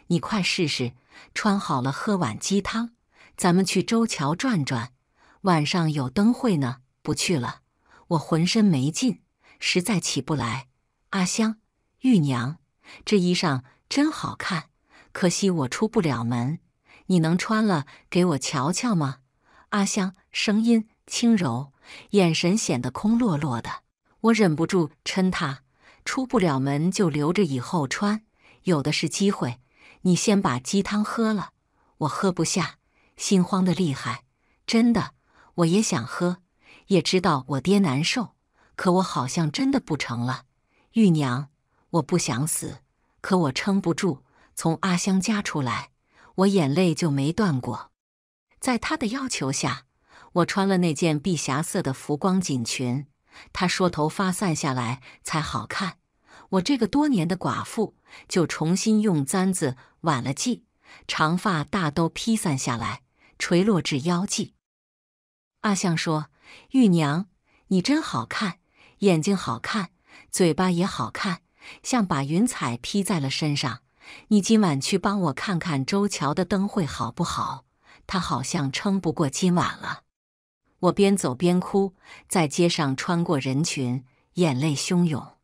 S1: 你快试试，穿好了喝碗鸡汤，咱们去周桥转转。晚上有灯会呢，不去了，我浑身没劲，实在起不来。阿香，玉娘，这衣裳真好看，可惜我出不了门。你能穿了给我瞧瞧吗？阿香声音轻柔，眼神显得空落落的。我忍不住嗔她，出不了门就留着以后穿，有的是机会。你先把鸡汤喝了，我喝不下，心慌的厉害。真的，我也想喝，也知道我爹难受，可我好像真的不成了。玉娘，我不想死，可我撑不住。从阿香家出来。我眼泪就没断过，在他的要求下，我穿了那件碧霞色的浮光锦裙。他说头发散下来才好看。我这个多年的寡妇，就重新用簪子挽了髻，长发大都披散下来，垂落至腰际。阿香说：“玉娘，你真好看，眼睛好看，嘴巴也好看，像把云彩披在了身上。”你今晚去帮我看看周桥的灯会好不好？他好像撑不过今晚了。我边走边哭，在街上穿过人群，眼泪汹涌。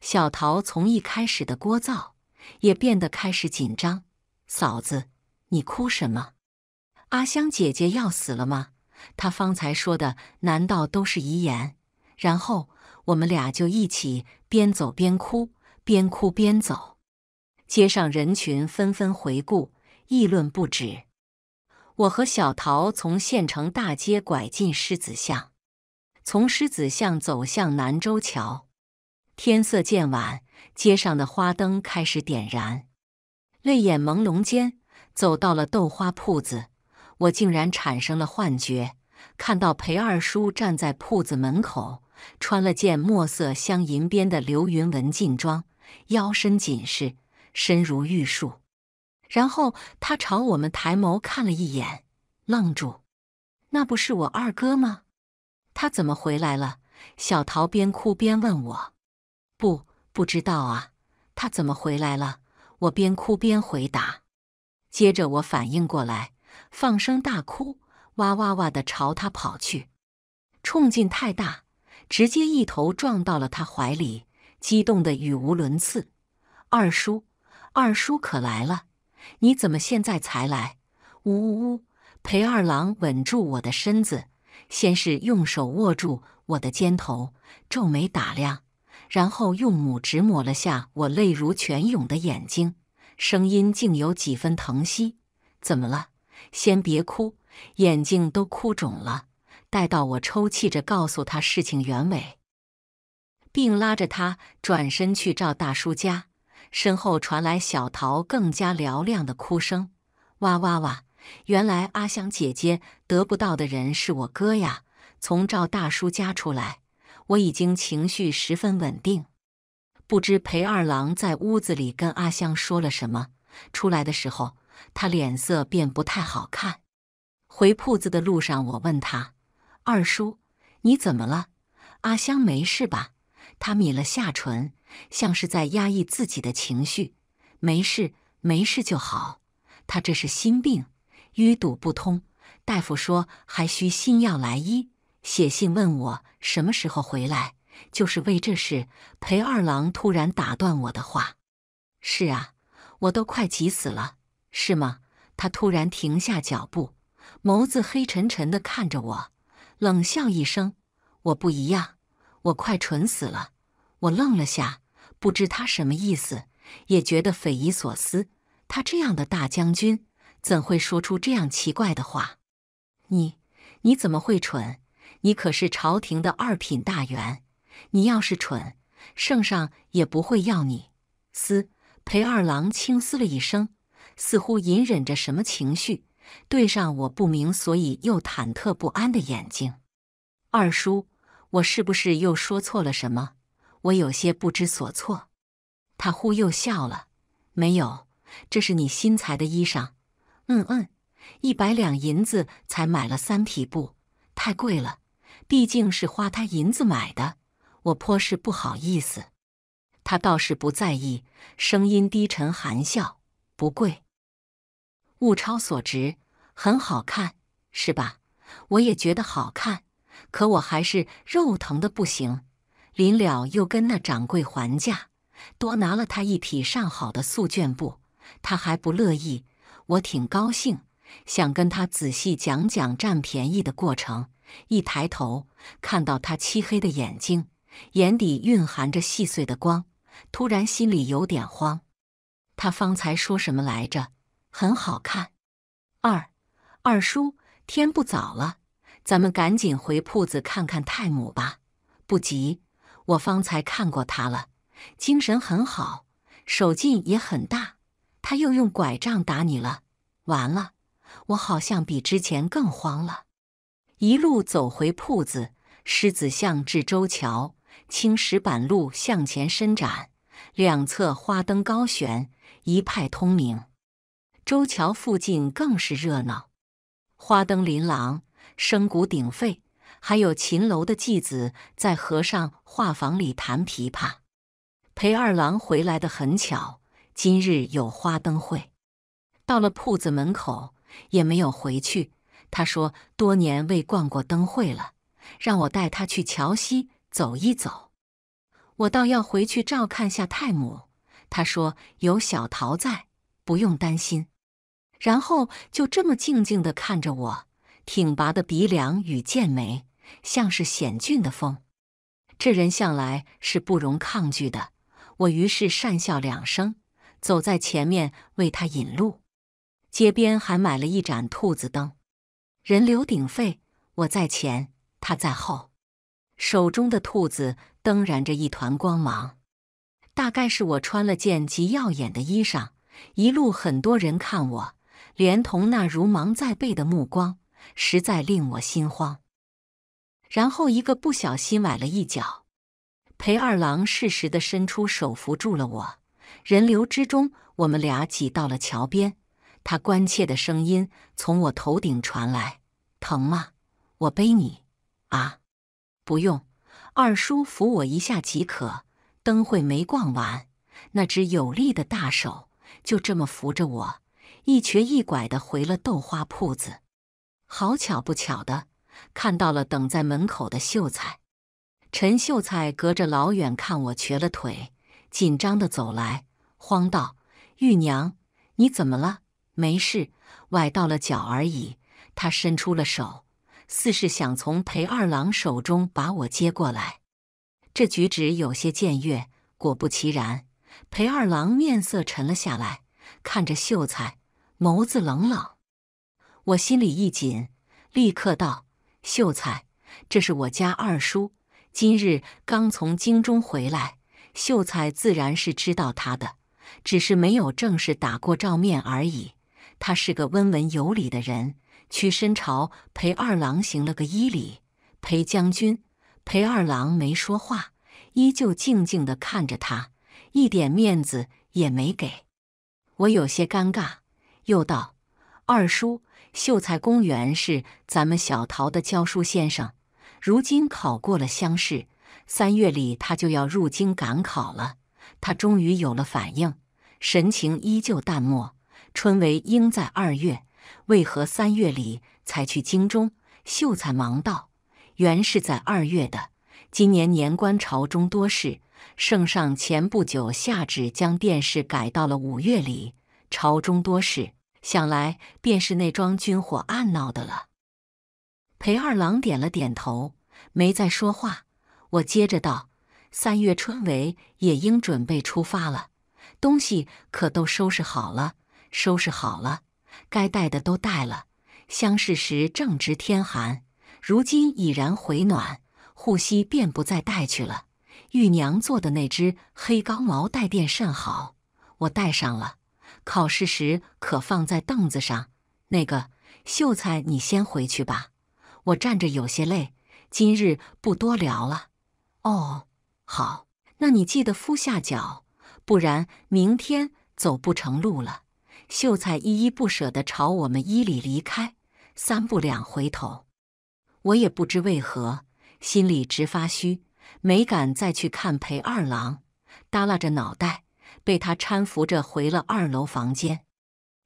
S1: 小桃从一开始的聒噪，也变得开始紧张。嫂子，你哭什么？阿香姐姐要死了吗？她方才说的难道都是遗言？然后我们俩就一起边走边哭，边哭边走。街上人群纷纷回顾，议论不止。我和小桃从县城大街拐进狮子巷，从狮子巷走向南州桥。天色渐晚，街上的花灯开始点燃。泪眼朦胧间，走到了豆花铺子，我竟然产生了幻觉，看到裴二叔站在铺子门口，穿了件墨色镶银边的流云纹劲装，腰身紧实。身如玉树，然后他朝我们抬眸看了一眼，愣住。那不是我二哥吗？他怎么回来了？小桃边哭边问我。不，不知道啊。他怎么回来了？我边哭边回答。接着我反应过来，放声大哭，哇哇哇的朝他跑去，冲劲太大，直接一头撞到了他怀里，激动的语无伦次。二叔。二叔可来了，你怎么现在才来？呜呜呜！裴二郎稳住我的身子，先是用手握住我的肩头，皱眉打量，然后用拇指抹了下我泪如泉涌的眼睛，声音竟有几分疼惜。怎么了？先别哭，眼睛都哭肿了。待到我抽泣着告诉他事情原委，并拉着他转身去赵大叔家。身后传来小桃更加嘹亮的哭声，哇哇哇！原来阿香姐姐得不到的人是我哥呀。从赵大叔家出来，我已经情绪十分稳定。不知裴二郎在屋子里跟阿香说了什么，出来的时候他脸色便不太好看。回铺子的路上，我问他：“二叔，你怎么了？阿香没事吧？”他抿了下唇。像是在压抑自己的情绪，没事，没事就好。他这是心病，淤堵不通。大夫说还需新药来医，写信问我什么时候回来，就是为这事。裴二郎突然打断我的话：“是啊，我都快急死了，是吗？”他突然停下脚步，眸子黑沉沉的看着我，冷笑一声：“我不一样，我快蠢死了。”我愣了下。不知他什么意思，也觉得匪夷所思。他这样的大将军，怎会说出这样奇怪的话？你你怎么会蠢？你可是朝廷的二品大员，你要是蠢，圣上也不会要你。嘶，裴二郎轻嘶了一声，似乎隐忍着什么情绪，对上我不明所以又忐忑不安的眼睛。二叔，我是不是又说错了什么？我有些不知所措，他忽又笑了：“没有，这是你新裁的衣裳。嗯嗯，一百两银子才买了三匹布，太贵了。毕竟是花他银子买的，我颇是不好意思。”他倒是不在意，声音低沉含笑：“不贵，物超所值，很好看，是吧？我也觉得好看，可我还是肉疼的不行。”临了，又跟那掌柜还价，多拿了他一匹上好的素绢布，他还不乐意。我挺高兴，想跟他仔细讲讲占便宜的过程。一抬头，看到他漆黑的眼睛，眼底蕴含着细碎的光，突然心里有点慌。他方才说什么来着？很好看。二二叔，天不早了，咱们赶紧回铺子看看太母吧。不急。我方才看过他了，精神很好，手劲也很大。他又用拐杖打你了，完了！我好像比之前更慌了。一路走回铺子，狮子巷至周桥，青石板路向前伸展，两侧花灯高悬，一派通明。周桥附近更是热闹，花灯琳琅，声鼓鼎沸。还有秦楼的妓子在和尚画舫里弹琵琶，裴二郎回来的很巧。今日有花灯会，到了铺子门口也没有回去。他说多年未逛过灯会了，让我带他去桥西走一走。我倒要回去照看下太母。他说有小桃在，不用担心。然后就这么静静地看着我，挺拔的鼻梁与剑眉。像是险峻的峰，这人向来是不容抗拒的。我于是讪笑两声，走在前面为他引路。街边还买了一盏兔子灯，人流鼎沸，我在前，他在后，手中的兔子灯燃着一团光芒。大概是我穿了件极耀眼的衣裳，一路很多人看我，连同那如芒在背的目光，实在令我心慌。然后一个不小心崴了一脚，裴二郎适时的伸出手扶住了我。人流之中，我们俩挤到了桥边，他关切的声音从我头顶传来：“疼吗？我背你。”“啊，不用，二叔扶我一下即可。”灯会没逛完，那只有力的大手就这么扶着我，一瘸一拐的回了豆花铺子。好巧不巧的。看到了等在门口的秀才，陈秀才隔着老远看我瘸了腿，紧张的走来，慌道：“玉娘，你怎么了？没事，崴到了脚而已。”他伸出了手，似是想从裴二郎手中把我接过来，这举止有些僭越。果不其然，裴二郎面色沉了下来，看着秀才，眸子冷冷。我心里一紧，立刻道。秀才，这是我家二叔，今日刚从京中回来。秀才自然是知道他的，只是没有正式打过照面而已。他是个温文有礼的人，屈身朝裴二郎行了个揖礼。裴将军，裴二郎没说话，依旧静静的看着他，一点面子也没给。我有些尴尬，又道：“二叔。”秀才公园是咱们小桃的教书先生，如今考过了乡试，三月里他就要入京赶考了。他终于有了反应，神情依旧淡漠。春闱应在二月，为何三月里才去京中？秀才忙道：“原是在二月的，今年年关朝中多事，圣上前不久下旨将殿试改到了五月里，朝中多事。”想来便是那桩军火案闹的了。裴二郎点了点头，没再说话。我接着道：“三月春尾也应准备出发了，东西可都收拾好了。收拾好了，该带的都带了。相视时正值天寒，如今已然回暖，护膝便不再带去了。玉娘做的那只黑羔毛带垫甚好，我带上了。”考试时可放在凳子上。那个秀才，你先回去吧，我站着有些累。今日不多聊了。哦，好，那你记得敷下脚，不然明天走不成路了。秀才依依不舍地朝我们衣里离开，三步两回头。我也不知为何，心里直发虚，没敢再去看裴二郎，耷拉着脑袋。被他搀扶着回了二楼房间，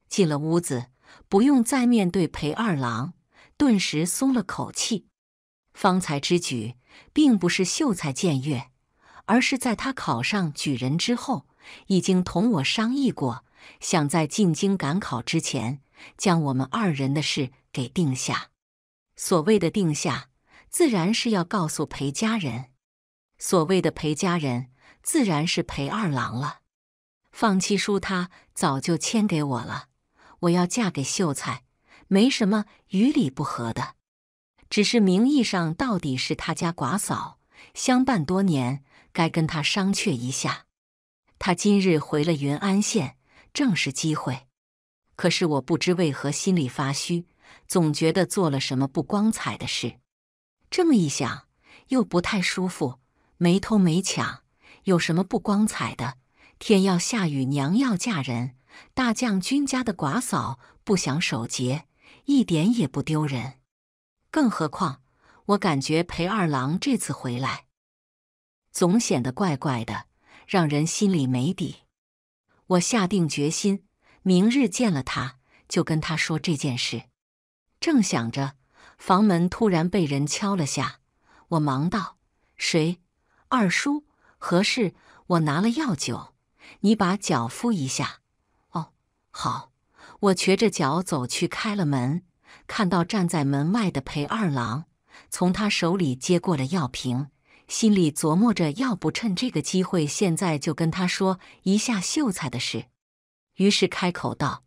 S1: 进了屋子，不用再面对裴二郎，顿时松了口气。方才之举并不是秀才僭越，而是在他考上举人之后，已经同我商议过，想在进京赶考之前将我们二人的事给定下。所谓的定下，自然是要告诉裴家人；所谓的裴家人，自然是裴二郎了。放弃书，他早就签给我了。我要嫁给秀才，没什么与理不合的，只是名义上到底是他家寡嫂，相伴多年，该跟他商榷一下。他今日回了云安县，正是机会。可是我不知为何心里发虚，总觉得做了什么不光彩的事。这么一想，又不太舒服。没偷没抢，有什么不光彩的？天要下雨，娘要嫁人。大将军家的寡嫂不想守节，一点也不丢人。更何况，我感觉裴二郎这次回来，总显得怪怪的，让人心里没底。我下定决心，明日见了他，就跟他说这件事。正想着，房门突然被人敲了下，我忙道：“谁？二叔，何事？我拿了药酒。”你把脚敷一下，哦，好，我瘸着脚走去，开了门，看到站在门外的裴二郎，从他手里接过了药瓶，心里琢磨着要不趁这个机会，现在就跟他说一下秀才的事，于是开口道：“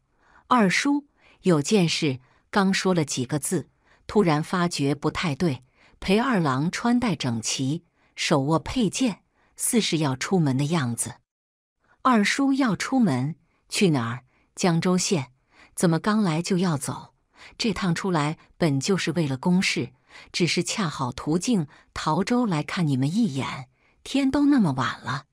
S1: 二叔，有件事。”刚说了几个字，突然发觉不太对。裴二郎穿戴整齐，手握佩剑，似是要出门的样子。二叔要出门去哪儿？江州县？怎么刚来就要走？这趟出来本就是为了公事，只是恰好途径陶州来看你们一眼。天都那么晚了，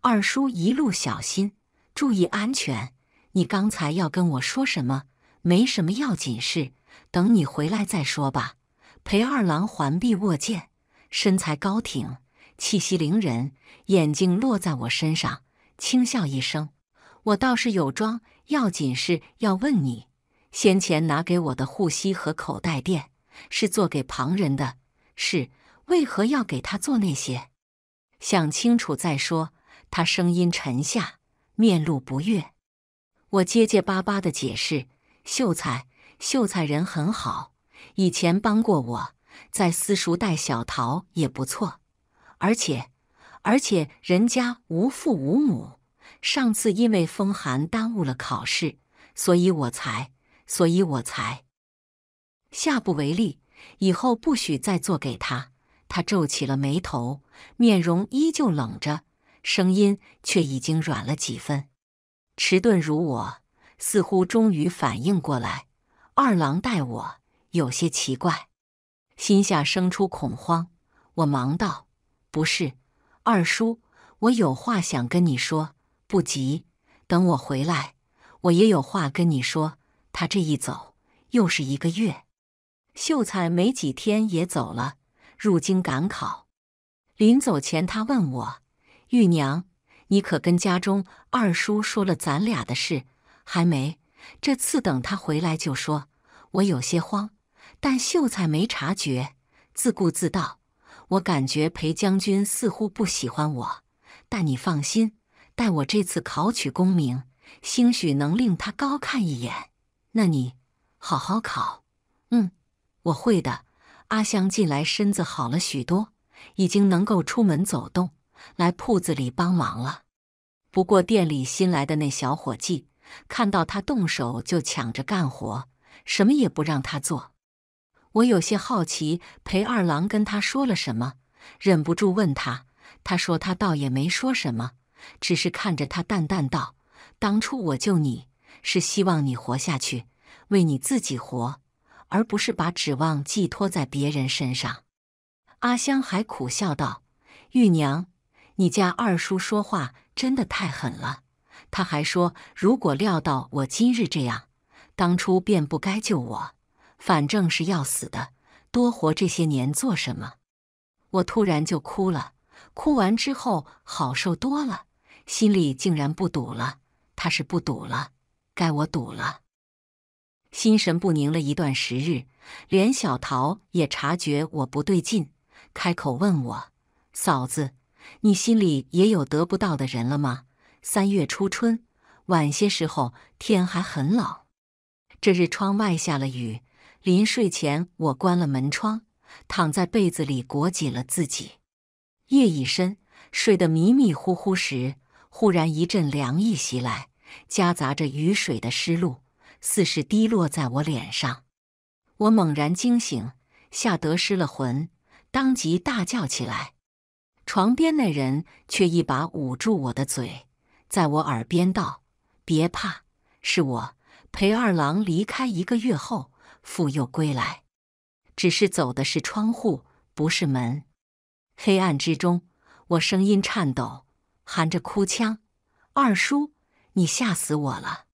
S1: 二叔一路小心，注意安全。你刚才要跟我说什么？没什么要紧事，等你回来再说吧。裴二郎环臂握剑，身材高挺，气息凌人，眼睛落在我身上。轻笑一声，我倒是有桩要紧事要问你。先前拿给我的护膝和口袋垫，是做给旁人的，是为何要给他做那些？想清楚再说。他声音沉下，面露不悦。我结结巴巴的解释：“秀才，秀才人很好，以前帮过我，在私塾带小桃也不错，而且……”而且人家无父无母，上次因为风寒耽误了考试，所以我才，所以我才，下不为例，以后不许再做给他。他皱起了眉头，面容依旧冷着，声音却已经软了几分。迟钝如我，似乎终于反应过来，二郎待我有些奇怪，心下生出恐慌。我忙道：“不是。”二叔，我有话想跟你说，不急，等我回来，我也有话跟你说。他这一走，又是一个月。秀才没几天也走了，入京赶考。临走前，他问我：“玉娘，你可跟家中二叔说了咱俩的事？”还没。这次等他回来就说。我有些慌，但秀才没察觉，自顾自道。我感觉裴将军似乎不喜欢我，但你放心，待我这次考取功名，兴许能令他高看一眼。那你好好考，嗯，我会的。阿香近来身子好了许多，已经能够出门走动，来铺子里帮忙了。不过店里新来的那小伙计看到他动手就抢着干活，什么也不让他做。我有些好奇，裴二郎跟他说了什么，忍不住问他。他说他倒也没说什么，只是看着他淡淡道：“当初我救你，是希望你活下去，为你自己活，而不是把指望寄托在别人身上。”阿香还苦笑道：“玉娘，你家二叔说话真的太狠了。他还说，如果料到我今日这样，当初便不该救我。”反正是要死的，多活这些年做什么？我突然就哭了，哭完之后好受多了，心里竟然不堵了。他是不堵了，该我堵了。心神不宁了一段时日，连小桃也察觉我不对劲，开口问我：“嫂子，你心里也有得不到的人了吗？”三月初春，晚些时候天还很冷，这日窗外下了雨。临睡前，我关了门窗，躺在被子里裹紧了自己。夜已深，睡得迷迷糊糊时，忽然一阵凉意袭来，夹杂着雨水的湿露，似是滴落在我脸上。我猛然惊醒，吓得失了魂，当即大叫起来。床边那人却一把捂住我的嘴，在我耳边道：“别怕，是我，陪二郎离开一个月后。”复又归来，只是走的是窗户，不是门。黑暗之中，我声音颤抖，含着哭腔：“二叔，你吓死我了！”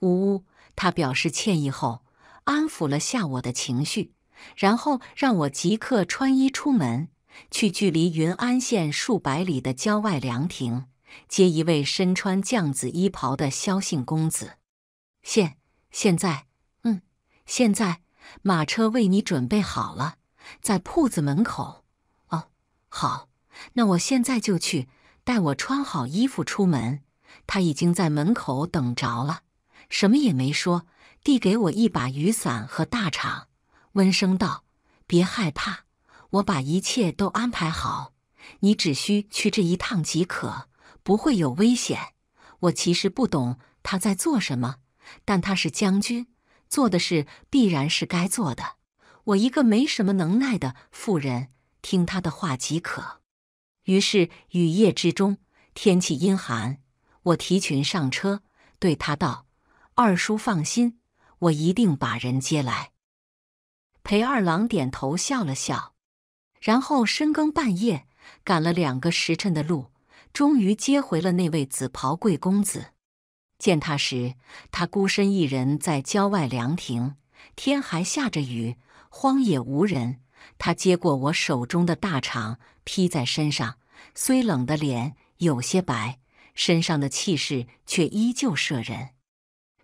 S1: 呜呜，他表示歉意后，安抚了下我的情绪，然后让我即刻穿衣出门，去距离云安县数百里的郊外凉亭，接一位身穿绛紫衣袍的萧姓公子。现现在。现在，马车为你准备好了，在铺子门口。哦，好，那我现在就去。待我穿好衣服出门，他已经在门口等着了，什么也没说，递给我一把雨伞和大氅，温声道：“别害怕，我把一切都安排好，你只需去这一趟即可，不会有危险。”我其实不懂他在做什么，但他是将军。做的事必然是该做的。我一个没什么能耐的妇人，听他的话即可。于是雨夜之中，天气阴寒，我提裙上车，对他道：“二叔放心，我一定把人接来。”裴二郎点头笑了笑，然后深更半夜赶了两个时辰的路，终于接回了那位紫袍贵公子。见他时，他孤身一人在郊外凉亭，天还下着雨，荒野无人。他接过我手中的大氅，披在身上，虽冷的脸有些白，身上的气势却依旧慑人。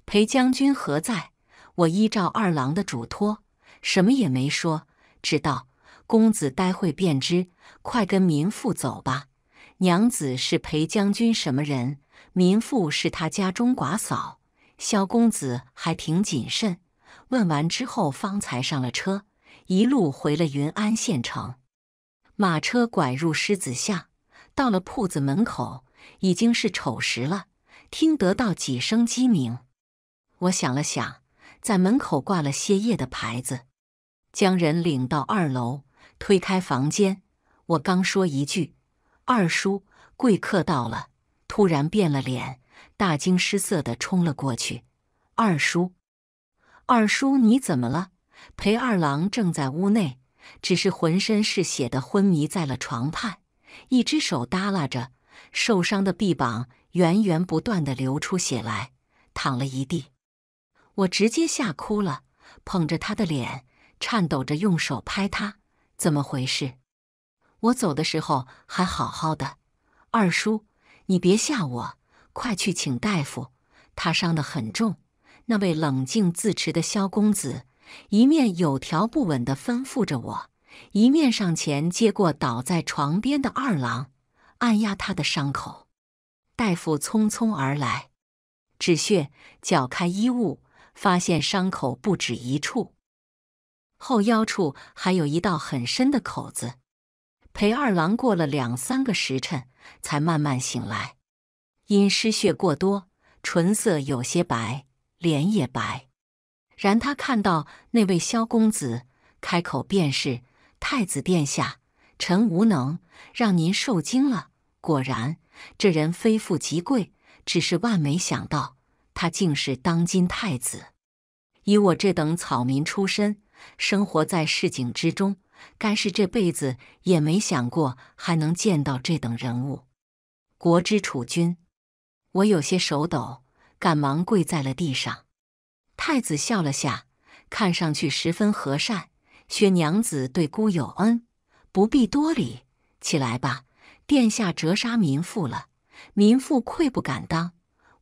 S1: 裴将军何在？我依照二郎的嘱托，什么也没说，只道公子待会便知。快跟民妇走吧，娘子是裴将军什么人？民妇是他家中寡嫂，萧公子还挺谨慎。问完之后，方才上了车，一路回了云安县城。马车拐入狮子巷，到了铺子门口，已经是丑时了，听得到几声鸡鸣。我想了想，在门口挂了些业的牌子，将人领到二楼，推开房间。我刚说一句：“二叔，贵客到了。”突然变了脸，大惊失色地冲了过去。二叔，二叔，你怎么了？裴二郎正在屋内，只是浑身是血的昏迷在了床畔，一只手耷拉着，受伤的臂膀源源不断地流出血来，躺了一地。我直接吓哭了，捧着他的脸，颤抖着用手拍他，怎么回事？我走的时候还好好的，二叔。你别吓我！快去请大夫，他伤得很重。那位冷静自持的萧公子一面有条不紊地吩咐着我，一面上前接过倒在床边的二郎，按压他的伤口。大夫匆匆而来，止血，绞开衣物，发现伤口不止一处，后腰处还有一道很深的口子。陪二郎过了两三个时辰，才慢慢醒来。因失血过多，唇色有些白，脸也白。然他看到那位萧公子，开口便是：“太子殿下，臣无能，让您受惊了。”果然，这人非富即贵，只是万没想到，他竟是当今太子。以我这等草民出身，生活在市井之中。该是这辈子也没想过还能见到这等人物，国之储君，我有些手抖，赶忙跪在了地上。太子笑了下，看上去十分和善。薛娘子对孤有恩，不必多礼，起来吧。殿下折杀民妇了，民妇愧不敢当。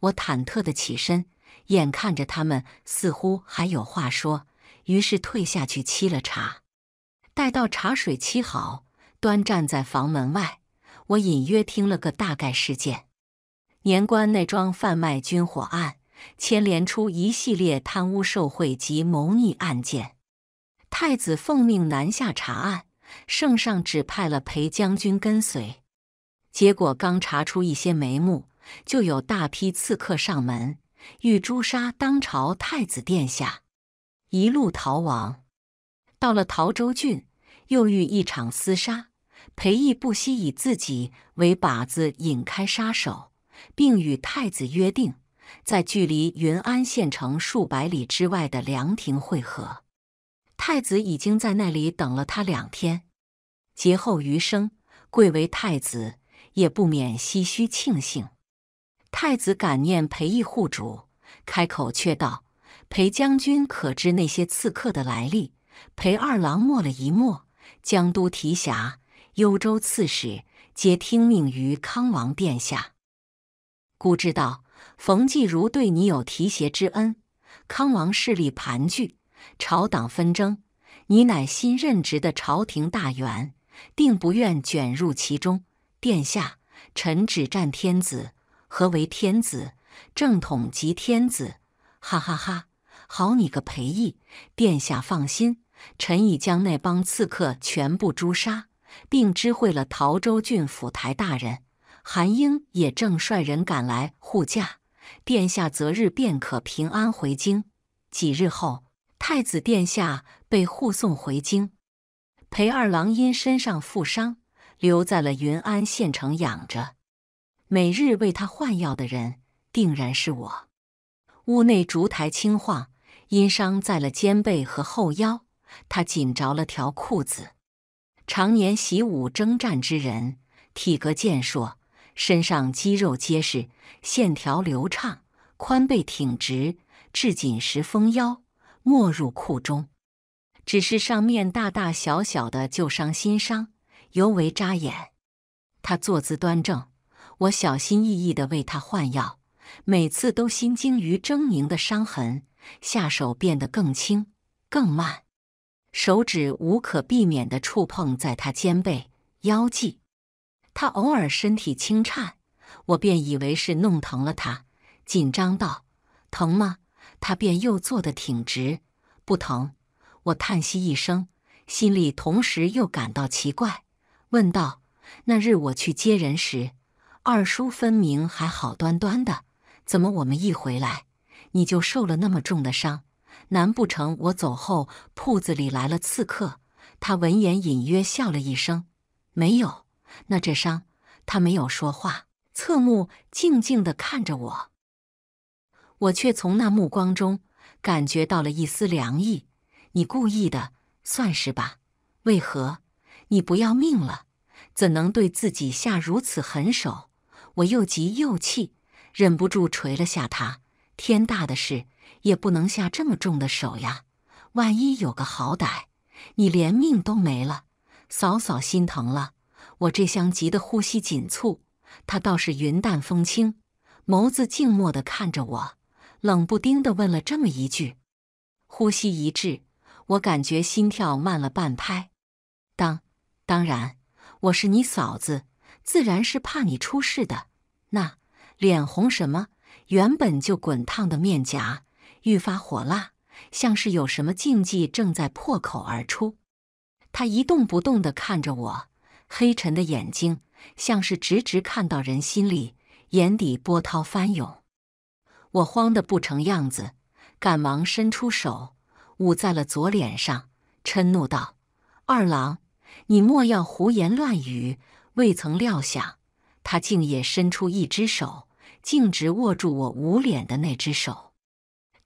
S1: 我忐忑的起身，眼看着他们似乎还有话说，于是退下去沏了茶。待到茶水沏好，端站在房门外，我隐约听了个大概事件：年关那桩贩卖军火案，牵连出一系列贪污受贿及谋逆案件。太子奉命南下查案，圣上指派了裴将军跟随。结果刚查出一些眉目，就有大批刺客上门，欲诛杀当朝太子殿下，一路逃亡。到了桃州郡，又遇一场厮杀。裴义不惜以自己为靶子引开杀手，并与太子约定，在距离云安县城数百里之外的凉亭会合。太子已经在那里等了他两天。劫后余生，贵为太子，也不免唏嘘庆幸。太子感念裴义护主，开口却道：“裴将军，可知那些刺客的来历？”裴二郎默了一默，江都提辖、幽州刺史皆听命于康王殿下。孤知道冯继儒对你有提携之恩，康王势力盘踞，朝党纷争，你乃新任职的朝廷大员，定不愿卷入其中。殿下，臣只占天子。何为天子？正统即天子。哈哈哈，好你个裴义！殿下放心。臣已将那帮刺客全部诛杀，并知会了桃州郡府台大人。韩英也正率人赶来护驾，殿下择日便可平安回京。几日后，太子殿下被护送回京。裴二郎因身上负伤，留在了云安县城养着。每日为他换药的人，定然是我。屋内烛台轻晃，因伤在了肩背和后腰。他紧着了条裤子，常年习武征战之人，体格健硕，身上肌肉结实，线条流畅，宽背挺直，至紧时封腰，没入裤中。只是上面大大小小的旧伤新伤，尤为扎眼。他坐姿端正，我小心翼翼地为他换药，每次都心惊于狰狞的伤痕，下手变得更轻、更慢。手指无可避免地触碰在他肩背、腰际，他偶尔身体轻颤，我便以为是弄疼了他，紧张道：“疼吗？”他便又坐得挺直，不疼。我叹息一声，心里同时又感到奇怪，问道：“那日我去接人时，二叔分明还好端端的，怎么我们一回来，你就受了那么重的伤？”难不成我走后铺子里来了刺客？他闻言隐约笑了一声，没有。那这伤，他没有说话，侧目静静地看着我。我却从那目光中感觉到了一丝凉意。你故意的，算是吧？为何？你不要命了？怎能对自己下如此狠手？我又急又气，忍不住捶了下他。天大的事！也不能下这么重的手呀！万一有个好歹，你连命都没了，嫂嫂心疼了。我这厢急得呼吸紧促，他倒是云淡风轻，眸子静默地看着我，冷不丁地问了这么一句。呼吸一滞，我感觉心跳慢了半拍。当当然，我是你嫂子，自然是怕你出事的。那脸红什么？原本就滚烫的面颊。愈发火辣，像是有什么禁忌正在破口而出。他一动不动地看着我，黑沉的眼睛像是直直看到人心里，眼底波涛翻涌。我慌得不成样子，赶忙伸出手捂在了左脸上，嗔怒道：“二郎，你莫要胡言乱语！”未曾料想，他竟也伸出一只手，径直握住我捂脸的那只手。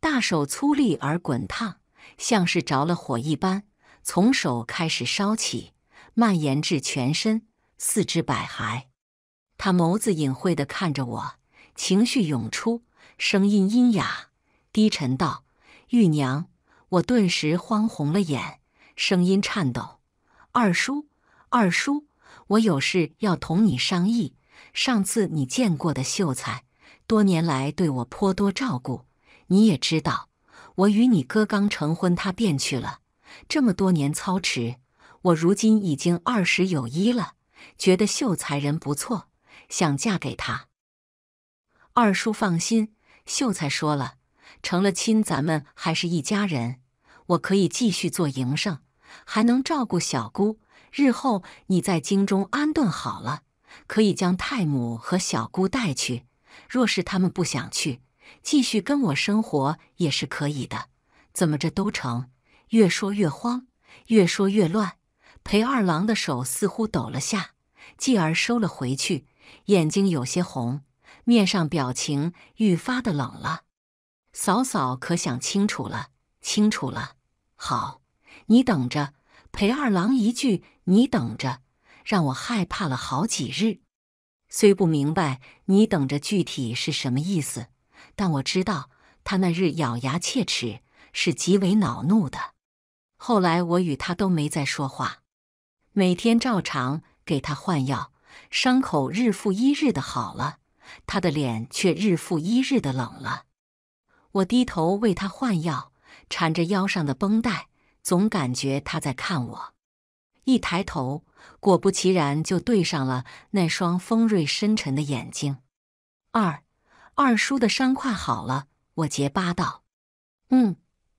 S1: 大手粗粝而滚烫，像是着了火一般，从手开始烧起，蔓延至全身四肢百骸。他眸子隐晦地看着我，情绪涌出，声音阴哑低沉道：“玉娘。”我顿时慌红了眼，声音颤抖：“二叔，二叔，我有事要同你商议。上次你见过的秀才，多年来对我颇多照顾。”你也知道，我与你哥刚成婚，他便去了。这么多年操持，我如今已经二十有一了，觉得秀才人不错，想嫁给他。二叔放心，秀才说了，成了亲，咱们还是一家人。我可以继续做营生，还能照顾小姑。日后你在京中安顿好了，可以将太母和小姑带去。若是他们不想去，继续跟我生活也是可以的，怎么着都成。越说越慌，越说越乱。裴二郎的手似乎抖了下，继而收了回去，眼睛有些红，面上表情愈发的冷了。嫂嫂可想清楚了，清楚了。好，你等着。裴二郎一句“你等着”，让我害怕了好几日。虽不明白“你等着”具体是什么意思。但我知道他那日咬牙切齿是极为恼怒的。后来我与他都没再说话，每天照常给他换药，伤口日复一日的好了，他的脸却日复一日的冷了。我低头为他换药，缠着腰上的绷带，总感觉他在看我。一抬头，果不其然就对上了那双锋锐深沉的眼睛。二。二叔的伤快好了，我结巴道：“嗯，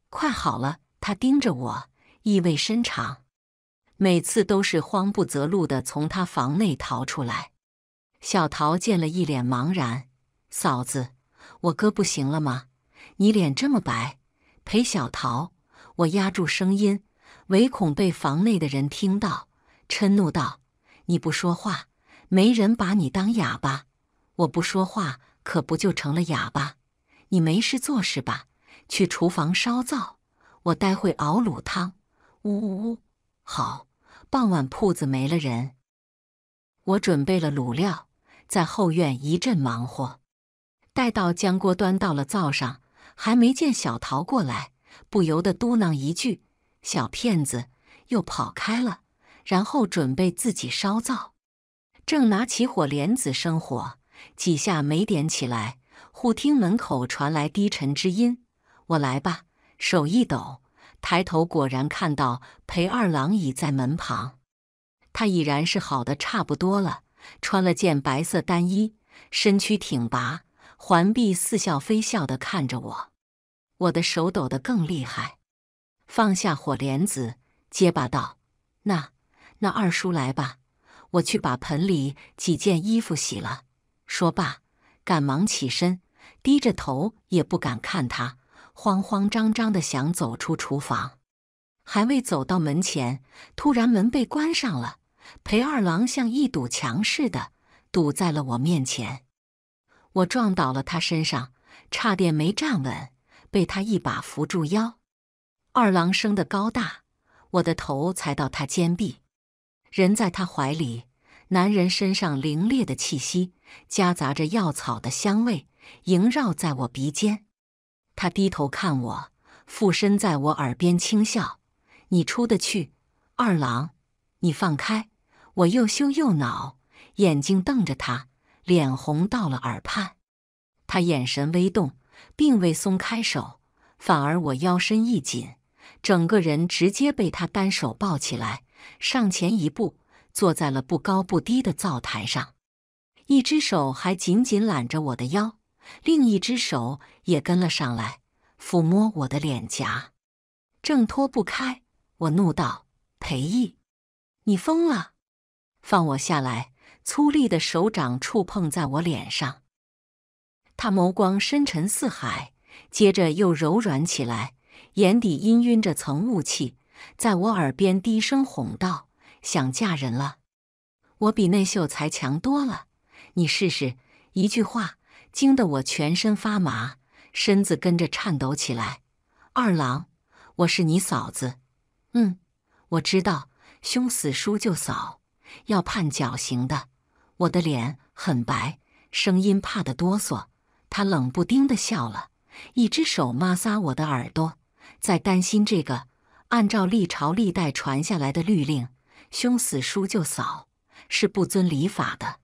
S1: 快好了。”他盯着我，意味深长。每次都是慌不择路的从他房内逃出来。小桃见了一脸茫然：“嫂子，我哥不行了吗？你脸这么白。”陪小桃，我压住声音，唯恐被房内的人听到，嗔怒道：“你不说话，没人把你当哑巴。”我不说话。可不就成了哑巴？你没事做是吧？去厨房烧灶，我待会熬卤汤。呜呜呜！好，傍晚铺子没了人，我准备了卤料，在后院一阵忙活。待到将锅端到了灶上，还没见小桃过来，不由得嘟囔一句：“小骗子又跑开了。”然后准备自己烧灶，正拿起火莲子生火。几下没点起来，忽听门口传来低沉之音：“我来吧。”手一抖，抬头果然看到裴二郎倚在门旁。他已然是好的差不多了，穿了件白色单衣，身躯挺拔，环臂似笑非笑的看着我。我的手抖得更厉害，放下火莲子，结巴道：“那……那二叔来吧，我去把盆里几件衣服洗了。”说罢，赶忙起身，低着头也不敢看他，慌慌张张的想走出厨房，还未走到门前，突然门被关上了。裴二郎像一堵墙似的堵在了我面前，我撞倒了他身上，差点没站稳，被他一把扶住腰。二郎生的高大，我的头才到他肩臂，人在他怀里，男人身上凌冽的气息。夹杂着药草的香味，萦绕在我鼻尖。他低头看我，附身在我耳边轻笑：“你出得去，二郎，你放开！”我又羞又恼，眼睛瞪着他，脸红到了耳畔。他眼神微动，并未松开手，反而我腰身一紧，整个人直接被他单手抱起来，上前一步，坐在了不高不低的灶台上。一只手还紧紧揽着我的腰，另一只手也跟了上来，抚摸我的脸颊，挣脱不开。我怒道：“裴义，你疯了！放我下来！”粗粝的手掌触碰在我脸上，他眸光深沉似海，接着又柔软起来，眼底氤氲着层雾气，在我耳边低声哄道：“想嫁人了？我比那秀才强多了。”你试试，一句话惊得我全身发麻，身子跟着颤抖起来。二郎，我是你嫂子。嗯，我知道，凶死叔就嫂，要判绞刑的。我的脸很白，声音怕得哆嗦。他冷不丁的笑了，一只手摩挲我的耳朵，在担心这个。按照历朝历代传下来的律令，凶死叔就嫂是不遵礼法的。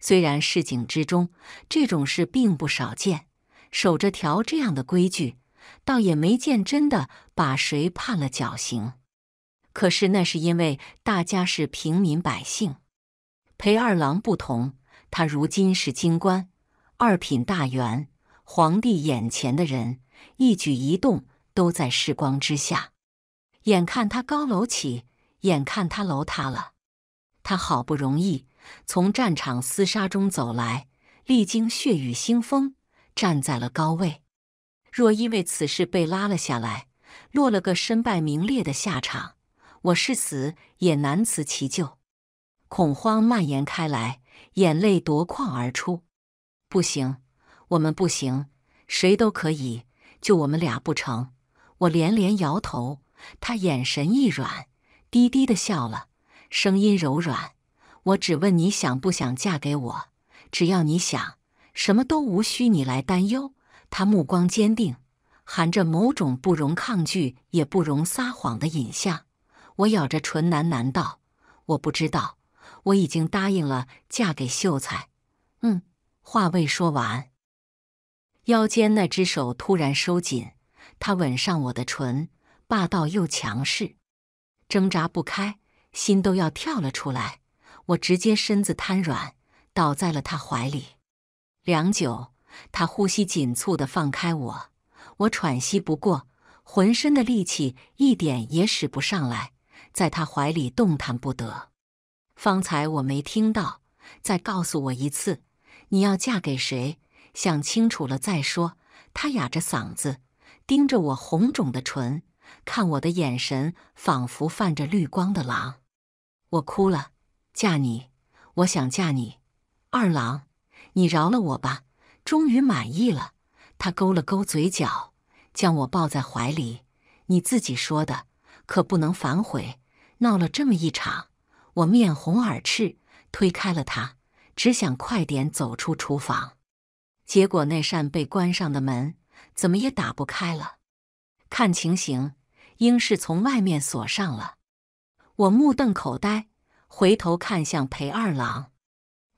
S1: 虽然市井之中这种事并不少见，守着条这样的规矩，倒也没见真的把谁判了绞刑。可是那是因为大家是平民百姓，裴二郎不同，他如今是京官，二品大员，皇帝眼前的人，一举一动都在世光之下。眼看他高楼起，眼看他楼塌了，他好不容易。从战场厮杀中走来，历经血雨腥风，站在了高位。若因为此事被拉了下来，落了个身败名裂的下场，我誓死也难辞其咎。恐慌蔓延开来，眼泪夺眶而出。不行，我们不行，谁都可以，就我们俩不成。我连连摇头，他眼神一软，低低的笑了，声音柔软。我只问你想不想嫁给我，只要你想，什么都无需你来担忧。他目光坚定，含着某种不容抗拒也不容撒谎的影像。我咬着唇喃喃道：“我不知道，我已经答应了嫁给秀才。”嗯，话未说完，腰间那只手突然收紧，他吻上我的唇，霸道又强势，挣扎不开，心都要跳了出来。我直接身子瘫软，倒在了他怀里。良久，他呼吸紧促的放开我，我喘息不过，浑身的力气一点也使不上来，在他怀里动弹不得。方才我没听到，再告诉我一次，你要嫁给谁？想清楚了再说。他哑着嗓子，盯着我红肿的唇，看我的眼神仿佛泛着绿光的狼。我哭了。嫁你，我想嫁你，二郎，你饶了我吧！终于满意了，他勾了勾嘴角，将我抱在怀里。你自己说的，可不能反悔。闹了这么一场，我面红耳赤，推开了他，只想快点走出厨房。结果那扇被关上的门，怎么也打不开了。看情形，应是从外面锁上了。我目瞪口呆。回头看向裴二郎，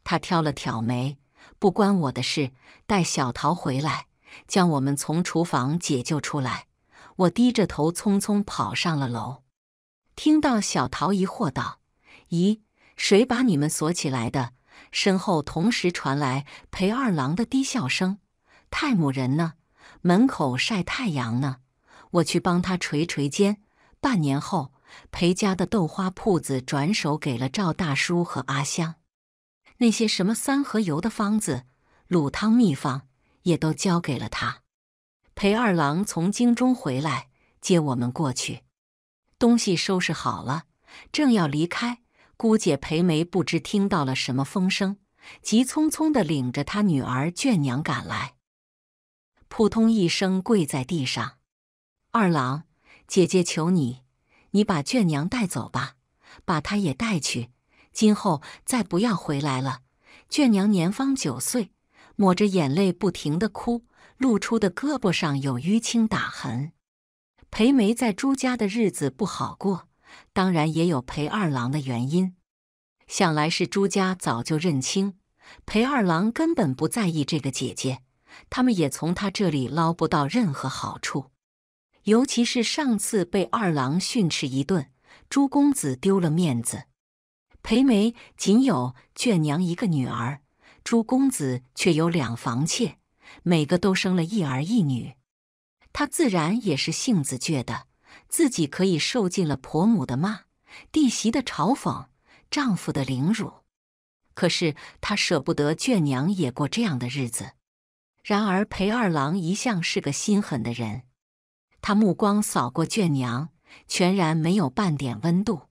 S1: 他挑了挑眉：“不关我的事，带小桃回来，将我们从厨房解救出来。”我低着头，匆匆跑上了楼。听到小桃疑惑道：“咦，谁把你们锁起来的？”身后同时传来裴二郎的低笑声：“太母人呢？门口晒太阳呢？我去帮他捶捶肩。”半年后。裴家的豆花铺子转手给了赵大叔和阿香，那些什么三合油的方子、卤汤秘方也都交给了他。裴二郎从京中回来，接我们过去，东西收拾好了，正要离开，姑姐裴梅不知听到了什么风声，急匆匆地领着他女儿眷娘赶来，扑通一声跪在地上：“二郎，姐姐求你。”你把眷娘带走吧，把她也带去，今后再不要回来了。眷娘年方九岁，抹着眼泪不停地哭，露出的胳膊上有淤青打痕。裴梅在朱家的日子不好过，当然也有裴二郎的原因。想来是朱家早就认清裴二郎根本不在意这个姐姐，他们也从他这里捞不到任何好处。尤其是上次被二郎训斥一顿，朱公子丢了面子。裴梅仅有眷娘一个女儿，朱公子却有两房妾，每个都生了一儿一女。他自然也是性子倔的，自己可以受尽了婆母的骂、弟媳的嘲讽、丈夫的凌辱，可是他舍不得眷娘也过这样的日子。然而裴二郎一向是个心狠的人。他目光扫过眷娘，全然没有半点温度。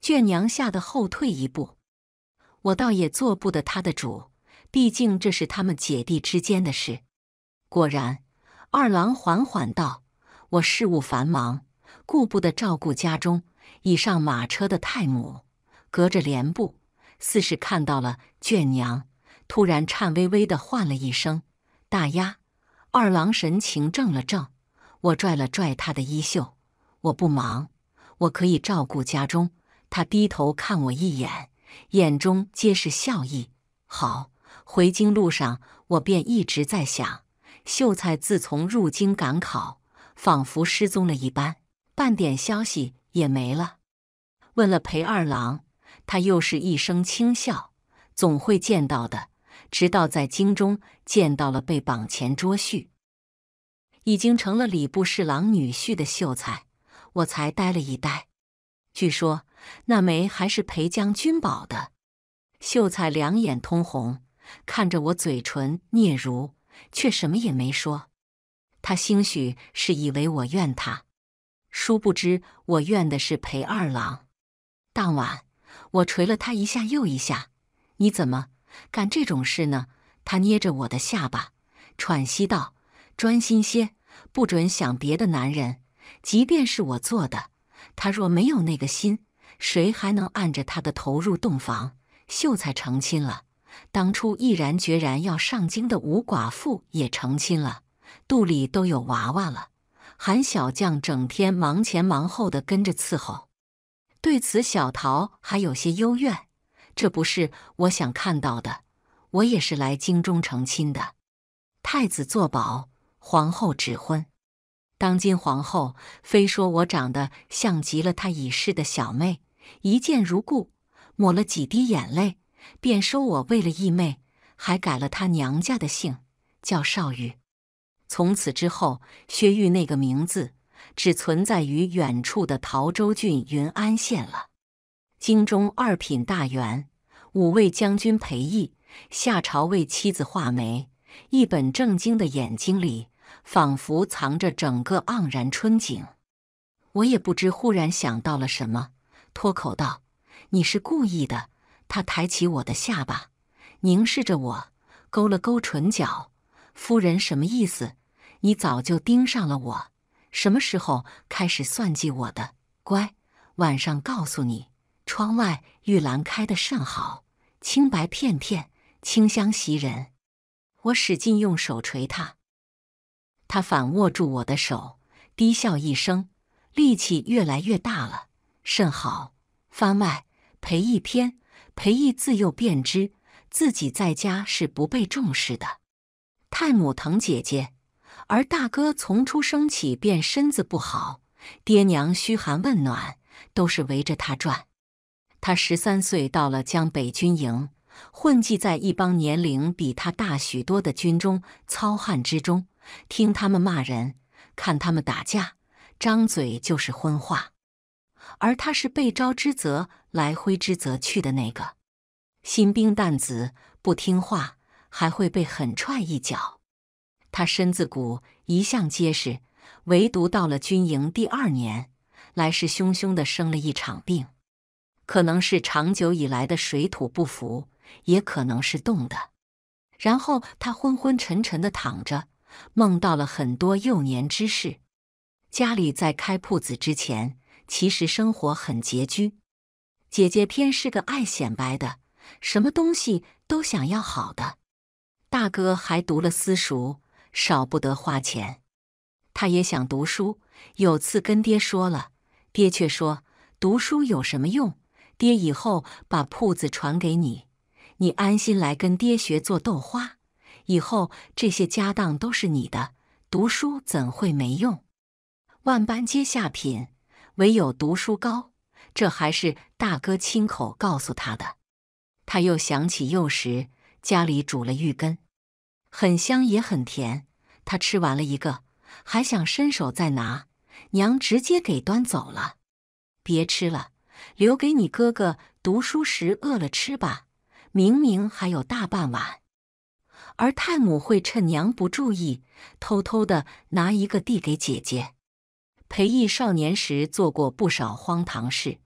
S1: 眷娘吓得后退一步。我倒也做不得他的主，毕竟这是他们姐弟之间的事。果然，二郎缓缓道：“我事务繁忙，顾不得照顾家中已上马车的太母。隔着帘布，似是看到了眷娘，突然颤巍巍的唤了一声‘大丫’。”二郎神情怔了怔。我拽了拽他的衣袖，我不忙，我可以照顾家中。他低头看我一眼，眼中皆是笑意。好，回京路上，我便一直在想，秀才自从入京赶考，仿佛失踪了一般，半点消息也没了。问了裴二郎，他又是一声轻笑，总会见到的。直到在京中见到了被绑前捉婿。已经成了礼部侍郎女婿的秀才，我才呆了一呆。据说那枚还是裴将军宝的。秀才两眼通红，看着我，嘴唇嗫嚅，却什么也没说。他兴许是以为我怨他，殊不知我怨的是裴二郎。当晚我捶了他一下又一下。你怎么干这种事呢？他捏着我的下巴，喘息道：“专心些。”不准想别的男人，即便是我做的，他若没有那个心，谁还能按着他的头入洞房？秀才成亲了，当初毅然决然要上京的吴寡妇也成亲了，肚里都有娃娃了。韩小将整天忙前忙后的跟着伺候，对此小桃还有些幽怨。这不是我想看到的。我也是来京中成亲的，太子作保。皇后指婚，当今皇后非说我长得像极了她已逝的小妹，一见如故，抹了几滴眼泪，便收我为了义妹，还改了她娘家的姓，叫少羽。从此之后，薛玉那个名字只存在于远处的桃州郡云安县了。京中二品大员五位将军裴义、夏朝为妻子画眉，一本正经的眼睛里。仿佛藏着整个盎然春景，我也不知忽然想到了什么，脱口道：“你是故意的。”他抬起我的下巴，凝视着我，勾了勾唇角：“夫人什么意思？你早就盯上了我，什么时候开始算计我的？乖，晚上告诉你。”窗外玉兰开的甚好，青白片片，清香袭人。我使劲用手捶他。他反握住我的手，低笑一声，力气越来越大了，甚好。番外：裴一篇。裴义自幼便知自己在家是不被重视的，太母疼姐姐，而大哥从出生起便身子不好，爹娘嘘寒问暖都是围着他转。他十三岁到了江北军营，混迹在一帮年龄比他大许多的军中糙汉之中。听他们骂人，看他们打架，张嘴就是荤话。而他是被招之则来，挥之则去的那个新兵蛋子，不听话还会被狠踹一脚。他身子骨一向结实，唯独到了军营第二年，来势汹汹的生了一场病，可能是长久以来的水土不服，也可能是冻的。然后他昏昏沉沉的躺着。梦到了很多幼年之事。家里在开铺子之前，其实生活很拮据。姐姐偏是个爱显摆的，什么东西都想要好的。大哥还读了私塾，少不得花钱。他也想读书，有次跟爹说了，爹却说：“读书有什么用？爹以后把铺子传给你，你安心来跟爹学做豆花。”以后这些家当都是你的，读书怎会没用？万般皆下品，唯有读书高。这还是大哥亲口告诉他的。他又想起幼时家里煮了芋根，很香也很甜。他吃完了一个，还想伸手再拿，娘直接给端走了。别吃了，留给你哥哥读书时饿了吃吧。明明还有大半碗。而太母会趁娘不注意，偷偷的拿一个递给姐姐。裴义少年时做过不少荒唐事，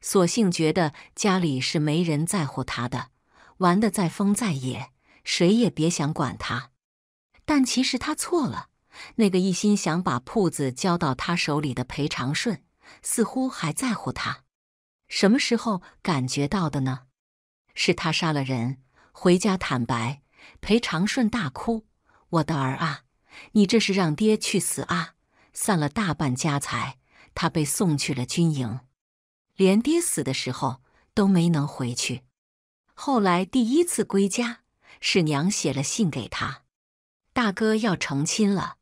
S1: 索性觉得家里是没人在乎他的，玩的再疯再野，谁也别想管他。但其实他错了，那个一心想把铺子交到他手里的裴长顺，似乎还在乎他。什么时候感觉到的呢？是他杀了人，回家坦白。裴长顺大哭，我的儿啊，你这是让爹去死啊！散了大半家财，他被送去了军营，连爹死的时候都没能回去。后来第一次归家，是娘写了信给他。大哥要成亲了，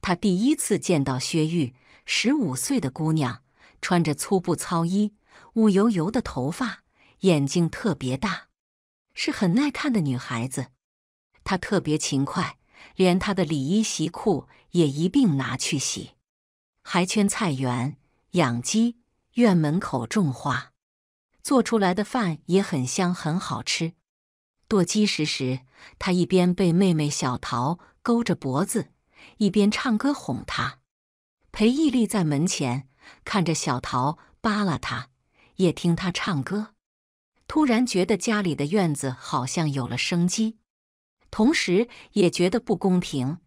S1: 他第一次见到薛玉，十五岁的姑娘，穿着粗布糙衣，乌油油的头发，眼睛特别大，是很耐看的女孩子。他特别勤快，连他的里衣、席裤也一并拿去洗，还圈菜园、养鸡，院门口种花，做出来的饭也很香，很好吃。剁鸡食时，他一边被妹妹小桃勾着脖子，一边唱歌哄她。裴毅立在门前看着小桃扒拉他，也听他唱歌。突然觉得家里的院子好像有了生机。同时也觉得不公平。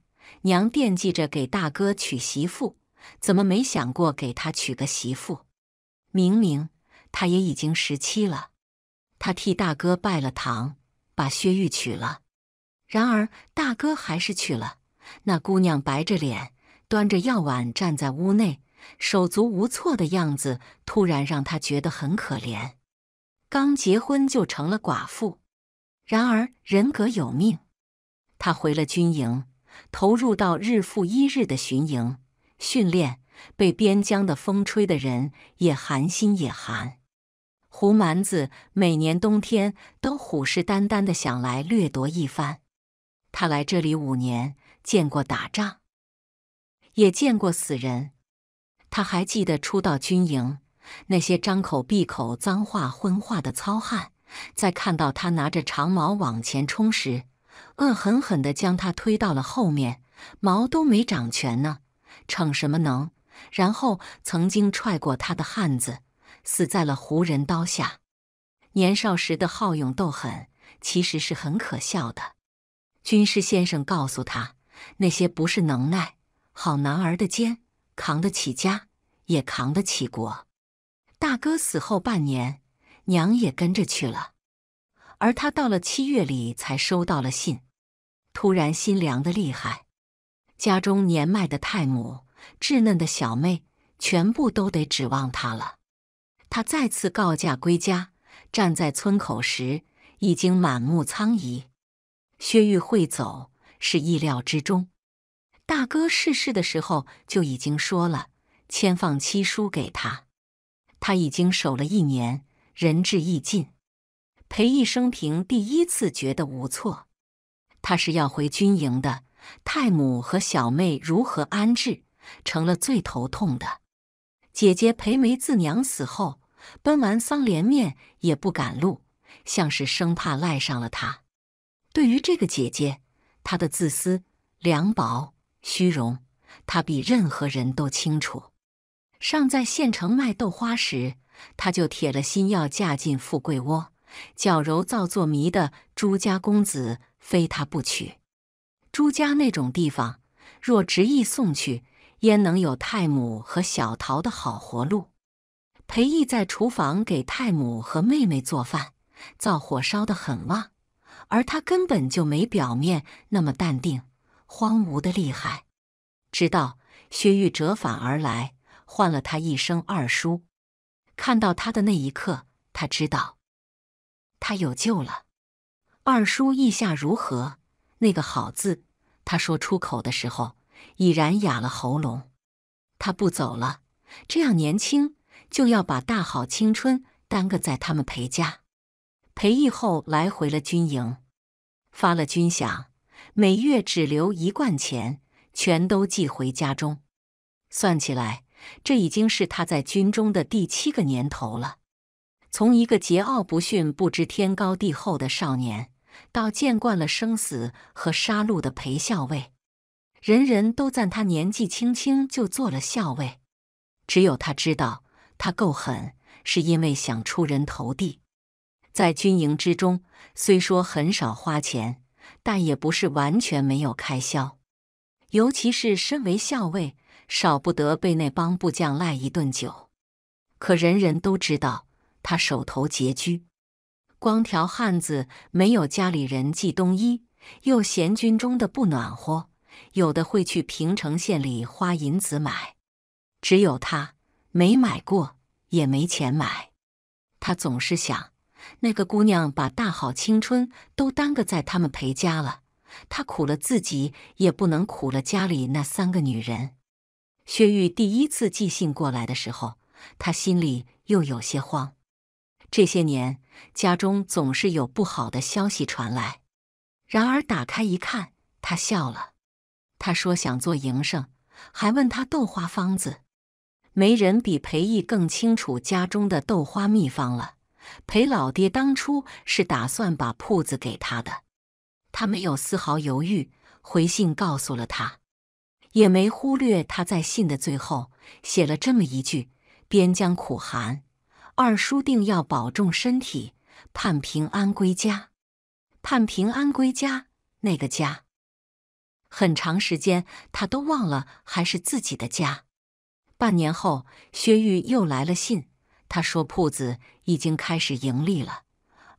S1: 娘惦记着给大哥娶媳妇，怎么没想过给他娶个媳妇？明明他也已经十七了，他替大哥拜了堂，把薛玉娶了。然而大哥还是去了。那姑娘白着脸，端着药碗站在屋内，手足无措的样子，突然让他觉得很可怜。刚结婚就成了寡妇，然而人格有命。他回了军营，投入到日复一日的巡营训练。被边疆的风吹的人也寒心也寒。胡蛮子每年冬天都虎视眈眈的想来掠夺一番。他来这里五年，见过打仗，也见过死人。他还记得初到军营，那些张口闭口脏话荤话的糙汉，在看到他拿着长矛往前冲时。恶狠狠地将他推到了后面，毛都没长全呢，逞什么能？然后曾经踹过他的汉子，死在了胡人刀下。年少时的好勇斗狠，其实是很可笑的。军师先生告诉他，那些不是能耐，好男儿的肩扛得起家，也扛得起国。大哥死后半年，娘也跟着去了。而他到了七月里才收到了信，突然心凉的厉害。家中年迈的太母、稚嫩的小妹，全部都得指望他了。他再次告假归家，站在村口时，已经满目苍夷。薛玉会走是意料之中，大哥逝世的时候就已经说了，签放七叔给他。他已经守了一年，仁至义尽。裴毅生平第一次觉得无措，他是要回军营的，太母和小妹如何安置，成了最头痛的。姐姐裴梅自娘死后，奔完丧连面也不敢露，像是生怕赖上了他。对于这个姐姐，她的自私、凉薄、虚荣，他比任何人都清楚。尚在县城卖豆花时，他就铁了心要嫁进富贵窝。矫揉造作迷的朱家公子，非他不娶。朱家那种地方，若执意送去，焉能有太母和小桃的好活路？裴义在厨房给太母和妹妹做饭，灶火烧得很旺，而他根本就没表面那么淡定，荒芜的厉害。直到薛玉折返而来，唤了他一声二叔，看到他的那一刻，他知道。他有救了，二叔意下如何？那个“好”字，他说出口的时候已然哑了喉咙。他不走了，这样年轻就要把大好青春耽搁在他们裴家。裴义后来回了军营，发了军饷，每月只留一罐钱，全都寄回家中。算起来，这已经是他在军中的第七个年头了。从一个桀骜不驯、不知天高地厚的少年，到见惯了生死和杀戮的裴校尉，人人都赞他年纪轻轻就做了校尉。只有他知道，他够狠，是因为想出人头地。在军营之中，虽说很少花钱，但也不是完全没有开销。尤其是身为校尉，少不得被那帮部将赖一顿酒。可人人都知道。他手头拮据，光条汉子没有家里人寄冬衣，又嫌军中的不暖和，有的会去平城县里花银子买，只有他没买过，也没钱买。他总是想，那个姑娘把大好青春都耽搁在他们陪家了，他苦了自己，也不能苦了家里那三个女人。薛玉第一次寄信过来的时候，他心里又有些慌。这些年，家中总是有不好的消息传来。然而打开一看，他笑了。他说想做营生，还问他豆花方子。没人比裴毅更清楚家中的豆花秘方了。裴老爹当初是打算把铺子给他的，他没有丝毫犹豫，回信告诉了他，也没忽略他在信的最后写了这么一句：“边疆苦寒。”二叔定要保重身体，盼平安归家，盼平安归家。那个家，很长时间他都忘了还是自己的家。半年后，薛玉又来了信，他说铺子已经开始盈利了，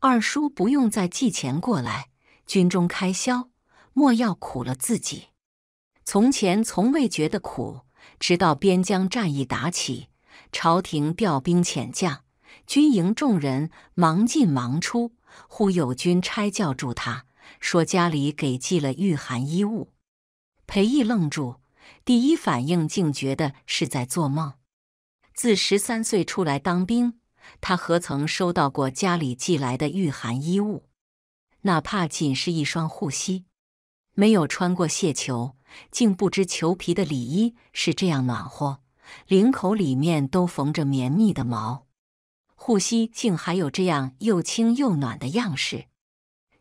S1: 二叔不用再寄钱过来，军中开销，莫要苦了自己。从前从未觉得苦，直到边疆战役打起。朝廷调兵遣将，军营众人忙进忙出。忽有军差叫住他，说家里给寄了御寒衣物。裴义愣住，第一反应竟觉得是在做梦。自十三岁出来当兵，他何曾收到过家里寄来的御寒衣物？哪怕仅是一双护膝，没有穿过鞋球，竟不知裘皮的里衣是这样暖和。领口里面都缝着绵密的毛，护膝竟还有这样又轻又暖的样式。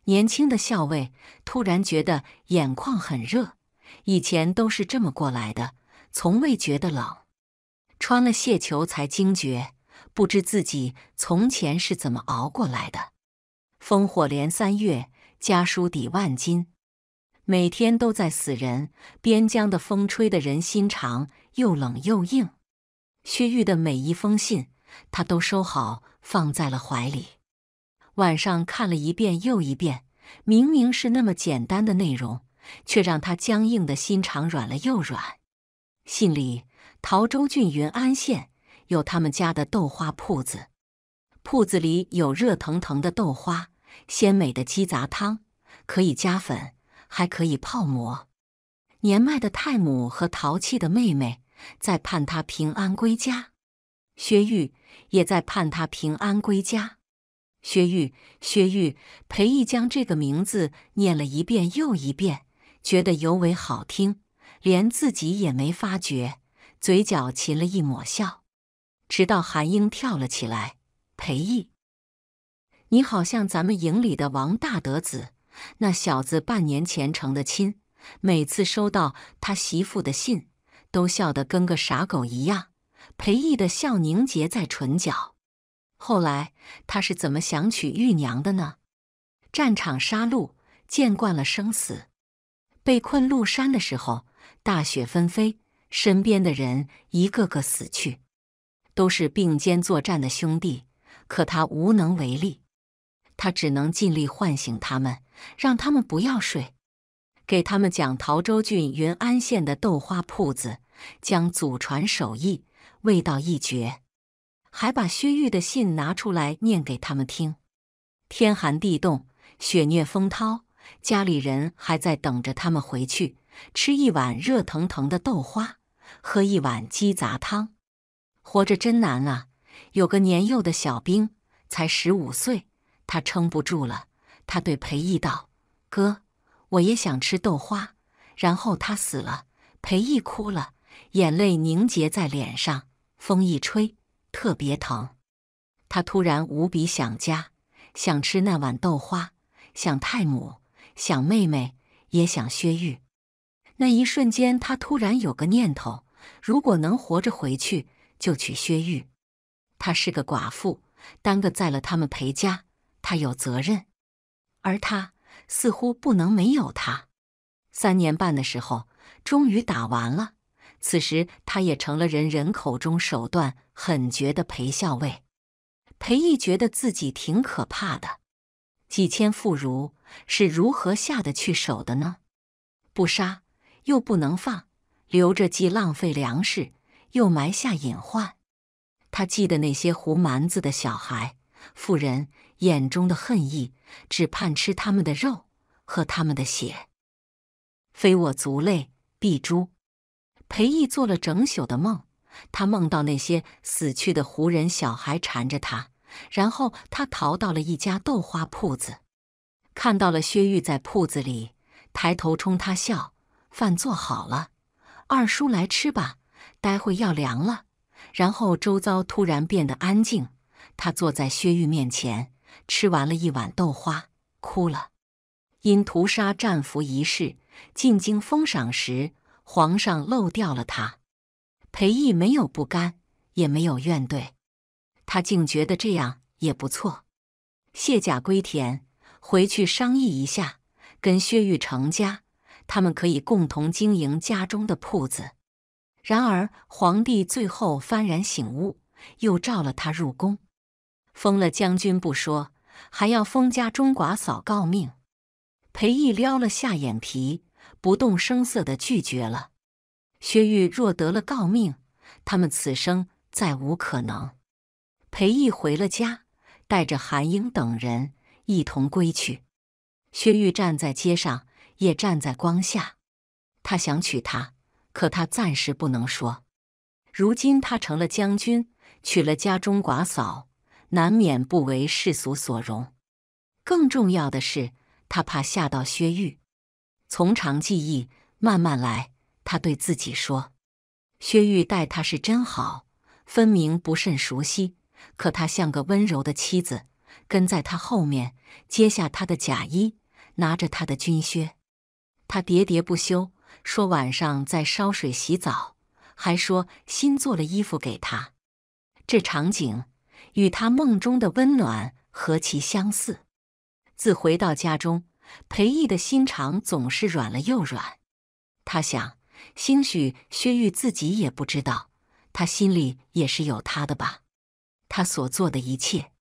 S1: 年轻的校尉突然觉得眼眶很热，以前都是这么过来的，从未觉得冷。穿了蟹球才惊觉，不知自己从前是怎么熬过来的。烽火连三月，家书抵万金。每天都在死人，边疆的风吹得人心肠又冷又硬。薛玉的每一封信，他都收好放在了怀里，晚上看了一遍又一遍。明明是那么简单的内容，却让他僵硬的心肠软了又软。信里，桃州郡云安县有他们家的豆花铺子，铺子里有热腾腾的豆花、鲜美的鸡杂汤，可以加粉。还可以泡馍。年迈的太母和淘气的妹妹在盼他平安归家，薛玉也在盼他平安归家。薛玉，薛玉，裴义将这个名字念了一遍又一遍，觉得尤为好听，连自己也没发觉，嘴角噙了一抹笑。直到韩英跳了起来：“裴义，你好像咱们营里的王大德子。”那小子半年前成的亲，每次收到他媳妇的信，都笑得跟个傻狗一样，裴义的笑凝结在唇角。后来他是怎么想娶玉娘的呢？战场杀戮，见惯了生死。被困鹿山的时候，大雪纷飞，身边的人一个个死去，都是并肩作战的兄弟，可他无能为力，他只能尽力唤醒他们。让他们不要睡，给他们讲桃州郡云安县的豆花铺子，将祖传手艺，味道一绝。还把薛玉的信拿出来念给他们听。天寒地冻，雪虐风涛，家里人还在等着他们回去，吃一碗热腾腾的豆花，喝一碗鸡杂汤。活着真难啊！有个年幼的小兵，才十五岁，他撑不住了。他对裴义道：“哥，我也想吃豆花。”然后他死了，裴义哭了，眼泪凝结在脸上，风一吹，特别疼。他突然无比想家，想吃那碗豆花，想太母，想妹妹，也想薛玉。那一瞬间，他突然有个念头：如果能活着回去，就娶薛玉。她是个寡妇，耽搁在了他们裴家，他有责任。而他似乎不能没有他。三年半的时候，终于打完了。此时，他也成了人人口中手段狠绝的裴校尉。裴毅觉得自己挺可怕的。几千妇孺是如何下得去手的呢？不杀又不能放，留着既浪费粮食，又埋下隐患。他记得那些胡蛮子的小孩、妇人。眼中的恨意，只盼吃他们的肉，喝他们的血。非我族类，必诛。裴义做了整宿的梦，他梦到那些死去的胡人小孩缠着他，然后他逃到了一家豆花铺子，看到了薛玉在铺子里抬头冲他笑。饭做好了，二叔来吃吧，待会要凉了。然后周遭突然变得安静，他坐在薛玉面前。吃完了一碗豆花，哭了。因屠杀战俘一事进京封赏时，皇上漏掉了他。裴义没有不甘，也没有怨怼，他竟觉得这样也不错。卸甲归田，回去商议一下，跟薛玉成家，他们可以共同经营家中的铺子。然而皇帝最后幡然醒悟，又召了他入宫。封了将军不说，还要封家中寡嫂告命。裴义撩了下眼皮，不动声色地拒绝了。薛玉若得了告命，他们此生再无可能。裴义回了家，带着韩英等人一同归去。薛玉站在街上，也站在光下。他想娶她，可他暂时不能说。如今他成了将军，娶了家中寡嫂。难免不为世俗所容。更重要的是，他怕吓到薛玉。从长计议，慢慢来。他对自己说：“薛玉待他是真好，分明不甚熟悉，可他像个温柔的妻子，跟在他后面，接下他的假衣，拿着他的军靴。他喋喋不休，说晚上再烧水洗澡，还说新做了衣服给他。这场景。”与他梦中的温暖何其相似！自回到家中，裴毅的心肠总是软了又软。他想，兴许薛玉自己也不知道，他心里也是有他的吧。他所做的一切，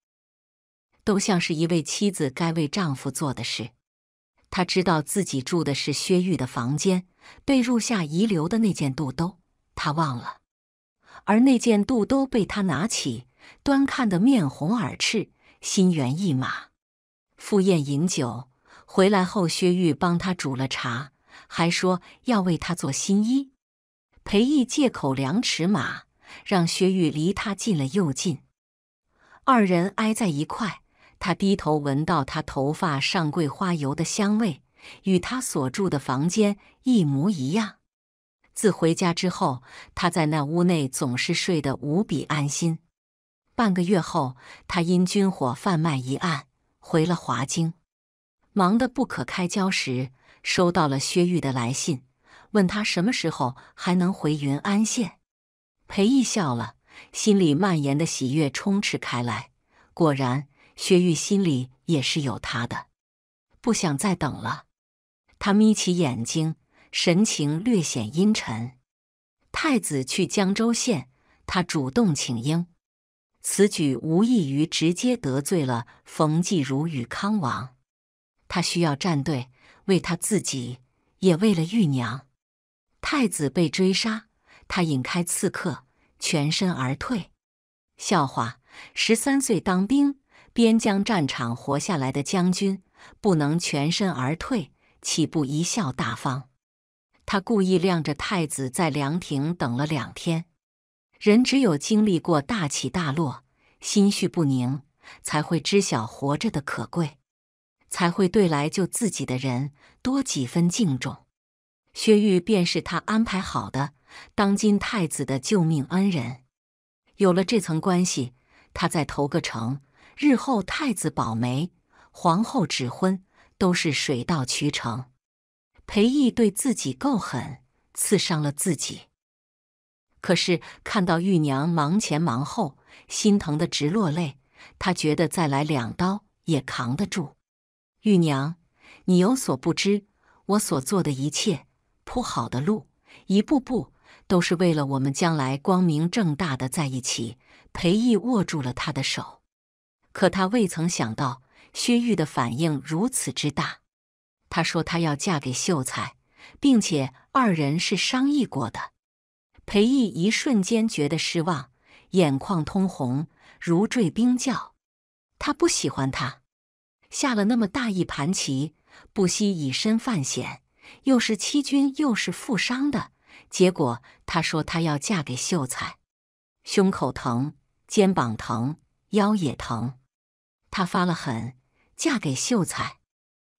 S1: 都像是一位妻子该为丈夫做的事。他知道自己住的是薛玉的房间，被褥下遗留的那件肚兜，他忘了，而那件肚兜被他拿起。端看得面红耳赤，心猿意马。赴宴饮酒回来后，薛玉帮他煮了茶，还说要为他做新衣。裴义借口量尺码，让薛玉离他近了又近，二人挨在一块。他低头闻到他头发上桂花油的香味，与他所住的房间一模一样。自回家之后，他在那屋内总是睡得无比安心。半个月后，他因军火贩卖一案回了华京，忙得不可开交时，收到了薛玉的来信，问他什么时候还能回云安县。裴毅笑了，心里蔓延的喜悦充斥开来。果然，薛玉心里也是有他的，不想再等了。他眯起眼睛，神情略显阴沉。太子去江州县，他主动请缨。此举无异于直接得罪了冯继儒与康王，他需要站队，为他自己，也为了玉娘。太子被追杀，他引开刺客，全身而退。笑话，十三岁当兵，边疆战场活下来的将军，不能全身而退，岂不贻笑大方？他故意晾着太子，在凉亭等了两天。人只有经历过大起大落、心绪不宁，才会知晓活着的可贵，才会对来救自己的人多几分敬重。薛玉便是他安排好的当今太子的救命恩人。有了这层关系，他再投个城，日后太子保媒、皇后指婚，都是水到渠成。裴义对自己够狠，刺伤了自己。可是看到玉娘忙前忙后，心疼的直落泪。他觉得再来两刀也扛得住。玉娘，你有所不知，我所做的一切、铺好的路，一步步都是为了我们将来光明正大的在一起。裴毅握住了她的手，可他未曾想到薛玉的反应如此之大。他说他要嫁给秀才，并且二人是商议过的。裴毅一瞬间觉得失望，眼眶通红，如坠冰窖。他不喜欢他，下了那么大一盘棋，不惜以身犯险，又是欺君，又是负伤的。结果他说他要嫁给秀才，胸口疼，肩膀疼，腰也疼。他发了狠，嫁给秀才，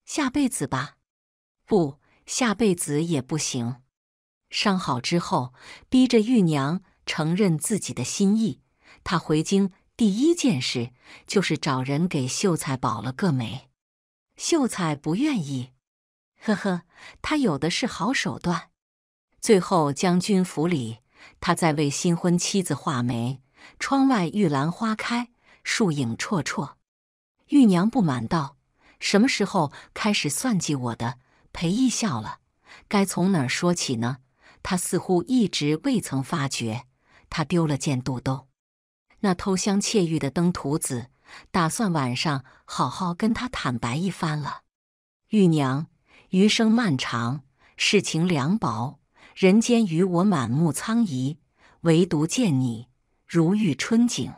S1: 下辈子吧，不下辈子也不行。伤好之后，逼着玉娘承认自己的心意。他回京第一件事就是找人给秀才保了个媒。秀才不愿意，呵呵，他有的是好手段。最后，将军府里，他在为新婚妻子画眉。窗外玉兰花开，树影绰绰。玉娘不满道：“什么时候开始算计我的？”裴义笑了：“该从哪儿说起呢？”他似乎一直未曾发觉，他丢了件肚兜。那偷香窃玉的登徒子，打算晚上好好跟他坦白一番了。玉娘，余生漫长，世情凉薄，人间与我满目苍夷，唯独见你如遇春景。